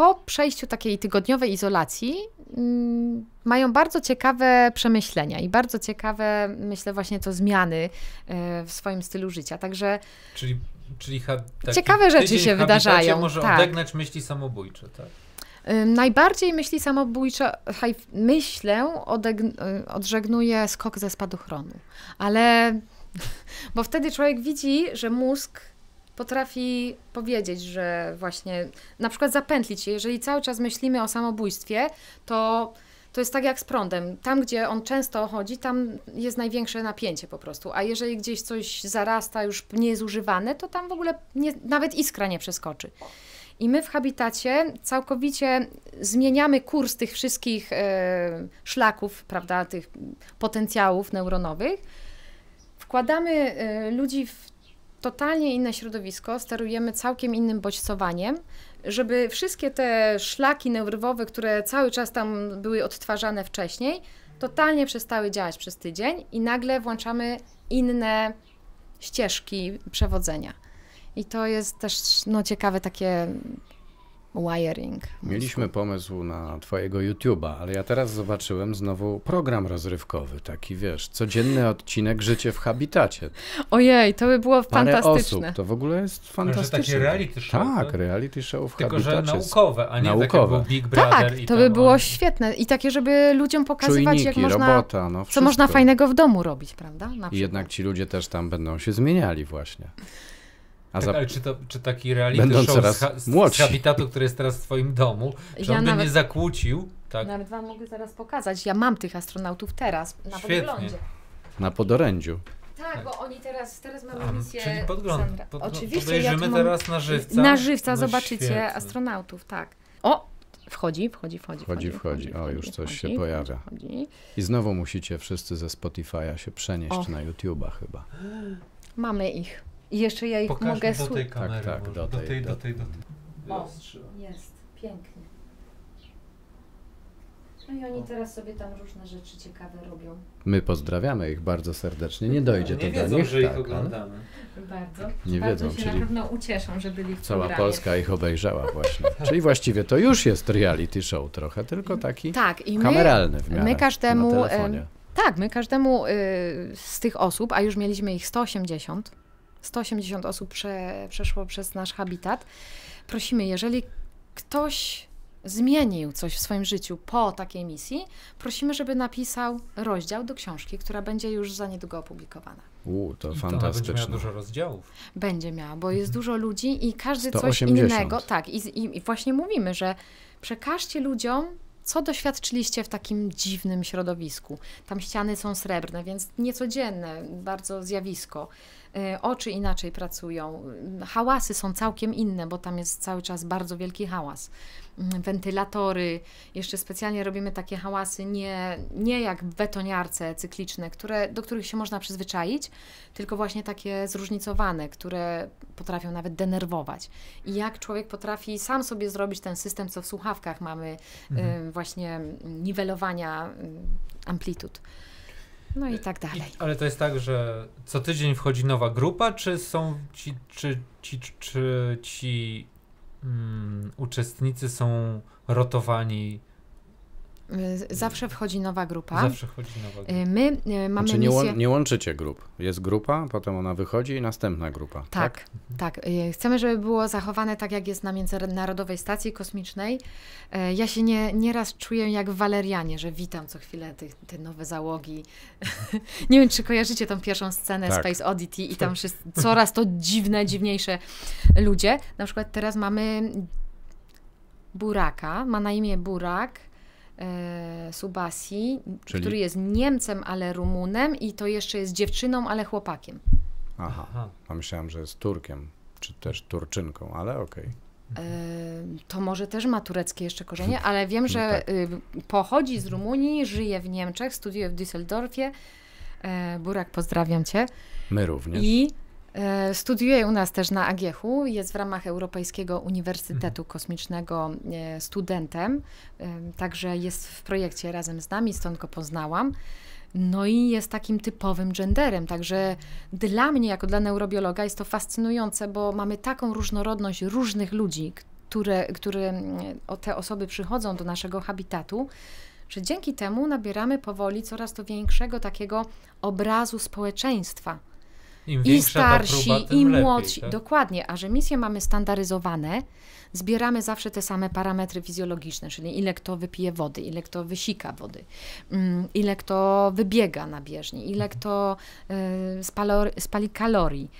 po przejściu takiej tygodniowej izolacji mm, mają bardzo ciekawe przemyślenia i bardzo ciekawe, myślę, właśnie to zmiany e, w swoim stylu życia. Także. Czyli, czyli ciekawe rzeczy się wydarzają. Może tak. odegnać myśli samobójcze, tak? E, najbardziej myśli samobójcze, myślę, e, odżegnuje skok ze spadochronu, ale [LAUGHS] bo wtedy człowiek widzi, że mózg potrafi powiedzieć, że właśnie na przykład zapętlić się. Jeżeli cały czas myślimy o samobójstwie, to to jest tak jak z prądem. Tam, gdzie on często chodzi, tam jest największe napięcie po prostu. A jeżeli gdzieś coś zarasta, już nie jest używane, to tam w ogóle nie, nawet iskra nie przeskoczy. I my w habitacie całkowicie zmieniamy kurs tych wszystkich e, szlaków, prawda, tych potencjałów neuronowych. Wkładamy e, ludzi w totalnie inne środowisko, sterujemy całkiem innym bodźcowaniem, żeby wszystkie te szlaki nerwowe, które cały czas tam były odtwarzane wcześniej, totalnie przestały działać przez tydzień i nagle włączamy inne ścieżki przewodzenia. I to jest też no, ciekawe takie wiring. Mieliśmy pomysł na twojego YouTube'a, ale ja teraz zobaczyłem znowu program rozrywkowy, taki wiesz, codzienny odcinek Życie w Habitacie. Ojej, to by było Parę fantastyczne. osób, to w ogóle jest fantastyczne. jest takie reality show. Tak, tak, reality show w Tylko, Habitacie. Tylko, że naukowe, a nie naukowe. tak Big Brother. Tak, to by było on... świetne i takie, żeby ludziom pokazywać, Czujniki, jak można, robota, no co można fajnego w domu robić, prawda? I jednak ci ludzie też tam będą się zmieniali właśnie. A tak, za... Ale czy, to, czy taki reality Będąc show coraz z, z, habitatu, który jest teraz w twoim domu, czy ja on nawet, nie zakłócił? Tak. Nawet wam mogę zaraz pokazać. Ja mam tych astronautów teraz na Świetnie. podglądzie. Na podorędziu. Tak, bo oni teraz, teraz mamy no, misję. Czyli podgląd, Oczywiście. Ja mam... teraz na żywca. Na żywca no zobaczycie astronautów, tak. O, wchodzi, wchodzi, wchodzi. Wchodzi, wchodzi. o, już coś wchodzi, się pojawia. Wchodzi. I znowu musicie wszyscy ze Spotify'a się przenieść o. na YouTube'a chyba. Mamy ich. I jeszcze ja ich Pokażmy mogę do tej kamery, tak, tak, do, tej, do tej, do tej, do tej. O, jest, pięknie. No i oni teraz sobie tam różne rzeczy ciekawe robią. My pozdrawiamy ich bardzo serdecznie. Nie dojdzie nie to wiedzą, do nich. że tak, ich oglądamy. Bardzo. Nie bardzo wiedzą, się czyli na pewno ucieszą, że byli w Cała Polska ich obejrzała właśnie. [LAUGHS] czyli właściwie to już jest reality show trochę, tylko taki tak, i my, kameralny w miarę. My każdemu... Tak, my każdemu y, z tych osób, a już mieliśmy ich 180, 180 osób prze, przeszło przez nasz habitat. Prosimy, jeżeli ktoś zmienił coś w swoim życiu po takiej misji, prosimy, żeby napisał rozdział do książki, która będzie już za niedługo opublikowana. U, to fantastyczne. Będzie miała dużo rozdziałów. Będzie miała, bo jest mhm. dużo ludzi i każdy 180. coś innego. Tak, i, i, i właśnie mówimy, że przekażcie ludziom co doświadczyliście w takim dziwnym środowisku? Tam ściany są srebrne, więc niecodzienne bardzo zjawisko. Y, oczy inaczej pracują, y, hałasy są całkiem inne, bo tam jest cały czas bardzo wielki hałas. Mm, wentylatory, jeszcze specjalnie robimy takie hałasy nie, nie jak w betoniarce cykliczne, które, do których się można przyzwyczaić, tylko właśnie takie zróżnicowane, które potrafią nawet denerwować. I jak człowiek potrafi sam sobie zrobić ten system, co w słuchawkach mamy, y, mhm. y, właśnie niwelowania amplitud. No i tak dalej. I, ale to jest tak, że co tydzień wchodzi nowa grupa, czy są ci, czy ci, czy ci mm, uczestnicy są rotowani Y, zawsze wchodzi nowa grupa. Zawsze wchodzi nowa y, grupa. My y, mamy znaczy nie, misję... nie łączycie grup. Jest grupa, potem ona wychodzi i następna grupa. Tak, tak, tak. Chcemy, żeby było zachowane tak, jak jest na Międzynarodowej Stacji Kosmicznej. Ja się nie, nieraz czuję jak w Walerianie, że witam co chwilę te nowe załogi. [LAUGHS] nie wiem, czy kojarzycie tą pierwszą scenę tak. Space Oddity i tam tak. wszyscy, coraz to [LAUGHS] dziwne, dziwniejsze ludzie. Na przykład teraz mamy Buraka, ma na imię Burak, E, Subasi, Czyli? który jest Niemcem, ale Rumunem i to jeszcze jest dziewczyną, ale chłopakiem. Aha, a myślałem, że jest Turkiem, czy też Turczynką, ale okej. Okay. E, to może też ma tureckie jeszcze korzenie, [LAUGHS] ale wiem, no że no tak. Y, pochodzi z Rumunii, żyje w Niemczech, studiuje w Düsseldorfie. E, Burak, pozdrawiam cię. My również. I E, studiuje u nas też na AGH-u, jest w ramach Europejskiego Uniwersytetu mhm. Kosmicznego e, studentem, e, także jest w projekcie razem z nami, stąd go poznałam. No i jest takim typowym genderem, także dla mnie, jako dla neurobiologa, jest to fascynujące, bo mamy taką różnorodność różnych ludzi, które, które te osoby przychodzą do naszego habitatu, że dzięki temu nabieramy powoli coraz to większego takiego obrazu społeczeństwa im I starsi, próba, i młodsi. Lepiej, tak? Dokładnie, a że misje mamy standaryzowane, zbieramy zawsze te same parametry fizjologiczne, czyli ile kto wypije wody, ile kto wysika wody, mm, ile kto wybiega na bieżni, ile mhm. kto e, spali kalorii,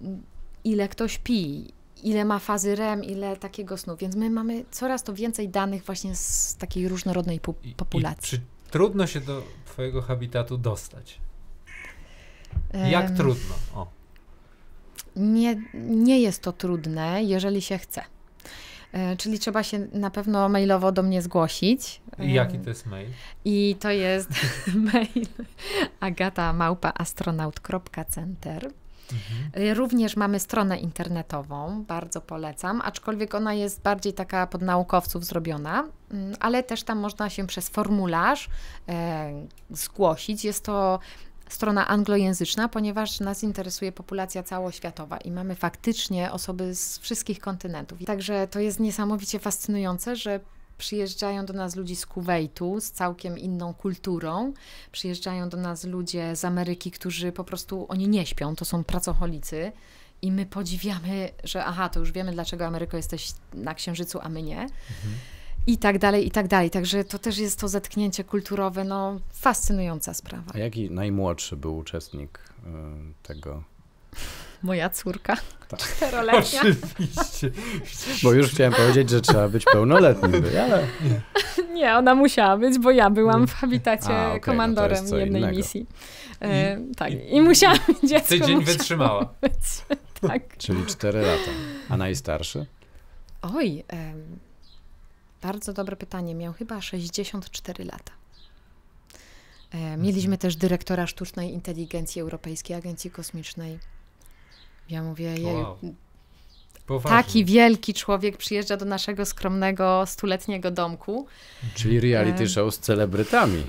mm, ile kto śpi, ile ma fazy REM, ile takiego snu. Więc my mamy coraz to więcej danych właśnie z takiej różnorodnej populacji. I, i trudno się do Twojego habitatu dostać? Jak trudno? O. Nie, nie jest to trudne, jeżeli się chce. E, czyli trzeba się na pewno mailowo do mnie zgłosić. I jaki to jest mail? I to jest [LAUGHS] mail agata.małpaastronaut.center. Mhm. E, również mamy stronę internetową, bardzo polecam, aczkolwiek ona jest bardziej taka pod naukowców zrobiona, mm, ale też tam można się przez formularz e, zgłosić. Jest to strona anglojęzyczna, ponieważ nas interesuje populacja całoświatowa i mamy faktycznie osoby z wszystkich kontynentów. Także to jest niesamowicie fascynujące, że przyjeżdżają do nas ludzie z Kuwejtu z całkiem inną kulturą, przyjeżdżają do nas ludzie z Ameryki, którzy po prostu oni nie śpią, to są pracoholicy I my podziwiamy, że aha, to już wiemy, dlaczego Ameryko jesteś na Księżycu, a my nie. Mhm i tak dalej, i tak dalej. Także to też jest to zetknięcie kulturowe, no fascynująca sprawa. A jaki najmłodszy był uczestnik y, tego? Moja córka, tak. [LAUGHS] czteroletnia. Oczywiście. Bo już chciałem powiedzieć, że trzeba być pełnoletnim, ale... Nie. [LAUGHS] Nie, ona musiała być, bo ja byłam w habitacie A, okay, komandorem no jednej innego. misji. E, tak, i, i musiałam i, dziecko. Tydzień wytrzymała. Być, [LAUGHS] tak. Czyli cztery lata. A najstarszy? Oj, em, bardzo dobre pytanie. Miał chyba 64 lata. E, mhm. Mieliśmy też dyrektora sztucznej inteligencji Europejskiej Agencji Kosmicznej. Ja mówię, wow. Taki wielki człowiek przyjeżdża do naszego skromnego stuletniego domku. Czyli reality e, show z celebrytami.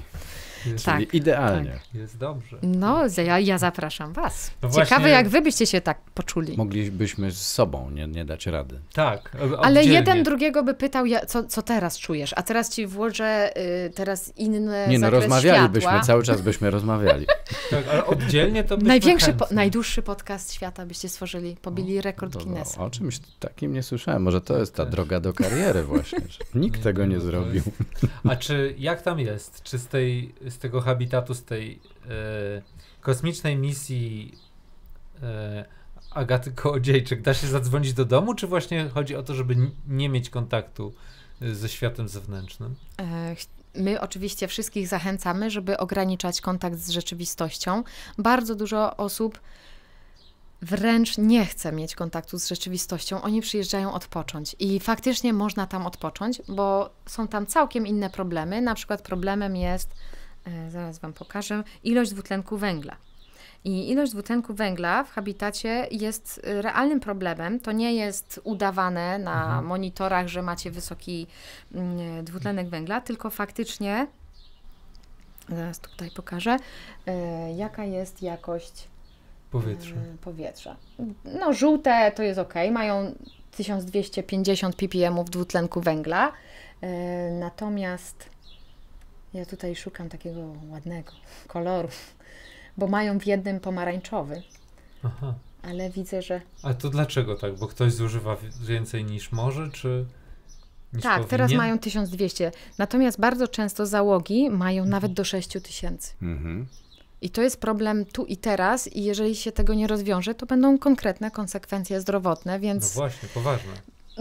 Jest tak, idealnie. Tak. Jest dobrze. No, ja, ja zapraszam was. No Ciekawe, właśnie... jak wy byście się tak poczuli. Moglibyśmy z sobą nie, nie dać rady. Tak. Oddzielnie. Ale jeden drugiego by pytał, co, co teraz czujesz, a teraz ci włożę y, teraz inne Nie no, rozmawialibyśmy, światła. cały czas byśmy rozmawiali. [LAUGHS] tak, ale oddzielnie to byśmy Największy, po, najdłuższy podcast świata byście stworzyli, pobili no, rekord no, no, Guinnessa. O czymś takim nie słyszałem, może to jest ta Też. Tak. droga do kariery właśnie, nikt nie, [LAUGHS] tego nie no, zrobił. A czy, jak tam jest? Czy z tej z tego habitatu, z tej e, kosmicznej misji e, Agaty da się zadzwonić do domu, czy właśnie chodzi o to, żeby nie mieć kontaktu ze światem zewnętrznym? E, my oczywiście wszystkich zachęcamy, żeby ograniczać kontakt z rzeczywistością. Bardzo dużo osób wręcz nie chce mieć kontaktu z rzeczywistością. Oni przyjeżdżają odpocząć i faktycznie można tam odpocząć, bo są tam całkiem inne problemy. Na przykład problemem jest E, zaraz Wam pokażę, ilość dwutlenku węgla. I ilość dwutlenku węgla w habitacie jest realnym problemem. To nie jest udawane na Aha. Mhm. monitorach, że macie wysoki mm, e, dwutlenek węgla, tylko faktycznie, zaraz tutaj pokażę, e, jaka jest jakość powietrza. Mm, powietrza. No, żółte to jest ok, mają 1250 ppm dwutlenku węgla, natomiast ja tutaj szukam takiego ładnego koloru, bo mają w jednym pomarańczowy. Aha. Ale widzę, że. A to dlaczego tak? Bo ktoś zużywa więcej niż może, czy. Niż tak, powinien? teraz mają 1200. Natomiast bardzo często załogi mają mhm. nawet do 6000. Mhm. I to jest problem tu i teraz, i jeżeli się tego nie rozwiąże, to będą konkretne konsekwencje zdrowotne, więc. No właśnie, poważne.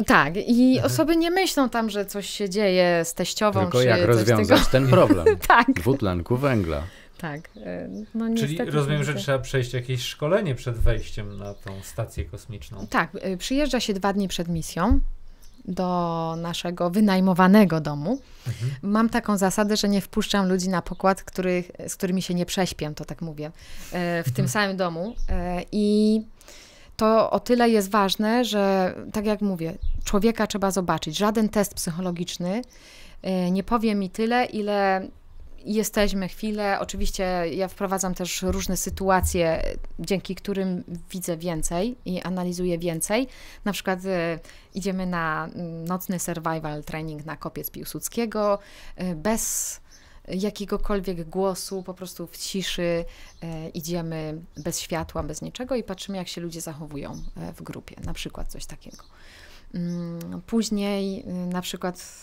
Tak, i mhm. osoby nie myślą tam, że coś się dzieje z teściową. Tylko jak rozwiązać tego... ten problem [LAUGHS] tak. dwutlenku węgla. Tak. E, no, Czyli rozumiem, że trzeba przejść jakieś szkolenie przed wejściem na tą stację kosmiczną. Tak, e, przyjeżdża się dwa dni przed misją do naszego wynajmowanego domu. Mhm. Mam taką zasadę, że nie wpuszczam ludzi na pokład, których, z którymi się nie prześpię, to tak mówię, e, w mhm. tym samym domu. I to o tyle jest ważne, że tak jak mówię, człowieka trzeba zobaczyć. Żaden test psychologiczny e, nie powie mi tyle, ile jesteśmy chwilę. Oczywiście ja wprowadzam też różne sytuacje, dzięki którym widzę więcej i analizuję więcej. Na przykład e, idziemy na mm, nocny survival training na kopiec Piłsudskiego e, bez jakiegokolwiek głosu, po prostu w ciszy e, idziemy bez światła, bez niczego i patrzymy, jak się ludzie zachowują e, w grupie, na przykład coś takiego. Mm, później e, na przykład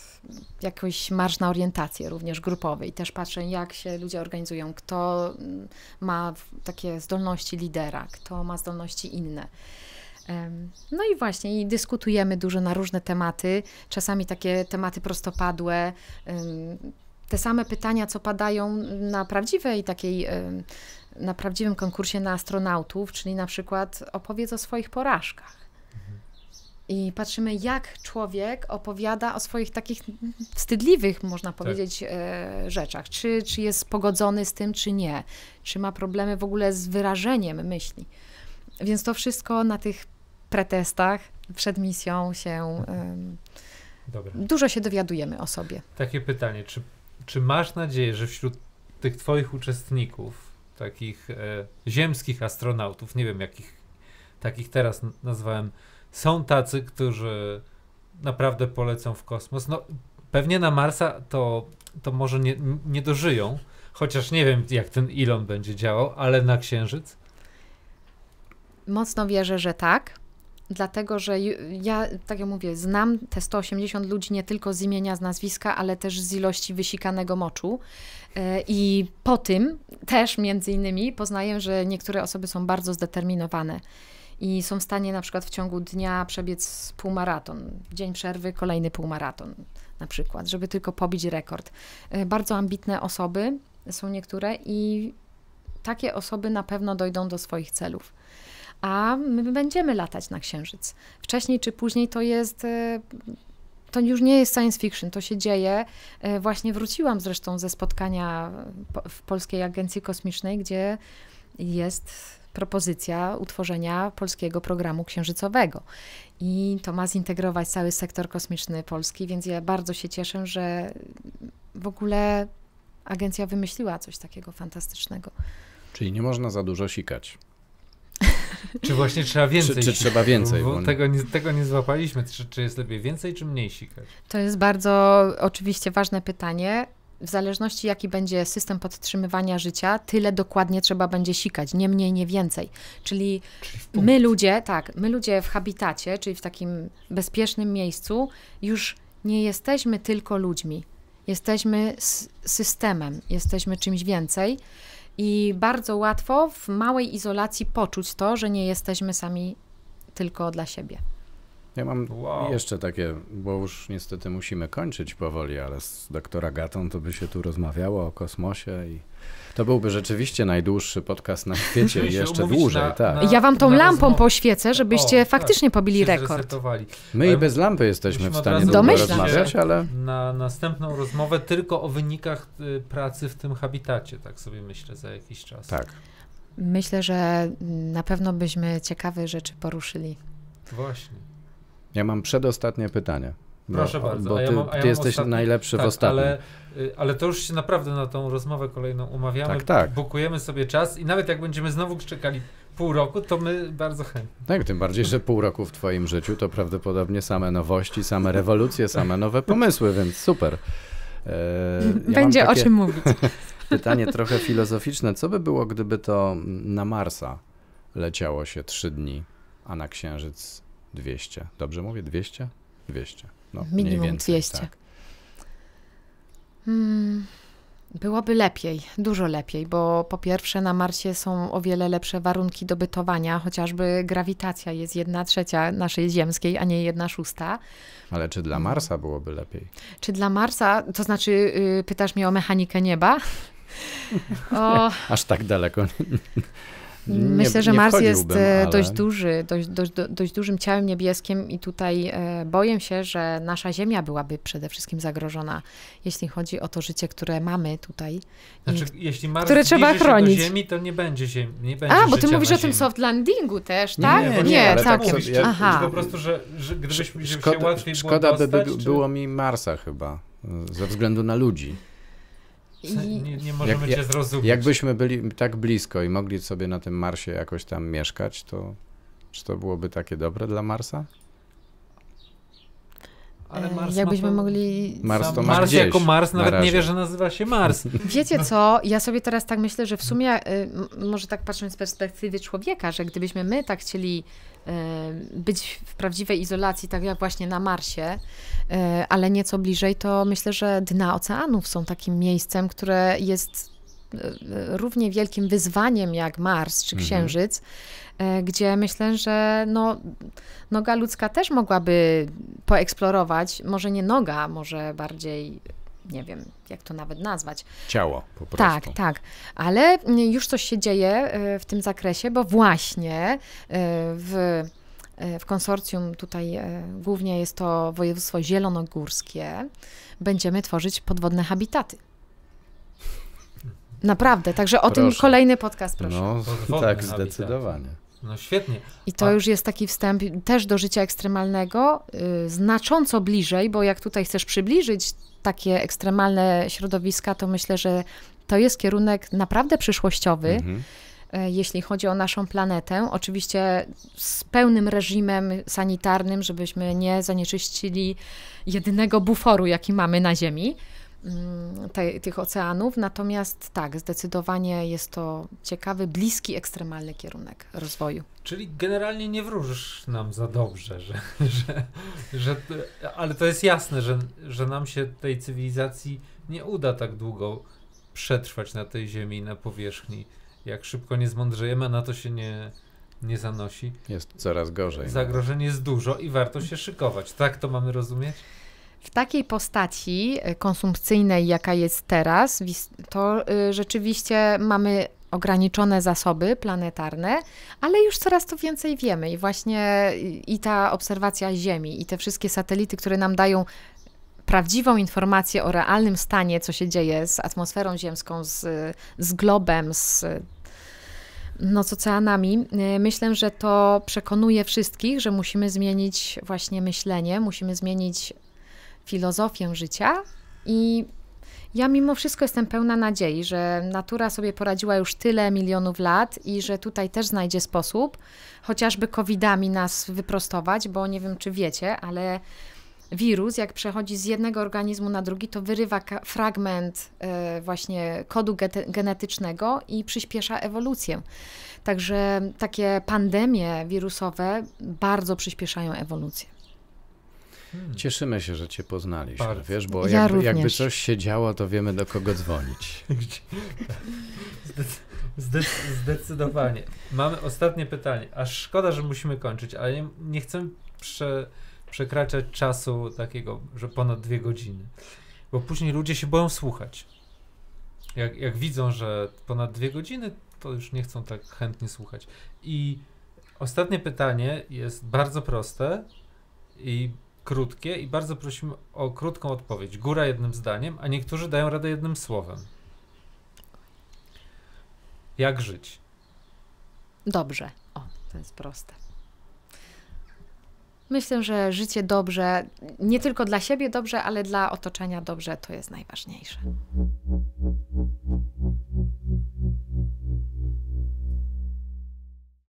jakiś marsz na orientację, również grupowy, i też patrzę, jak się ludzie organizują, kto mm, ma takie zdolności lidera, kto ma zdolności inne. No i właśnie, i dyskutujemy dużo na różne tematy, czasami takie tematy prostopadłe, te same pytania, co padają na prawdziwej takiej, na prawdziwym konkursie na astronautów, czyli na przykład opowiedz o swoich porażkach. Mhm. I patrzymy, jak człowiek opowiada o swoich takich wstydliwych, można tak. powiedzieć, tak. rzeczach. Czy, czy jest pogodzony z tym, czy nie. Czy ma problemy w ogóle z wyrażeniem myśli. Więc to wszystko na tych pretestach przed misją się. Dobra. Dużo się dowiadujemy o sobie. Takie pytanie, czy czy masz nadzieję, że wśród tych Twoich uczestników, takich e, ziemskich astronautów, nie wiem jakich takich teraz nazwałem, są tacy, którzy naprawdę polecą w kosmos? No, pewnie na Marsa to, to może nie, nie dożyją, chociaż nie wiem, jak ten Elon będzie działał, ale na Księżyc? Mocno wierzę, że tak dlatego że ja, tak jak mówię, znam te 180 ludzi nie tylko z imienia, z nazwiska, ale też z ilości wysikanego moczu. E, I po tym też między innymi poznaję, że niektóre osoby są bardzo zdeterminowane i są w stanie na przykład w ciągu dnia przebiec półmaraton, dzień przerwy, kolejny półmaraton na przykład, żeby tylko pobić rekord. E, bardzo ambitne osoby są niektóre i takie osoby na pewno dojdą do swoich celów a my będziemy latać na Księżyc. Wcześniej czy później to jest e, to już nie jest science fiction, to się dzieje. E, właśnie wróciłam zresztą ze spotkania w Polskiej Agencji Kosmicznej, gdzie jest propozycja utworzenia polskiego programu księżycowego. I to ma zintegrować cały sektor kosmiczny Polski, więc ja bardzo się cieszę, że w ogóle agencja wymyśliła coś takiego fantastycznego. Czyli nie można za dużo sikać. Czy właśnie trzeba więcej? Czy, czy trzeba więcej? Bo tego, nie, tego nie złapaliśmy. Czy, czy jest lepiej więcej, czy mniej sikać? To jest bardzo oczywiście ważne pytanie w zależności jaki będzie system podtrzymywania życia, tyle dokładnie trzeba będzie sikać, nie mniej, nie więcej. Czyli, czyli my ludzie, tak, my ludzie w habitacie, czyli w takim bezpiecznym miejscu, już nie jesteśmy tylko ludźmi. Jesteśmy systemem, jesteśmy czymś więcej. I bardzo łatwo w małej izolacji poczuć to, że nie jesteśmy sami tylko dla siebie. Ja mam wow. jeszcze takie, bo już niestety musimy kończyć powoli, ale z doktora Gatą to by się tu rozmawiało o kosmosie i to byłby rzeczywiście najdłuższy podcast na świecie, jeszcze dłużej. Na, tak. Na, ja wam tą lampą rozmowę. poświecę, żebyście o, tak. faktycznie tak, pobili rekord. My i bez lampy jesteśmy w stanie rozmawiać, ale... Na następną rozmowę tylko o wynikach y, pracy w tym habitacie, tak sobie myślę, za jakiś czas. Tak. Myślę, że mm, na pewno byśmy ciekawe rzeczy poruszyli. Właśnie. Ja mam przedostatnie pytanie. No, Proszę bardzo. Bo ty, ja mam, ja ty jesteś ostatni, najlepszy tak, w ostatnim. Ale, y, ale to już się naprawdę na tą rozmowę kolejną umawiamy. Tak, tak. Bukujemy sobie czas i nawet jak będziemy znowu czekali pół roku, to my bardzo chętnie. Tak, tym bardziej, że pół roku w twoim życiu to prawdopodobnie same nowości, same rewolucje, same nowe pomysły, więc super. E, ja Będzie o czym mówić. [LAUGHS] Pytanie trochę filozoficzne. Co by było, gdyby to na Marsa leciało się trzy dni, a na Księżyc 200? Dobrze mówię? 200? 200. No, Minimum więcej, 200. Tak. Hmm, byłoby lepiej, dużo lepiej, bo po pierwsze na Marsie są o wiele lepsze warunki do bytowania, chociażby grawitacja jest jedna trzecia naszej ziemskiej, a nie jedna szósta. Ale czy dla Marsa byłoby lepiej? Czy dla Marsa, to znaczy y, pytasz mnie o mechanikę nieba? [LAUGHS] o... Aż tak daleko. Myślę, że nie Mars jest e, ale... dość duży, dość, dość, dość dużym ciałem niebieskim i tutaj e, boję się, że nasza Ziemia byłaby przede wszystkim zagrożona, jeśli chodzi o to życie, które mamy tutaj. Znaczy, jeśli Mars które trzeba chronić. do Ziemi, to nie będzie Ziemi. Nie będzie A, bo ty mówisz o tym soft landingu też, tak? Nie, nie, nie tak. Mówisz, ja, Aha. po prostu, że, że gdybyśmy szkoda, się łatwiej Szkoda by, by, było mi Marsa chyba, ze względu na ludzi. Nie, nie możemy jak, cię zrozumieć. Jakbyśmy byli tak blisko i mogli sobie na tym Marsie jakoś tam mieszkać, to czy to byłoby takie dobre dla Marsa? Ale e, Mars Jakbyśmy to... mogli. Mars to Mars jako Mars nawet nie wie, że nazywa się Mars. [LAUGHS] Wiecie co? Ja sobie teraz tak myślę, że w sumie, y, może tak patrząc z perspektywy człowieka, że gdybyśmy my tak chcieli być w prawdziwej izolacji, tak jak właśnie na Marsie, ale nieco bliżej, to myślę, że dna oceanów są takim miejscem, które jest e, e, równie wielkim wyzwaniem jak Mars czy mhm. Księżyc, mhm. gdzie myślę, że no, noga ludzka też mogłaby poeksplorować, może nie noga, może bardziej nie wiem, jak to nawet nazwać. Ciało po prostu. Tak, tak. Ale mm, już coś się dzieje y, w tym zakresie, bo właśnie y, w, y, w konsorcjum tutaj głównie jest to województwo zielonogórskie, będziemy tworzyć podwodne habitaty. Naprawdę, także o proszę. tym kolejny podcast, proszę. No, podwodne tak, habitaty. zdecydowanie. No świetnie. I to A... już jest taki wstęp też do życia ekstremalnego, yy, znacząco bliżej, bo jak tutaj chcesz przybliżyć takie ekstremalne środowiska, to myślę, że to jest kierunek naprawdę przyszłościowy. Mhm e, jeśli chodzi o naszą planetę. Oczywiście z pełnym reżimem sanitarnym, żebyśmy nie zanieczyścili jedynego buforu, jaki mamy na Ziemi. Mm, te, tych oceanów. Natomiast tak, zdecydowanie jest to ciekawy, bliski, ekstremalny kierunek rozwoju. Czyli generalnie nie wróżysz nam za dobrze, że, [LAUGHS] że, że ale to jest jasne, że, że nam się tej cywilizacji nie uda tak długo przetrwać na tej ziemi, na powierzchni. Jak szybko nie zmądrzejemy, na to się nie, nie zanosi. Jest coraz gorzej. No. Zagrożeń jest dużo i warto się szykować. Tak to mamy rozumieć? W takiej postaci e, konsumpcyjnej, jaka jest teraz, to e, rzeczywiście mamy ograniczone zasoby planetarne, ale już coraz to więcej wiemy i właśnie i ta obserwacja Ziemi i te wszystkie satelity, które nam dają prawdziwą informację o realnym stanie, co się dzieje z atmosferą ziemską, z, z globem, z no, z oceanami, e, myślę, że to przekonuje wszystkich, że musimy zmienić właśnie myślenie, musimy zmienić filozofię życia i ja mimo wszystko jestem pełna nadziei, że natura sobie poradziła już tyle milionów lat i że tutaj też znajdzie sposób, chociażby covidami nas wyprostować, bo nie wiem czy wiecie, ale wirus jak przechodzi z jednego organizmu na drugi, to wyrywa fragment e, właśnie kodu genetycznego i przyspiesza ewolucję. Także takie pandemie wirusowe bardzo przyspieszają ewolucję. Hmm. Cieszymy się, że cię poznaliśmy, Bardzo. wiesz, bo ja jakby, jakby, coś się działo, to wiemy do kogo dzwonić. [LAUGHS] Zdecydowanie. Mamy ostatnie pytanie. Aż szkoda, że musimy kończyć, ale nie, nie chcę prze, przekraczać czasu takiego, że ponad dwie godziny. Bo później ludzie się boją słuchać. Jak, jak widzą, że ponad dwie godziny, to już nie chcą tak chętnie słuchać. I ostatnie pytanie jest bardzo proste i krótkie i bardzo prosimy o krótką odpowiedź. Góra jednym zdaniem, a niektórzy dają radę jednym słowem. Jak żyć? Dobrze. O, to jest proste. Myślę, że życie dobrze, nie tylko dla siebie dobrze, ale dla otoczenia dobrze, to jest najważniejsze.